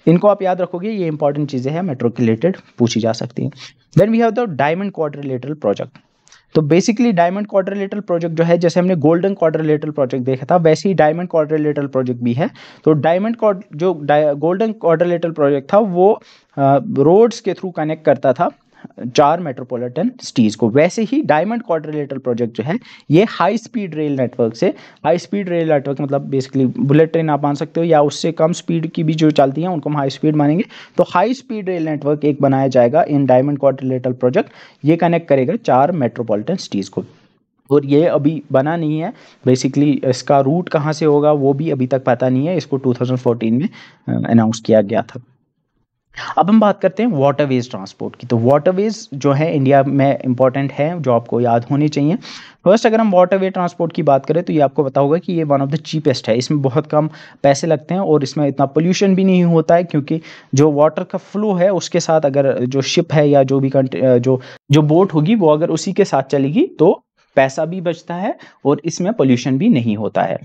इनको आप याद रखोगे ये इंपॉर्टेंट चीज़ें हैं मेट्रो के रिलेटेड पूछी जा सकती हैं then we have the diamond quadrilateral project तो बेसिकली डायमंड रिलेटेड प्रोजेक्ट जो है जैसे हमने गोल्डन रिलेटेड प्रोजेक्ट देखा था वैसे ही डायमंड क्वाड्रिलेटरल प्रोजेक्ट भी है तो डायमंड जो गोल्डन क्वाड्रिलेटरल प्रोजेक्ट था वो रोड्स के थ्रू कनेक्ट करता था चार मेट्रोपॉलिटन सिटीज को वैसे ही डायमंड क्वाड्रिलेटरल प्रोजेक्ट जो है ये हाई स्पीड रेल नेटवर्क से हाई स्पीड रेल नेटवर्क मतलब बेसिकली बुलेट ट्रेन आप मान सकते हो या उससे कम स्पीड की भी जो चलती हैं उनको हम हाई स्पीड मानेंगे तो हाई स्पीड रेल नेटवर्क एक बनाया जाएगा इन डायमंड क्वाड्रिलेटरल प्रोजेक्ट ये कनेक्ट करेगा चार मेट्रोपॉलिटन सिटीज़ को और ये अभी बना नहीं है बेसिकली इसका रूट कहाँ से होगा वो भी अभी तक पता नहीं है इसको 2014 में अनाउंस किया गया था अब हम बात करते हैं वाटरवेज ट्रांसपोर्ट की तो वाटरवेज जो है इंडिया में इंपॉर्टेंट है जो आपको याद होने चाहिए फर्स्ट अगर हम वाटरवे ट्रांसपोर्ट की बात करें तो ये आपको पता होगा कि ये वन ऑफ द चीपेस्ट है इसमें बहुत कम पैसे लगते हैं और इसमें इतना पोल्यूशन भी नहीं होता है क्योंकि जो वाटर का फ्लो है उसके साथ अगर जो शिप है या जो भी जो जो बोट होगी वो अगर उसी के साथ चलेगी तो पैसा भी बचता है और इसमें पोल्यूशन भी नहीं होता है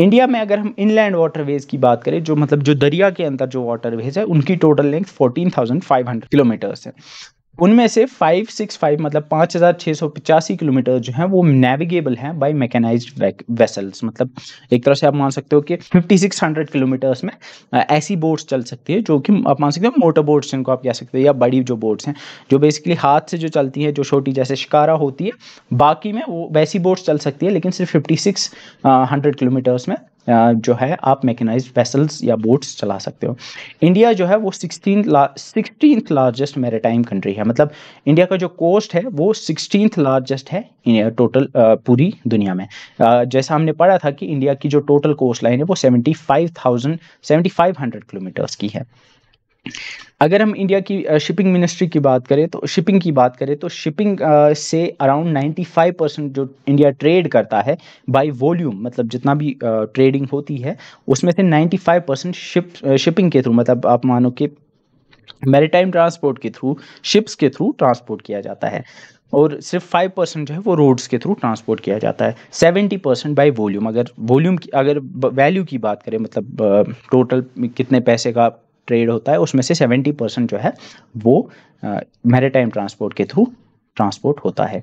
इंडिया में अगर हम इनलैंड वाटरवेज की बात करें जो मतलब जो दरिया के अंदर जो वाटरवेज है उनकी टोटल लेंथ 14,500 किलोमीटर्स है उनमें से 565 मतलब पाँच हज़ार सौ किलोमीटर जो है वो नेविगेबल हैं बाय मैकेनाइज्ड वेसल्स मतलब एक तरह से आप मान सकते हो कि 5600 किलोमीटर्स में ऐसी बोट्स चल सकती है जो कि आप मान सकते हो मोटर बोट्स जिनको आप कह सकते हो या बड़ी जो बोट्स हैं जो बेसिकली हाथ से जो चलती है जो छोटी जैसे शिकारा होती है बाकी में वो वैसी बोट्स चल सकती है लेकिन सिर्फ फिफ्टी सिक्स किलोमीटर्स में जो है आप मैकेनाइज वेसल्स या बोट्स चला सकते हो इंडिया जो है वो sixteen sixteen largest maritime country है मतलब इंडिया का जो कोस्ट है वो सिक्सटीन लार्जेस्ट है टोटल पूरी दुनिया में जैसा हमने पढ़ा था कि इंडिया की जो टोटल कोस्ट लाइन है वो seventy five thousand seventy five hundred kilometres की है अगर हम इंडिया की शिपिंग मिनिस्ट्री की बात करें तो शिपिंग की बात करें तो शिपिंग से अराउंड 95 परसेंट जो इंडिया ट्रेड करता है बाय वॉल्यूम मतलब जितना भी ट्रेडिंग होती है उसमें से 95 परसेंट शिप शिपिंग के थ्रू मतलब आप मानो कि मेरीटाइम ट्रांसपोर्ट के थ्रू शिप्स के थ्रू ट्रांसपोर्ट किया जाता है और सिर्फ फाइव परसेंट जो है वो रोड्स के थ्रू ट्रांसपोर्ट किया जाता है सेवेंटी परसेंट बाई वॉल्यूम अगर वॉल्यूम की अगर वैल्यू की बात करें मतलब टोटल कितने पैसे का ट्रेड होता है उसमें से सेवेंटी परसेंट जो है वो मैरिटाइम ट्रांसपोर्ट के थ्रू ट्रांसपोर्ट होता है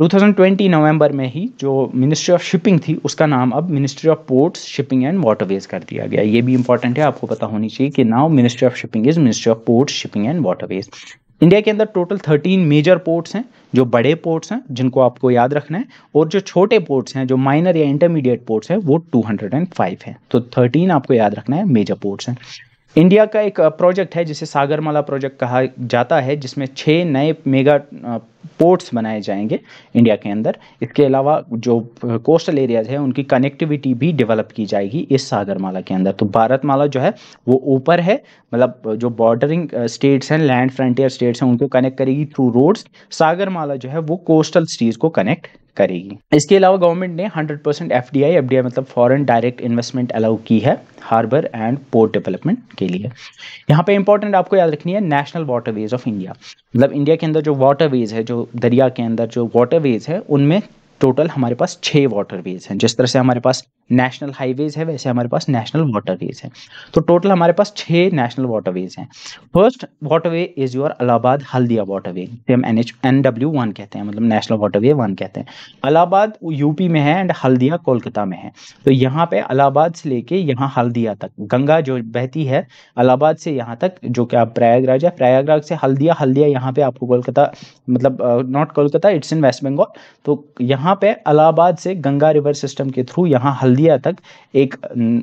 2020 नवंबर में ही जो मिनिस्ट्री ऑफ शिपिंग थी उसका नाम अब ministry of ports shipping and waterways कर दिया गया ये भी इंपॉर्टेंट है आपको पता होनी चाहिए कि now ministry of shipping is ministry of ports shipping and waterways India के अंदर टोटल 13 मेजर पोर्ट्स हैं जो बड़े पोर्ट्स हैं जिनको आपको याद रखना है और जो छोटे पोर्ट्स हैं जो माइनर या इंटरमीडिएट पोर्ट्स हैं वो 205 हैं तो 13 आपको याद रखना है मेजर पोर्ट्स हैं इंडिया का एक प्रोजेक्ट है जिसे सागरमाला प्रोजेक्ट कहा जाता है जिसमें छः नए मेगा पोर्ट्स बनाए जाएंगे इंडिया के अंदर इसके अलावा जो कोस्टल एरियाज हैं उनकी कनेक्टिविटी भी डेवलप की जाएगी इस सागरमाला के अंदर तो भारतमाला जो है वो ऊपर है मतलब जो बॉर्डरिंग स्टेट्स हैं लैंड फ्रंटियर स्टेट्स हैं उनको कनेक्ट करेगी थ्रू रोड्स सागरमाला जो है वो कोस्टल सिटीज़ को कनेक्ट करेगी इसके अलावा गवर्नमेंट ने 100 परसेंट एफ डी मतलब फॉरेन डायरेक्ट इन्वेस्टमेंट अलाउ की है हार्बर एंड पोर्ट डेवलपमेंट के लिए यहाँ पे इंपॉर्टेंट आपको याद रखनी है नेशनल वाटरवेज ऑफ इंडिया मतलब इंडिया के अंदर जो वाटरवेज है जो दरिया के अंदर जो वाटरवेज है उनमें टोटल हमारे पास छः वाटरवेज हैं जिस तरह से हमारे पास नेशनल हाईवेज है वैसे हमारे पास नेशनल वाटरवेज है तो टोटल हमारे पास छः नेशनल वाटरवेज हैं first waterway is your Allahabad Haldia waterway हम N H N W one कहते हैं मतलब नेशनल वाटरवे वन कहते हैं अलाहाबाद यूपी में है एंड हल्दिया कोलकाता में है तो यहाँ पे अलाहाबाद से लेके यहाँ हल्दिया तक गंगा जो बहती है अलाहाबाद से यहाँ तक जो कि आप प्रयागराज है प्रयागराज से हल्दिया हल्दिया यहाँ पे आपको कोलकाता मतलब not Kolkata it's in west Bengal तो यहाँ यहाँ पे अलाहाबाद से गंगा रिवर सिस्टम के थ्रू यहाँ हल्दिया तक एक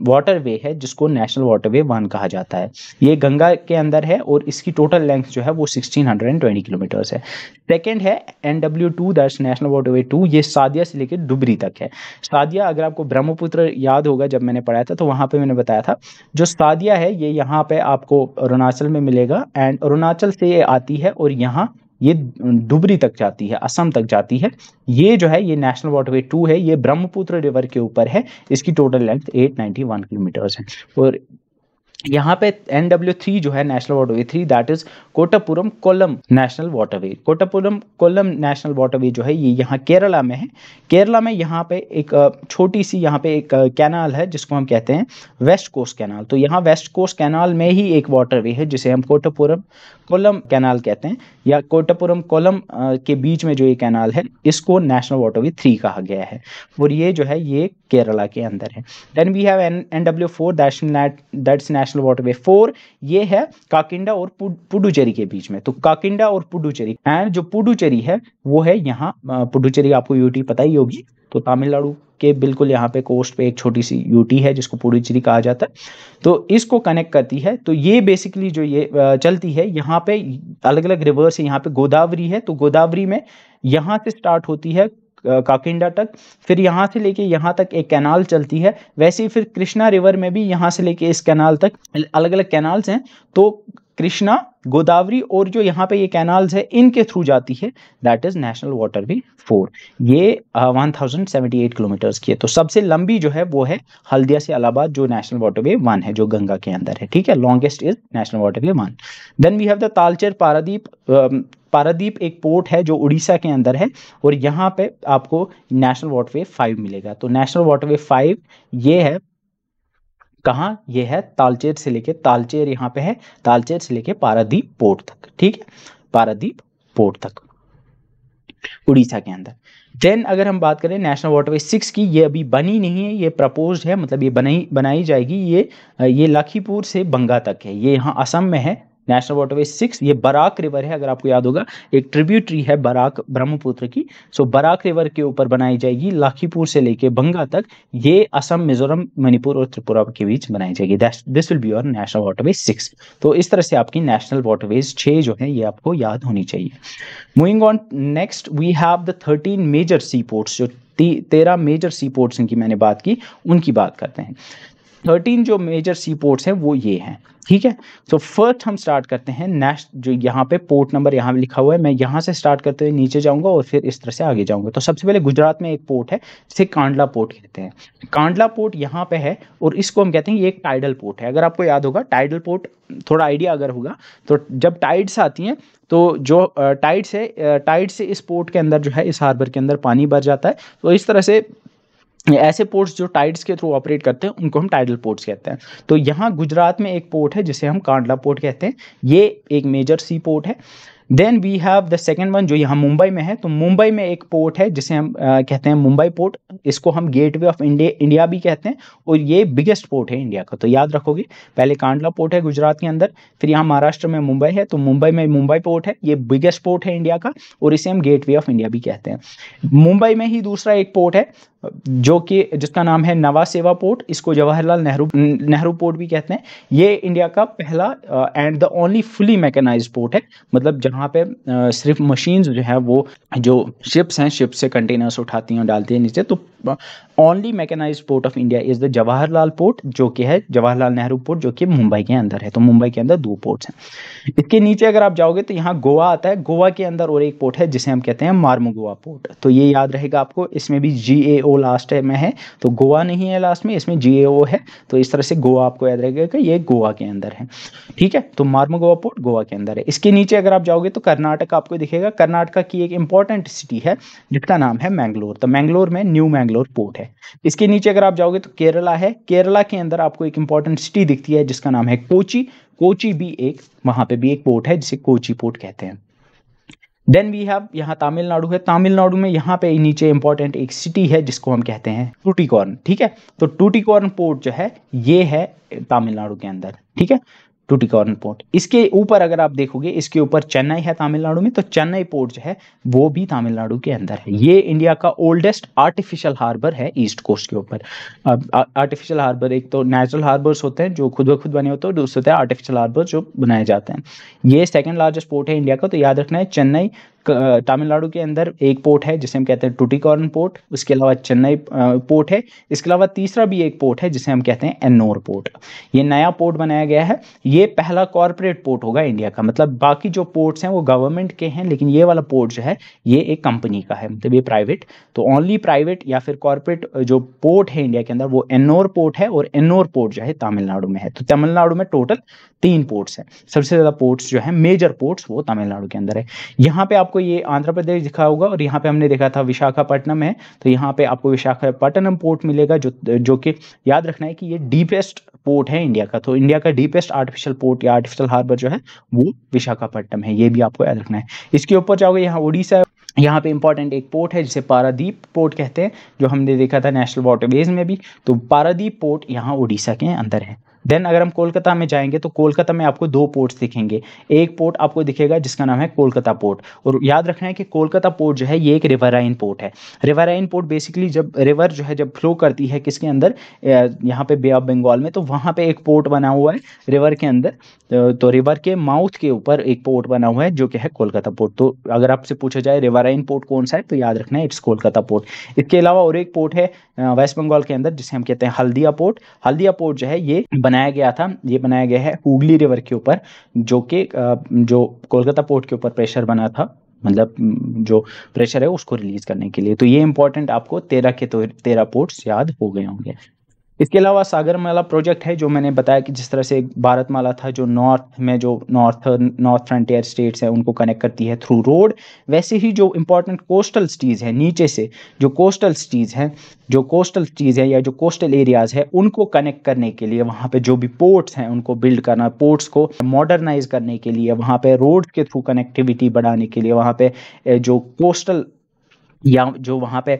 वाटर वे है जिसको नेशनल वाटर वे वन कहा जाता है ये गंगा के अंदर है और इसकी टोटल लेंथ जो है वो 1620 किलोमीटर है सेकेंड है N W two that's national water way two ये सादिया से लेकर डुबरी तक है सादिया अगर आपको ब्रह्मपुत्र याद होगा जब मैंने पढ़ाया था तो वहाँ पर मैंने बताया था जो सादिया है ये यहाँ पर आपको अरुणाचल में मिलेगा एंड अरुणाचल से ये आती है और यहाँ ये डुबरी तक जाती है असम तक जाती है ये जो है ये नेशनल वाटरवे टू है ये ब्रह्मपुत्र रिवर के ऊपर है इसकी टोटल लेंथ 891 किलोमीटर्स है और यहाँ पे एन डब्ल्यू थ्री जो है national waterway three that is Kottapuram Kollam national waterway Kottapuram Kollam national waterway जो है ये यहाँ केरला में है केरला में यहाँ पे एक छोटी सी यहाँ पे एक कैनाल है जिसको हम कहते हैं वेस्ट कोस्ट कैनाल तो यहाँ वेस्ट कोस्ट कैनाल में ही एक वाटरवे है जिसे हम कोटापुरम कोलम कैनाल कहते हैं या कोटापुरम कोलम के बीच में जो ये कैनाल है इसको नेशनल वाटरवे थ्री कहा गया है और ये जो है ये केरला के अंदर है then we have N N W four that's national national waterway four ये है काकिंडा और पुडुचेरी के बीच में तो काकिंडा और पुडुचेरी एंड जो पुडुचेरी है वो है यहाँ पुडुचेरी आपको यूटी पता ही होगी तो तमिलनाडु के बिल्कुल यहाँ पे कोस्ट पे एक छोटी सी यूटी है जिसको पुडुचेरी कहा जाता है तो इसको कनेक्ट करती है तो ये बेसिकली जो ये चलती है यहाँ पे अलग अलग रिवर्स है यहाँ पे गोदावरी है तो गोदावरी में यहाँ से स्टार्ट होती है काकिंडा तक फिर यहाँ से लेके यहाँ तक एक कैनाल चलती है वैसे ही फिर कृष्णा रिवर में भी यहाँ से लेके इस कैनाल तक अलग अलग कैनाल्स हैं तो कृष्णा गोदावरी और जो यहाँ पे ये कैनाल्स है इनके थ्रू जाती है that is national water way four ये one thousand seventy eight kilometres की है तो सबसे लंबी जो है वो है हल्दिया से अलाहाबाद जो नेशनल वाटर वे वन है जो गंगा के अंदर है ठीक है longest is national water way one then we have the Talcher Paradip Paradip एक पोर्ट है जो उड़ीसा के अंदर है और यहाँ पे आपको नेशनल वाटरवे फाइव मिलेगा तो नेशनल वाटरवे फाइव ये है कहाँ ये है तालचेर से लेके तालचेर यहाँ पे है तालचेर से लेके पारादीप पोर्ट तक ठीक है पारादीप पोर्ट तक उड़ीसा के अंदर देन अगर हम बात करें नेशनल वाटरवे सिक्स की ये अभी बनी नहीं है ये प्रपोज है मतलब ये बनाई बनाई जाएगी ये ये लखीपुर से बंगा तक है ये यहाँ असम में है नेशनल वाटरवे सिक्स ये बराक रिवर है अगर आपको याद होगा एक ट्रिब्यूटरी है बराक ब्रह्मपुत्र की सो बराक रिवर के ऊपर बनाई जाएगी लाखीपुर से लेके बंगा तक ये असम मिजोरम मणिपुर और त्रिपुरा के बीच बनाई जाएगी this will be your national waterway six तो इस तरह से आपकी नेशनल वाटरवेज छः जो है ये आपको याद होनी चाहिए moving on next we have the thirteen major sea ports जो तेरह मेजर सी पोर्ट्स की मैंने बात की उनकी बात करते हैं थर्टीन जो मेजर सी पोर्ट्स हैं वो ये हैं ठीक है सो so फर्स्ट हम स्टार्ट करते हैं नेक्स्ट जो यहाँ पे पोर्ट नंबर यहाँ लिखा हुआ है मैं यहाँ से स्टार्ट करते हुए नीचे जाऊँगा और फिर इस तरह से आगे जाऊँगा तो सबसे पहले गुजरात में एक पोर्ट है जिसे कांडला पोर्ट कहते हैं कांडला पोर्ट यहाँ पे है और इसको हम कहते हैं ये एक टाइडल पोर्ट है अगर आपको याद होगा टाइडल पोर्ट थोड़ा आइडिया अगर होगा तो जब टाइड्स आती हैं तो जो टाइड्स है टाइड से इस पोर्ट के अंदर जो है इस हार्बर के अंदर पानी भर जाता है तो इस तरह से ऐसे पोर्ट्स जो टाइड्स के थ्रू ऑपरेट करते हैं उनको हम टाइडल पोर्ट्स कहते हैं तो यहाँ गुजरात में एक पोर्ट है जिसे हम कांडला पोर्ट कहते हैं ये एक मेजर सी पोर्ट है then we have the second one जो यहाँ मुंबई में है तो मुंबई में एक पोर्ट है जिसे हम आ, कहते हैं मुंबई पोर्ट इसको हम गेटवे ऑफ इंडिया इंडिया भी कहते हैं और ये बिगेस्ट पोर्ट है इंडिया का तो याद रखोगे पहले कांडला पोर्ट है गुजरात के अंदर फिर यहाँ महाराष्ट्र में मुंबई है तो मुंबई में मुंबई पोर्ट है ये बिगेस्ट पोर्ट है इंडिया का और इसे हम गेटवे ऑफ इंडिया भी कहते हैं मुंबई में ही दूसरा एक पोर्ट है जो कि जिसका नाम है नवा सेवा पोर्ट इसको जवाहरलाल नेहरू नेहरू पोर्ट भी कहते हैं ये इंडिया का पहला and the only fully mechanize port है मतलब जहाँ पे uh, सिर्फ मशीन्स जो है वो जो शिप्स हैं शिप से कंटेनर्स उठाती हैं डालती हैं नीचे तो only mechanize port of India is the Jawaharlal port जो कि है जवाहरलाल नेहरू पोर्ट जो कि मुंबई के अंदर है तो मुंबई के अंदर दो पोर्ट्स हैं इसके नीचे अगर आप जाओगे तो यहाँ गोवा आता है गोवा के अंदर और एक पोर्ट है जिसे हम कहते हैं गोवा पोर्ट तो ये याद रहेगा आपको इसमें भी जी ए ओ लास्ट में है तो गोवा नहीं है लास्ट में इसमें जी ए ओ है तो इस तरह से गोवा आपको याद रहेगा कि ये गोवा के अंदर है ठीक है तो मार्मो गोवा पोर्ट गोवा के अंदर है इसके नीचे अगर आप जाओगे तो कर्नाटक आपको दिखेगा कर्नाटका की एक इंपॉर्टेंट सिटी है जिसका नाम है मैंगलोर तो मैंगलोर में न्यू मैंगलोर पोर्ट है इसके नीचे अगर आप जाओगे तो केरला है केरला के अंदर आपको एक इंपॉर्टेंट सिटी दिखती है जिसका नाम है कोची कोची भी एक वहां पे भी एक पोर्ट है जिसे कोची पोर्ट कहते हैं देन वी हैव यहाँ तमिलनाडु है तमिलनाडु में यहाँ पे नीचे इंपॉर्टेंट एक सिटी है जिसको हम कहते हैं टूटीकॉर्न ठीक है तो टूटीकॉर्न पोर्ट जो है ये है तमिलनाडु के अंदर ठीक है टूटिकॉर्न पोर्ट इसके ऊपर अगर आप देखोगे इसके ऊपर चेन्नई है तमिलनाडु में तो चेन्नई पोर्ट जो है वो भी तमिलनाडु के अंदर है ये इंडिया का ओल्डेस्ट आर्टिफिशियल हार्बर है ईस्ट कोस्ट के ऊपर आर्टिफिशियल हार्बर एक तो नेचुरल हार्बर्स होते हैं जो खुद ब खुद बने होते हैं दूसरे होते हैं आर्टिफिशियल हार्बर जो बनाए जाते हैं ये सेकेंड लार्जेस्ट पोर्ट है इंडिया का तो याद रखना है चेन्नई तमिलनाडु के अंदर एक पोर्ट है जिसे हम कहते हैं टूटीकॉर्न पोर्ट उसके अलावा चेन्नई पोर्ट है इसके अलावा तीसरा भी एक पोर्ट है जिसे हम कहते हैं एन्नोर पोर्ट ये नया पोर्ट बनाया गया है ये पहला कॉरपोरेट पोर्ट होगा इंडिया का मतलब बाकी जो पोर्ट्स हैं वो गवर्नमेंट के हैं लेकिन ये वाला पोर्ट जो है ये एक कंपनी का है मतलब ये प्राइवेट तो ओनली प्राइवेट या फिर कॉरपोरेट जो पोर्ट है इंडिया के अंदर वो एन्नोर पोर्ट है और एन्नोर पोर्ट जो है तमिलनाडु में है तो तमिलनाडु में टोटल तीन पोर्ट्स हैं सबसे ज़्यादा पोर्ट्स जो है मेजर पोर्ट्स वो तमिलनाडु के अंदर है यहाँ पे आपको ये आंध्र प्रदेश दिखा होगा और यहाँ पे हमने देखा था विशाखापट्टनम है तो यहाँ पे आपको विशाखापट्टनम पोर्ट मिलेगा जो जो कि याद रखना है कि ये डीपेस्ट पोर्ट है इंडिया का तो इंडिया का डीपेस्ट आर्टिफिशियल पोर्ट या आर्टिफिशियल हार्बर जो है वो विशाखापट्टनम है ये भी आपको याद रखना है इसके ऊपर जाओगे यहाँ उड़ीसा यहाँ पे इंपॉर्टेंट एक पोर्ट है जिसे पारादीप पोर्ट कहते हैं जो हमने देखा था नेशनल वाटरवेज में भी तो पारादीप पोर्ट यहाँ उड़ीसा के अंदर है देन अगर हम कोलकाता में जाएंगे तो कोलकाता में आपको दो पोर्ट्स दिखेंगे एक पोर्ट आपको दिखेगा जिसका नाम है कोलकाता पोर्ट और याद रखना है कि कोलकाता पोर्ट जो है ये एक रिवराइन पोर्ट है रिवराइन पोर्ट बेसिकली जब रिवर जो है जब फ्लो करती है किसके अंदर यहाँ पे बे ऑफ बंगाल में तो वहाँ पे एक पोर्ट बना हुआ है रिवर के अंदर तो रिवर के माउथ के ऊपर एक पोर्ट बना हुआ है जो कि है कोलकाता पोर्ट तो अगर आपसे पूछा जाए रिवराइन पोर्ट कौन सा है तो याद रखना है इट्स कोलकाता पोर्ट इसके अलावा और एक पोर्ट है वेस्ट बंगाल के अंदर जिसे हम कहते हैं हल्दिया पोर्ट हल्दिया पोर्ट जो है ये बनाया गया था ये बनाया गया है हुगली रिवर के ऊपर जो कि जो कोलकाता पोर्ट के ऊपर प्रेशर बना था मतलब जो प्रेशर है उसको रिलीज करने के लिए तो ये इंपॉर्टेंट आपको तेरह के तो तेरह पोर्ट्स याद हो गए होंगे इसके अलावा सागरमाला प्रोजेक्ट है जो मैंने बताया कि जिस तरह से भारत माला था जो नॉर्थ में जो नॉर्थ नॉर्थ फ्रंटियर स्टेट्स हैं उनको कनेक्ट करती है थ्रू रोड वैसे ही जो इंपॉर्टेंट कोस्टल सिटीज़ हैं नीचे से जो कोस्टल सिटीज़ हैं जो कोस्टल सिटीज़ हैं या जो कोस्टल एरियाज़ हैं उनको कनेक्ट करने के लिए वहाँ पर जो भी पोर्ट्स हैं उनको बिल्ड करना पोर्ट्स को मॉडर्नाइज करने के लिए वहाँ पर रोड के थ्रू कनेक्टिविटी बढ़ाने के लिए वहाँ पर जो कोस्टल या जो वहाँ पे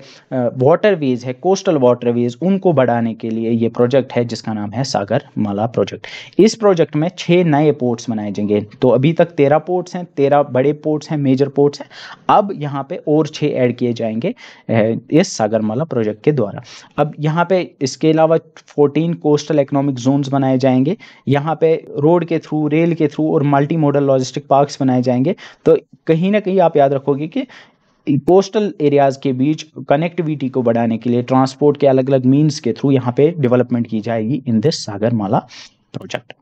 वाटरवेज है कोस्टल वाटरवेज उनको बढ़ाने के लिए ये प्रोजेक्ट है जिसका नाम है सागर माला प्रोजेक्ट इस प्रोजेक्ट में छः नए पोर्ट्स बनाए जाएंगे तो अभी तक तेरह पोर्ट्स हैं तेरह बड़े पोर्ट्स हैं मेजर पोर्ट्स हैं अब यहाँ पे और छः ऐड किए जाएंगे इस सागरमाला प्रोजेक्ट के द्वारा अब यहाँ पे इसके अलावा फोर्टीन कोस्टल इकोनॉमिक जोन्स बनाए जाएंगे यहाँ पे रोड के थ्रू रेल के थ्रू और मल्टी मॉडल लॉजिस्टिक पार्क्स बनाए जाएंगे तो कहीं ना कहीं आप याद रखोगे कि कोस्टल एरियाज के बीच कनेक्टिविटी को बढ़ाने के लिए ट्रांसपोर्ट के अलग अलग मीन्स के थ्रू यहाँ पे डेवलपमेंट की जाएगी इन दिस सागरमाला प्रोजेक्ट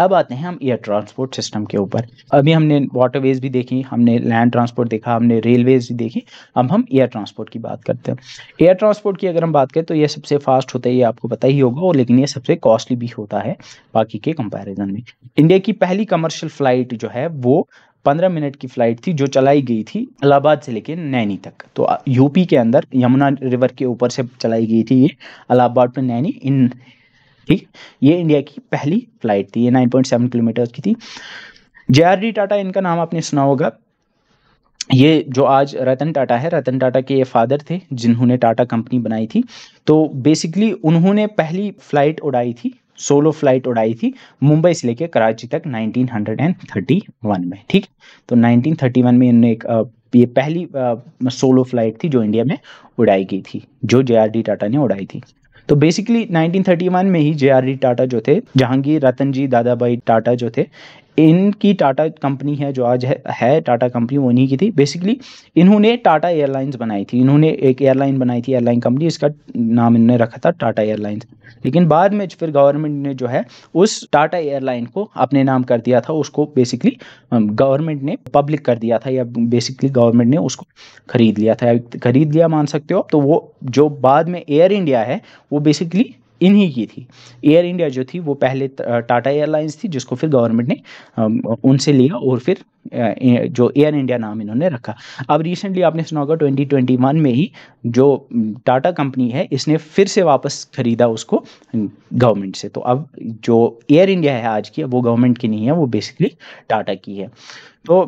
अब आते हैं हम एयर ट्रांसपोर्ट सिस्टम के ऊपर अभी हमने वाटरवेज भी देखी हमने लैंड ट्रांसपोर्ट देखा हमने रेलवेज भी देखी अब हम एयर ट्रांसपोर्ट की बात करते हैं एयर ट्रांसपोर्ट की अगर हम बात करें तो ये सबसे फास्ट होता है ये आपको पता ही होगा और लेकिन ये सबसे कॉस्टली भी होता है बाकी के कंपैरिजन में इंडिया की पहली कमर्शियल फ्लाइट जो है वो पंद्रह मिनट की फ्लाइट थी जो चलाई गई थी इलाहाबाद से लेकर नैनी तक तो यूपी के अंदर यमुना रिवर के ऊपर से चलाई गई थी ये इलाहाबाद टू नैनी इन ठीक ये इंडिया की पहली फ्लाइट थी ये नाइन पॉइंट सेवन किलोमीटर की थी जे टाटा इनका नाम आपने सुना होगा ये जो आज रतन टाटा है रतन टाटा के ये फादर थे जिन्होंने टाटा कंपनी बनाई थी तो बेसिकली उन्होंने पहली फ्लाइट उड़ाई थी सोलो फ्लाइट उड़ाई थी मुंबई से लेकर कराची तक 1931 में ठीक तो 1931 में इन्होंने एक ये पहली सोलो फ्लाइट थी जो इंडिया में उड़ाई गई थी जो जे टाटा ने उड़ाई थी तो बेसिकली 1931 में ही जे टाटा जो थे जहांगीर रतन जी दादा भाई टाटा जो थे इनकी टाटा कंपनी है जो आज है, है टाटा कंपनी वो इन्हीं की थी बेसिकली इन्होंने टाटा एयरलाइंस बनाई थी इन्होंने एक एयरलाइन बनाई थी एयरलाइन कंपनी इसका नाम इन्होंने रखा था टाटा एयरलाइंस लेकिन बाद में फिर गवर्नमेंट ने जो है उस टाटा एयरलाइन को अपने नाम कर दिया था उसको बेसिकली गवर्नमेंट ने पब्लिक कर दिया था या बेसिकली गवर्नमेंट ने उसको खरीद लिया था खरीद लिया मान सकते हो तो वो जो बाद में एयर इंडिया है वो बेसिकली इन्हीं की थी एयर इंडिया जो थी वो पहले टाटा एयरलाइंस थी जिसको फिर गवर्नमेंट ने उनसे लिया और फिर जो एयर इंडिया नाम इन्होंने रखा अब रिसेंटली आपने सुना होगा 2021 में ही जो टाटा कंपनी है इसने फिर से वापस खरीदा उसको गवर्नमेंट से तो अब जो एयर इंडिया है आज की वो गवर्नमेंट की नहीं है वो बेसिकली टाटा की है तो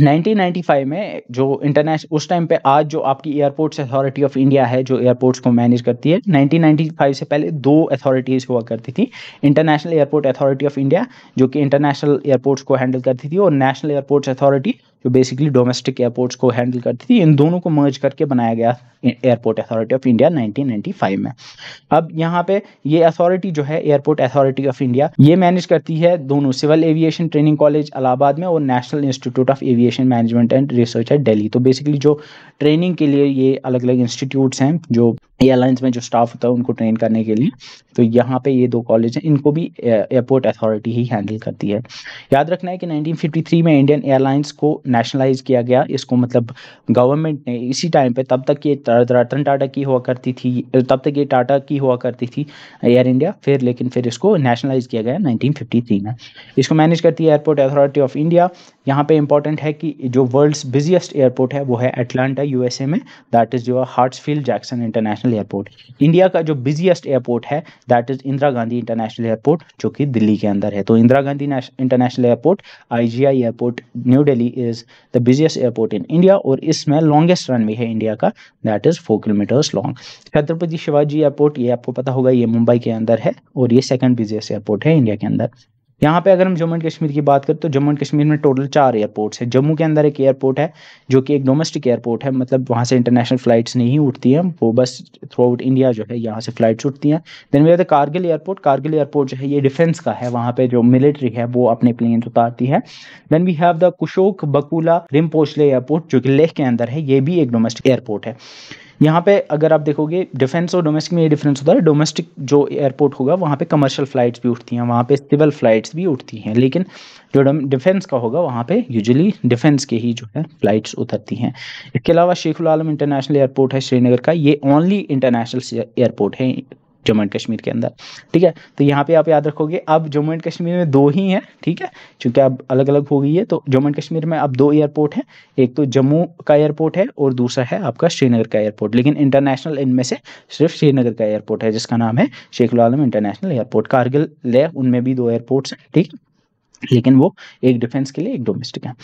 1995 में जो इंटरनेशनल उस टाइम पे आज जो आपकी एयरपोर्ट्स अथॉरिटी ऑफ इंडिया है जो एयरपोर्ट्स को मैनेज करती है 1995 से पहले दो अथॉरिटीज़ हुआ करती थी international airport authority of India जो कि इंटरनेशनल एयरपोर्ट्स को हैंडल करती थी और नेशनल एयरपोर्ट्स अथॉरिटी जो बेसिकली डोमेस्टिक एयरपोर्ट्स को हैंडल करती थी इन दोनों को मर्ज करके बनाया गया एयरपोर्ट अथॉरिटी ऑफ इंडिया 1995 में अब यहाँ पे ये अथॉरिटी जो है एयरपोर्ट अथॉरिटी ऑफ इंडिया ये मैनेज करती है दोनों civil aviation training college Allahabad में और national institute of aviation management and research है डेली तो बेसिकली जो ट्रेनिंग के लिए ये अलग अलग इंस्टीट्यूट्स हैं जो एयरलाइंस में जो स्टाफ होता है उनको ट्रेन करने के लिए तो यहाँ पे ये दो कॉलेज हैं इनको भी एयरपोर्ट अथॉरिटी ही हैंडल करती है याद रखना है कि 1953 में इंडियन एयरलाइंस को नेशनलाइज किया गया इसको मतलब गवर्नमेंट ने इसी टाइम पे तब तक ये रतन टाटा की हुआ करती थी तब तक ये टाटा की हुआ करती थी एयर इंडिया फिर लेकिन फिर इसको नेशनलाइज किया गया 1953 में इसको मैनेज करती है एयरपोर्ट अथॉरिटी ऑफ इंडिया यहाँ पे इंपॉर्टेंट है कि जो वर्ल्ड्स बिजिएस्ट एयरपोर्ट है वो है एटलांटा यूएसए में that is your Hartsfield Jackson international airport India का जो बिजिएस्ट एयरपोर्ट है that is Indira Gandhi international airport जो कि दिल्ली के अंदर है तो Indira Gandhi international airport I airport New Delhi is the busiest airport in India और इसमें लॉन्गेस्ट रन है इंडिया का that is four kilometres long Chhatrapati Shivaji airport ये आपको पता होगा ये मुंबई के अंदर है और ये सेकेंड बिजिएस्ट एयरपोर्ट है इंडिया के अंदर यहाँ पे अगर हम जम्मू एंड कश्मीर की बात करें तो जम्मू एंड कश्मीर में टोटल चार एयरपोर्ट्स हैं जम्मू के अंदर एक एयरपोर्ट है जो कि एक डोमेस्टिक एयरपोर्ट है मतलब वहाँ से इंटरनेशनल फ्लाइट्स नहीं उठती हैं वो बस थ्रू आउट इंडिया जो है यहाँ से फ्लाइट्स उठती हैं then we Kargil airport Kargil airport जो है ये डिफेंस का है वहाँ पे जो मिलिट्री है वो अपने प्लेन उतारती है then we have the Kushok Bakula Rimpochee airport जो कि लेह के अंदर है ये भी एक डोमेस्टिक एयरपोर्ट है यहाँ पे अगर आप देखोगे डिफेंस और डोमेस्टिक में ये डिफरेंस होता है डोमेस्टिक जो एयरपोर्ट होगा वहाँ पे कमर्शियल फ़्लाइट्स भी उठती हैं वहाँ पे सिविल फ़्लाइट्स भी उठती हैं लेकिन जो डिफेंस का होगा वहाँ पे यूजुअली डिफेंस के ही जो है फ़्लाइट्स उतरती हैं इसके अलावा शेखुल आलम इंटरनेशनल एयरपोर्ट है श्रीनगर का ये ओनली इंटरनेशनल एयरपोर्ट है जम्मू एंड कश्मीर के अंदर ठीक है तो यहाँ पे आप याद रखोगे अब जम्मू एंड कश्मीर में दो ही हैं ठीक है क्योंकि अब अलग अलग हो गई है तो जम्मू एंड कश्मीर में अब दो एयरपोर्ट हैं एक तो जम्मू का एयरपोर्ट है और दूसरा है आपका श्रीनगर का एयरपोर्ट लेकिन इंटरनेशनल इनमें से सिर्फ श्रीनगर का एयरपोर्ट है जिसका नाम है शेख उलम इंटरनेशनल एयरपोर्ट कारगिल ले उनमें भी दो एयरपोर्ट्स हैं ठीक है लेकिन वो एक डिफेंस के लिए एक डोमेस्टिक है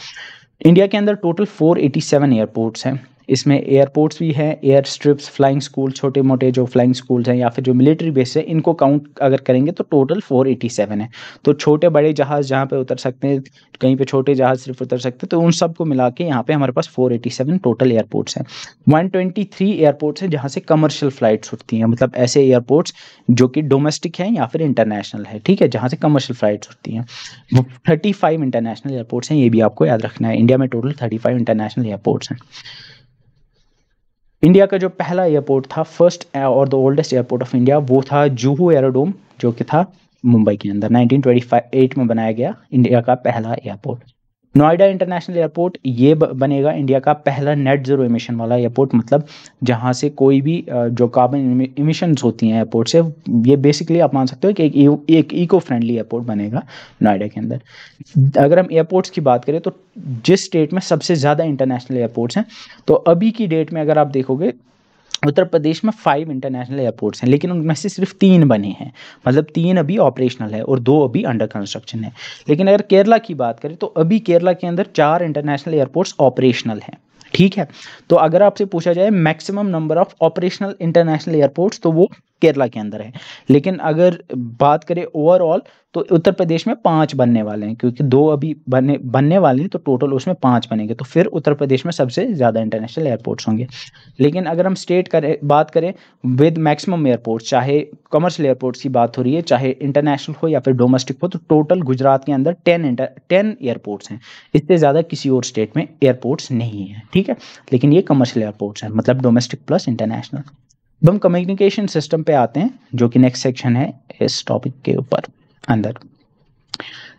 इंडिया के अंदर टोटल 487 एयरपोर्ट्स हैं इसमें एयरपोर्ट्स भी हैं एयर स्ट्रिप्स फ्लाइंग स्कूल छोटे मोटे जो फ्लाइंग स्कूल्स हैं या फिर जो मिलिट्री बेस है इनको काउंट अगर करेंगे तो टोटल 487 है तो छोटे बड़े जहाज़ जहाँ पे उतर सकते हैं कहीं पे छोटे जहाज़ सिर्फ उतर सकते हैं तो उन सबको मिला के यहाँ पे हमारे पास सेवन टोटल एयरपोर्ट्स हैं थ्री एयरपोर्ट्स हैं जहाँ से कमर्शियल फ्लाइट्स उठती हैं मतलब ऐसे एयरपोर्ट्स जो कि डोमेस्टिक हैं या फिर इंटरनेशनल है ठीक है जहाँ से कमर्शियल फ्लाइट्स उठती हैं थर्टी इंटरनेशनल एयरपोर्ट्स हैं ये भी आपको याद रखना है इंडिया में टोटल थर्टी इंटरनेशनल एयरपोर्ट्स हैं इंडिया का जो पहला एयरपोर्ट था फर्स्ट और the oldest airport of India वो था जूहू एरोडोम जो कि था मुंबई के अंदर 1928 में बनाया गया इंडिया का पहला एयरपोर्ट नोएडा इंटरनेशनल एयरपोर्ट ये बनेगा इंडिया का पहला नेट ज़ीरो इमिशन वाला एयरपोर्ट मतलब जहाँ से कोई भी जो कार्बन इमिशंस होती हैं एयरपोर्ट से ये बेसिकली आप मान सकते हो कि एक, एक ईको फ्रेंडली एयरपोर्ट बनेगा नोएडा के अंदर अगर हम एयरपोर्ट्स की बात करें तो जिस स्टेट में सबसे ज़्यादा इंटरनेशनल एयरपोर्ट्स हैं तो अभी की डेट में अगर आप देखोगे उत्तर प्रदेश में फाइव इंटरनेशनल एयरपोर्ट्स हैं लेकिन उनमें से सिर्फ तीन बने हैं मतलब तीन अभी ऑपरेशनल है और दो अभी अंडर कंस्ट्रक्शन है लेकिन अगर केरला की बात करें तो अभी केरला के अंदर चार इंटरनेशनल एयरपोर्ट्स ऑपरेशनल हैं ठीक है तो अगर आपसे पूछा जाए maximum number of operational international airports तो वो केरला के अंदर है लेकिन अगर बात करें ओवरऑल तो उत्तर प्रदेश में पांच बनने वाले हैं क्योंकि दो अभी बनने बनने वाले हैं तो टोटल उसमें पांच बनेंगे तो फिर उत्तर प्रदेश में सबसे ज़्यादा इंटरनेशनल एयरपोर्ट्स होंगे लेकिन अगर हम स्टेट करें बात करें विद मैक्सिमम एयरपोर्ट्स चाहे कमर्शियल एयरपोर्ट्स की बात हो रही है चाहे इंटरनेशनल हो या फिर डोमेस्टिक हो तो टोटल गुजरात के अंदर टेन इंटर टेन एयरपोर्ट्स हैं इससे ज़्यादा किसी और स्टेट में एयरपोर्ट्स नहीं है ठीक है लेकिन ये कमर्शियल एयरपोर्ट्स हैं मतलब डोमेस्टिक प्लस इंटरनेशनल अब हम कम्युनिकेशन सिस्टम पे आते हैं जो कि नेक्स्ट सेक्शन है इस टॉपिक के ऊपर अंदर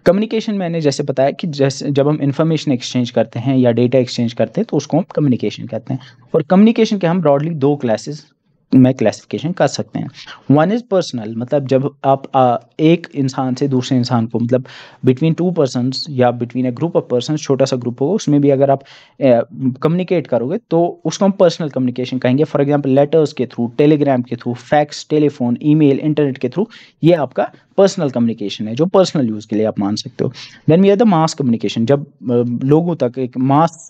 कम्युनिकेशन मैंने जैसे बताया कि जैसे जब हम इंफॉर्मेशन एक्सचेंज करते हैं या डेटा एक्सचेंज करते हैं तो उसको हम कम्युनिकेशन कहते हैं और कम्युनिकेशन के हम ब्रॉडली दो क्लासेस में क्लासिफिकेशन कर सकते हैं वन इज़ पर्सनल मतलब जब आप एक इंसान से दूसरे इंसान को मतलब बिटवीन टू पर्सन या between a group of person छोटा सा ग्रुप होगा उसमें भी अगर आप कम्युनिकेट करोगे तो उसको हम पर्सनल कम्युनिकेशन कहेंगे फॉर एग्जाम्पल लेटर्स के थ्रू टेलीग्राम के through fax telephone email internet के थ्रू ये आपका पर्सनल कम्युनिकेशन है जो पर्सनल यूज़ के लिए आप मान सकते हो then we are the mass communication जब लोगों तक एक मास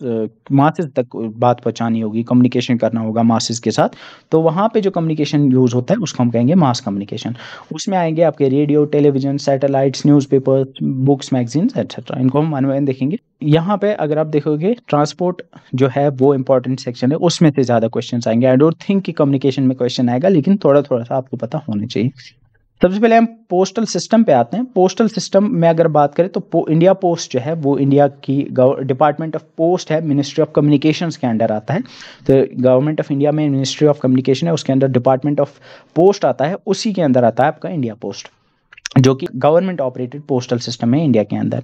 मासेस तक बात पहुँचानी होगी कम्युनिकेशन करना होगा मासेस के साथ तो वहां पे जो कम्युनिकेशन यूज़ होता है उसको हम कहेंगे मास कम्युनिकेशन उसमें आएंगे आपके radio radio television satellites newspapers books magazines etcetera इनको हम वन देखेंगे यहाँ पे अगर आप देखोगे ट्रांसपोर्ट जो है वो इंपॉर्टेंट सेक्शन है उसमें से ज़्यादा क्वेश्चन आएंगे आई डोंट थिंक कि कम्युनिकेशन में क्वेश्चन आएगा लेकिन थोड़ा थोड़ा सा आपको पता होना चाहिए सबसे पहले हम पोस्टल सिस्टम पे आते हैं पोस्टल सिस्टम में अगर बात करें तो पो, इंडिया पोस्ट जो है वो इंडिया की डिपार्टमेंट ऑफ पोस्ट है मिनिस्ट्री ऑफ कम्युनिकेशंस के अंडर आता है तो गवर्नमेंट ऑफ इंडिया में मिनिस्ट्री ऑफ कम्युनिकेशन है उसके अंदर डिपार्टमेंट ऑफ पोस्ट आता है उसी के अंदर आता है आपका इंडिया पोस्ट जो कि गवर्नमेंट ऑपरेटेड पोस्टल सिस्टम है इंडिया के अंदर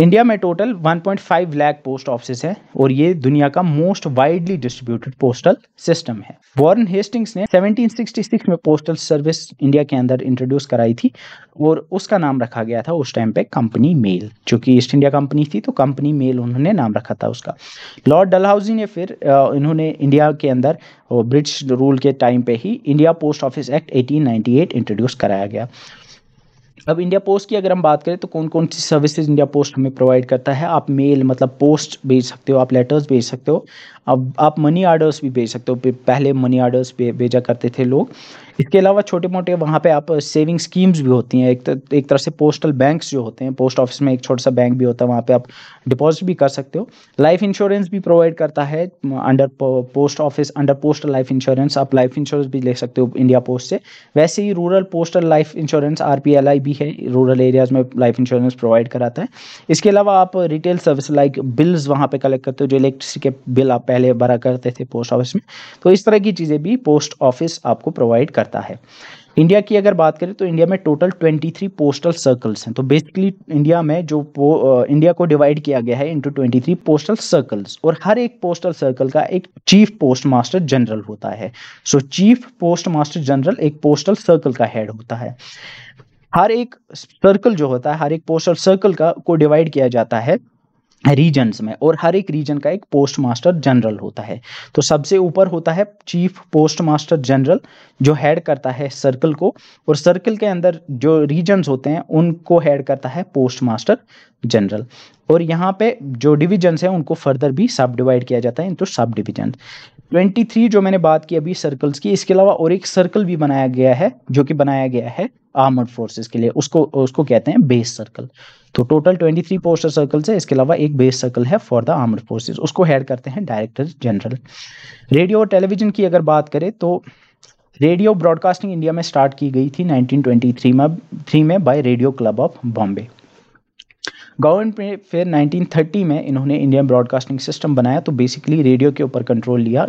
इंडिया में टोटल 1.5 लाख पोस्ट ऑफिस हैं और ये दुनिया का most widely distributed postal system है वॉरन हेस्टिंग्स ने 1766 में पोस्टल सर्विस इंडिया के अंदर इंट्रोड्यूस कराई थी और उसका नाम रखा गया था उस टाइम पे कंपनी मेल जो कि ईस्ट इंडिया कंपनी थी तो कंपनी मेल उन्होंने नाम रखा था उसका लॉर्ड डलहाउजी ने फिर इन्होंने इंडिया के अंदर ब्रिटिश रूल के टाइम पे ही India post office act 1898 introduce कराया गया अब इंडिया पोस्ट की अगर हम बात करें तो कौन कौन सी सर्विसेज इंडिया पोस्ट हमें प्रोवाइड करता है आप मेल मतलब पोस्ट भेज सकते हो आप लेटर्स भेज सकते हो अब आप मनी आर्डर्स भी भेज सकते हो पहले मनी आर्डर्स भेजा करते थे लोग इसके अलावा छोटे मोटे वहाँ पे आप सेविंग स्कीम्स भी होती हैं एक तर, एक तरह से पोस्टल बैंक्स जो होते हैं पोस्ट ऑफिस में एक छोटा सा बैंक भी होता है वहाँ पे आप डिपॉजिट भी कर सकते हो लाइफ इंश्योरेंस भी प्रोवाइड करता है under post office under postal life insurance आप लाइफ इंश्योरेंस भी ले सकते हो इंडिया पोस्ट से वैसे ही rural postal life insurance are भी है रूरल एरियाज़ में लाइफ इंश्योरेंस प्रोवाइड कराता है इसके अलावा आप रिटेल सर्विस लाइक बिल्स वहाँ पर कलेक्ट करते हो जो इलेक्ट्रिसिटी के बिल आप पहले भरा करते थे पोस्ट ऑफिस में तो इस तरह की चीज़ें भी पोस्ट ऑफिस आपको प्रोवाइड करता है इंडिया की अगर बात करें तो इंडिया में टोटल 23 पोस्टल सर्कल्स हैं तो बेसिकली इंडिया में जो इंडिया को डिवाइड किया गया है इनटू 23 पोस्टल सर्कल्स और हर एक पोस्टल सर्कल का एक चीफ पोस्ट मास्टर जनरल होता है so chief post master general एक पोस्टल सर्कल का हेड होता है हर एक सर्कल जो होता है हर एक पोस्टल सर्कल का को डिवाइड किया जाता है रीजन्स में और हर एक रीजन का एक पोस्ट मास्टर जनरल होता है तो सबसे ऊपर होता है चीफ पोस्ट मास्टर जनरल जो हेड करता है सर्कल को और सर्कल के अंदर जो रीजन्स होते हैं उनको हेड करता है पोस्ट मास्टर जनरल और यहाँ पे जो डिविजन्स हैं उनको फर्दर भी सब डिवाइड किया जाता है इंटू सब डिविजन 23 जो मैंने बात की अभी सर्कल्स की इसके अलावा और एक सर्कल भी बनाया गया है जो कि बनाया गया है आर्मर्ड फोर्सेस के लिए उसको उसको कहते हैं बेस सर्कल तो टोटल 23 पोस्टर सर्कल्स है इसके अलावा एक बेस सर्कल है फॉर द आर्मड फोर्सेस उसको हेड करते हैं डायरेक्टर जनरल रेडियो और टेलीविजन की अगर बात करें तो रेडियो ब्रॉडकास्टिंग इंडिया में स्टार्ट की गई थी थ्री में थ्री में by radio club of Bombay government में फिर 1930 में इन्होंने इंडियन ब्रॉडकास्टिंग सिस्टम बनाया तो बेसिकली रेडियो के ऊपर कंट्रोल लिया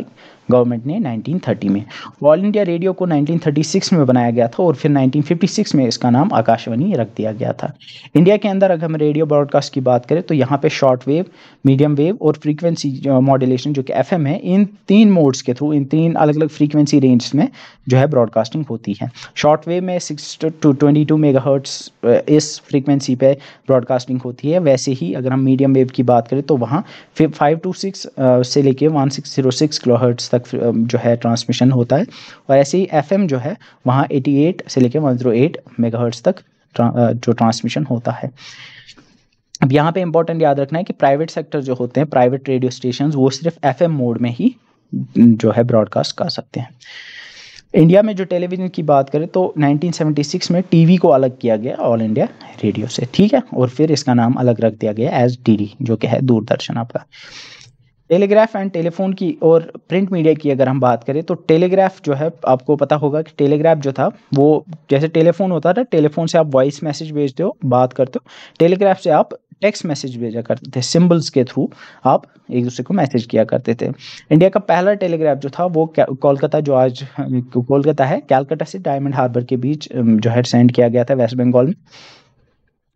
गवर्नमेंट ने 1930 में ऑल इंडिया रेडियो को 1936 में बनाया गया था और फिर 1956 में इसका नाम आकाशवाणी रख दिया गया था इंडिया के अंदर अगर हम रेडियो ब्रॉडकास्ट की बात करें तो यहाँ पे शॉर्ट वेव मीडियम वेव और फ्रीक्वेंसी मॉड्यूलेशन जो कि एफ है इन तीन मोड्स के थ्रू इन तीन अलग अलग फ्रीक्वेंसी रेंज में जो है ब्रॉडकास्टिंग होती है शॉर्ट वेव में सिक्स टू ट्वेंटी टू इस फ्रीक्वेंसी पे ब्रॉडकास्टिंग होती है वैसे ही अगर हम मीडियम वेव की बात करें तो वहाँ फाइव टू सिक्स से लेके one six zero six kilo तक जो है ट्रांसमिशन होता है और ऐसे ही एफ जो है वहाँ एटी से लेकर वन जीरो एट तक जो ट्रांसमिशन होता है अब यहाँ पे इंपॉर्टेंट याद रखना है कि प्राइवेट सेक्टर जो होते हैं प्राइवेट रेडियो स्टेशन वो सिर्फ एफएम मोड में ही जो है ब्रॉडकास्ट कर सकते हैं इंडिया में जो टेलीविज़न की बात करें तो 1976 में टीवी को अलग किया गया ऑल इंडिया रेडियो से ठीक है और फिर इसका नाम अलग रख दिया गया एज डी जो कि है दूरदर्शन आपका टेलीग्राफ एंड टेलीफोन की और प्रिंट मीडिया की अगर हम बात करें तो टेलीग्राफ जो है आपको पता होगा कि टेलीग्राफ जो था वो जैसे टेलीफोन होता था टेलीफोन से आप वॉइस मैसेज भेजते हो बात करते हो टेलीग्राफ से आप टेक्स्ट मैसेज भेजा करते थे सिंबल्स के थ्रू आप एक दूसरे को मैसेज किया करते थे इंडिया का पहला टेलीग्राफ जो था वो कोलकाता जो आज कोलकाता है कैलकाटा से डायमंड हार्बर के बीच जो है सेंड किया गया था वेस्ट बंगाल में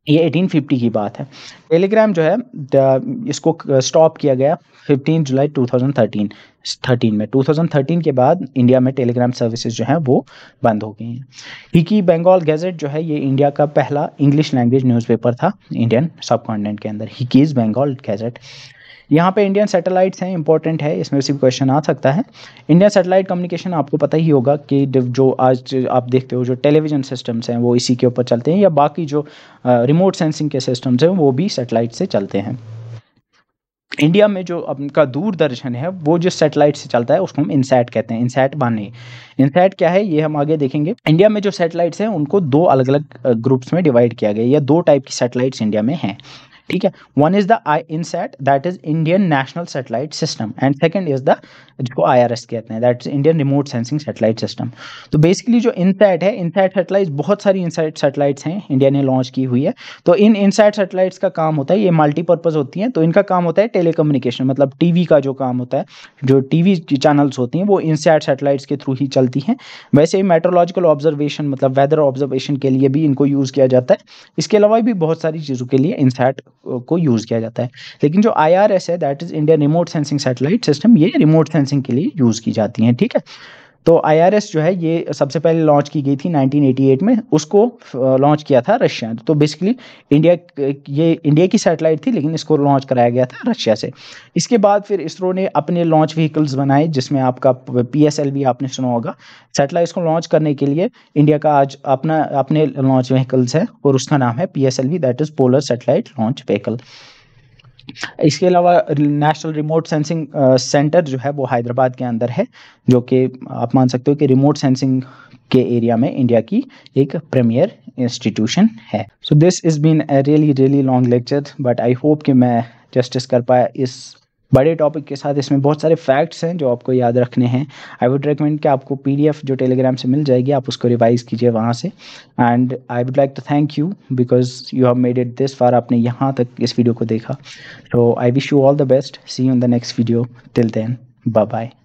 ये 1850 की बात है टेलीग्राम जो है इसको स्टॉप किया गया 15 जुलाई 2013 13 में 2013 के बाद इंडिया में टेलीग्राम सर्विसेज जो हैं वो बंद हो गई हैं हिकी बंगाल गैजेट जो है ये इंडिया का पहला इंग्लिश लैंग्वेज न्यूज़पेपर था इंडियन सब कॉन्टिनेंट के अंदर हिकीज़ बंगाल गैजेट यहाँ पे इंडियन सैटेलाइट्स हैं इंपॉर्टेंट है इसमें से भी क्वेश्चन आ सकता है इंडियन सैटेलाइट कम्युनिकेशन आपको पता ही होगा कि जो आज आप देखते हो जो टेलीविजन सिस्टम्स हैं वो इसी के ऊपर चलते हैं या बाकी जो रिमोट सेंसिंग के सिस्टम्स हैं वो भी सेटेलाइट से चलते हैं इंडिया में जो आपका दूरदर्शन है वो जो सैटेलाइट से चलता है उसको हम इनसेट कहते हैं इनसेट बाने इनसेट क्या है ये हम आगे देखेंगे इंडिया में जो सैटेलाइट्स हैं उनको दो अलग अलग ग्रुप्स में डिवाइड किया गया या दो टाइप की सैटेलाइट्स इंडिया में हैं ठीक है one is the I INSAT that is Indian national satellite system and second is the जिसको आई आर एस कहते हैं that is Indian remote sensing satellite system तो बेसिकली जो इनसेट है इनसेट सेटेलाइट बहुत सारी इनसेट सेटेलाइट्स हैं India ने लॉन्च की हुई है तो इन इनसेट सेटेलाइट्स का काम होता है ये मल्टीपर्पज होती हैं तो इनका काम होता है टेलीकम्युनिकेशन मतलब टीवी का जो काम होता है जो टीवी चैनल्स होती हैं वो इनसेट सेटेलाइट्स के थ्रू ही चलती हैं वैसे ही मेट्रोलॉजिकल ऑब्जर्वेशन मतलब वेदर ऑब्जर्वेशन के लिए भी इनको यूज़ किया जाता है इसके अलावा भी बहुत सारी चीज़ों के लिए इनसेट को यूज़ किया जाता है लेकिन जो आई आर एस है that is India remote sensing satellite system ये रिमोट सेंसिंग के लिए यूज़ की जाती है ठीक है तो आईआरएस जो है ये सबसे पहले लॉन्च की गई थी 1988 में उसको लॉन्च किया था रशिया तो बेसिकली इंडिया ये इंडिया की सैटेलाइट थी लेकिन इसको लॉन्च कराया गया था रशिया से इसके बाद फिर इसरो ने अपने लॉन्च व्हीकल्स बनाए जिसमें आपका पी आपने सुना होगा सैटेलाइट्स को लॉन्च करने के लिए इंडिया का आज अपना अपने लॉन्च व्हीकल्स है और उसका नाम है P S that is polar satellite launch vehicle इसके अलावा नेशनल रिमोट सेंसिंग सेंटर जो है वो हैदराबाद के अंदर है जो कि आप मान सकते हो कि रिमोट सेंसिंग के एरिया में इंडिया की एक प्रीमियर इंस्टीट्यूशन है so this is been a really really long lecture but I hope कि मैं जस्टिस कर पाया इस बड़े टॉपिक के साथ इसमें बहुत सारे फैक्ट्स हैं जो आपको याद रखने हैं आई वुड रिकमेंड कि आपको पीडीएफ जो टेलीग्राम से मिल जाएगी आप उसको रिवाइज कीजिए वहाँ से and I would like to thank you because you have made it this far आपने यहाँ तक इस वीडियो को देखा तो I wish you all the best see you in the next video till then bye bye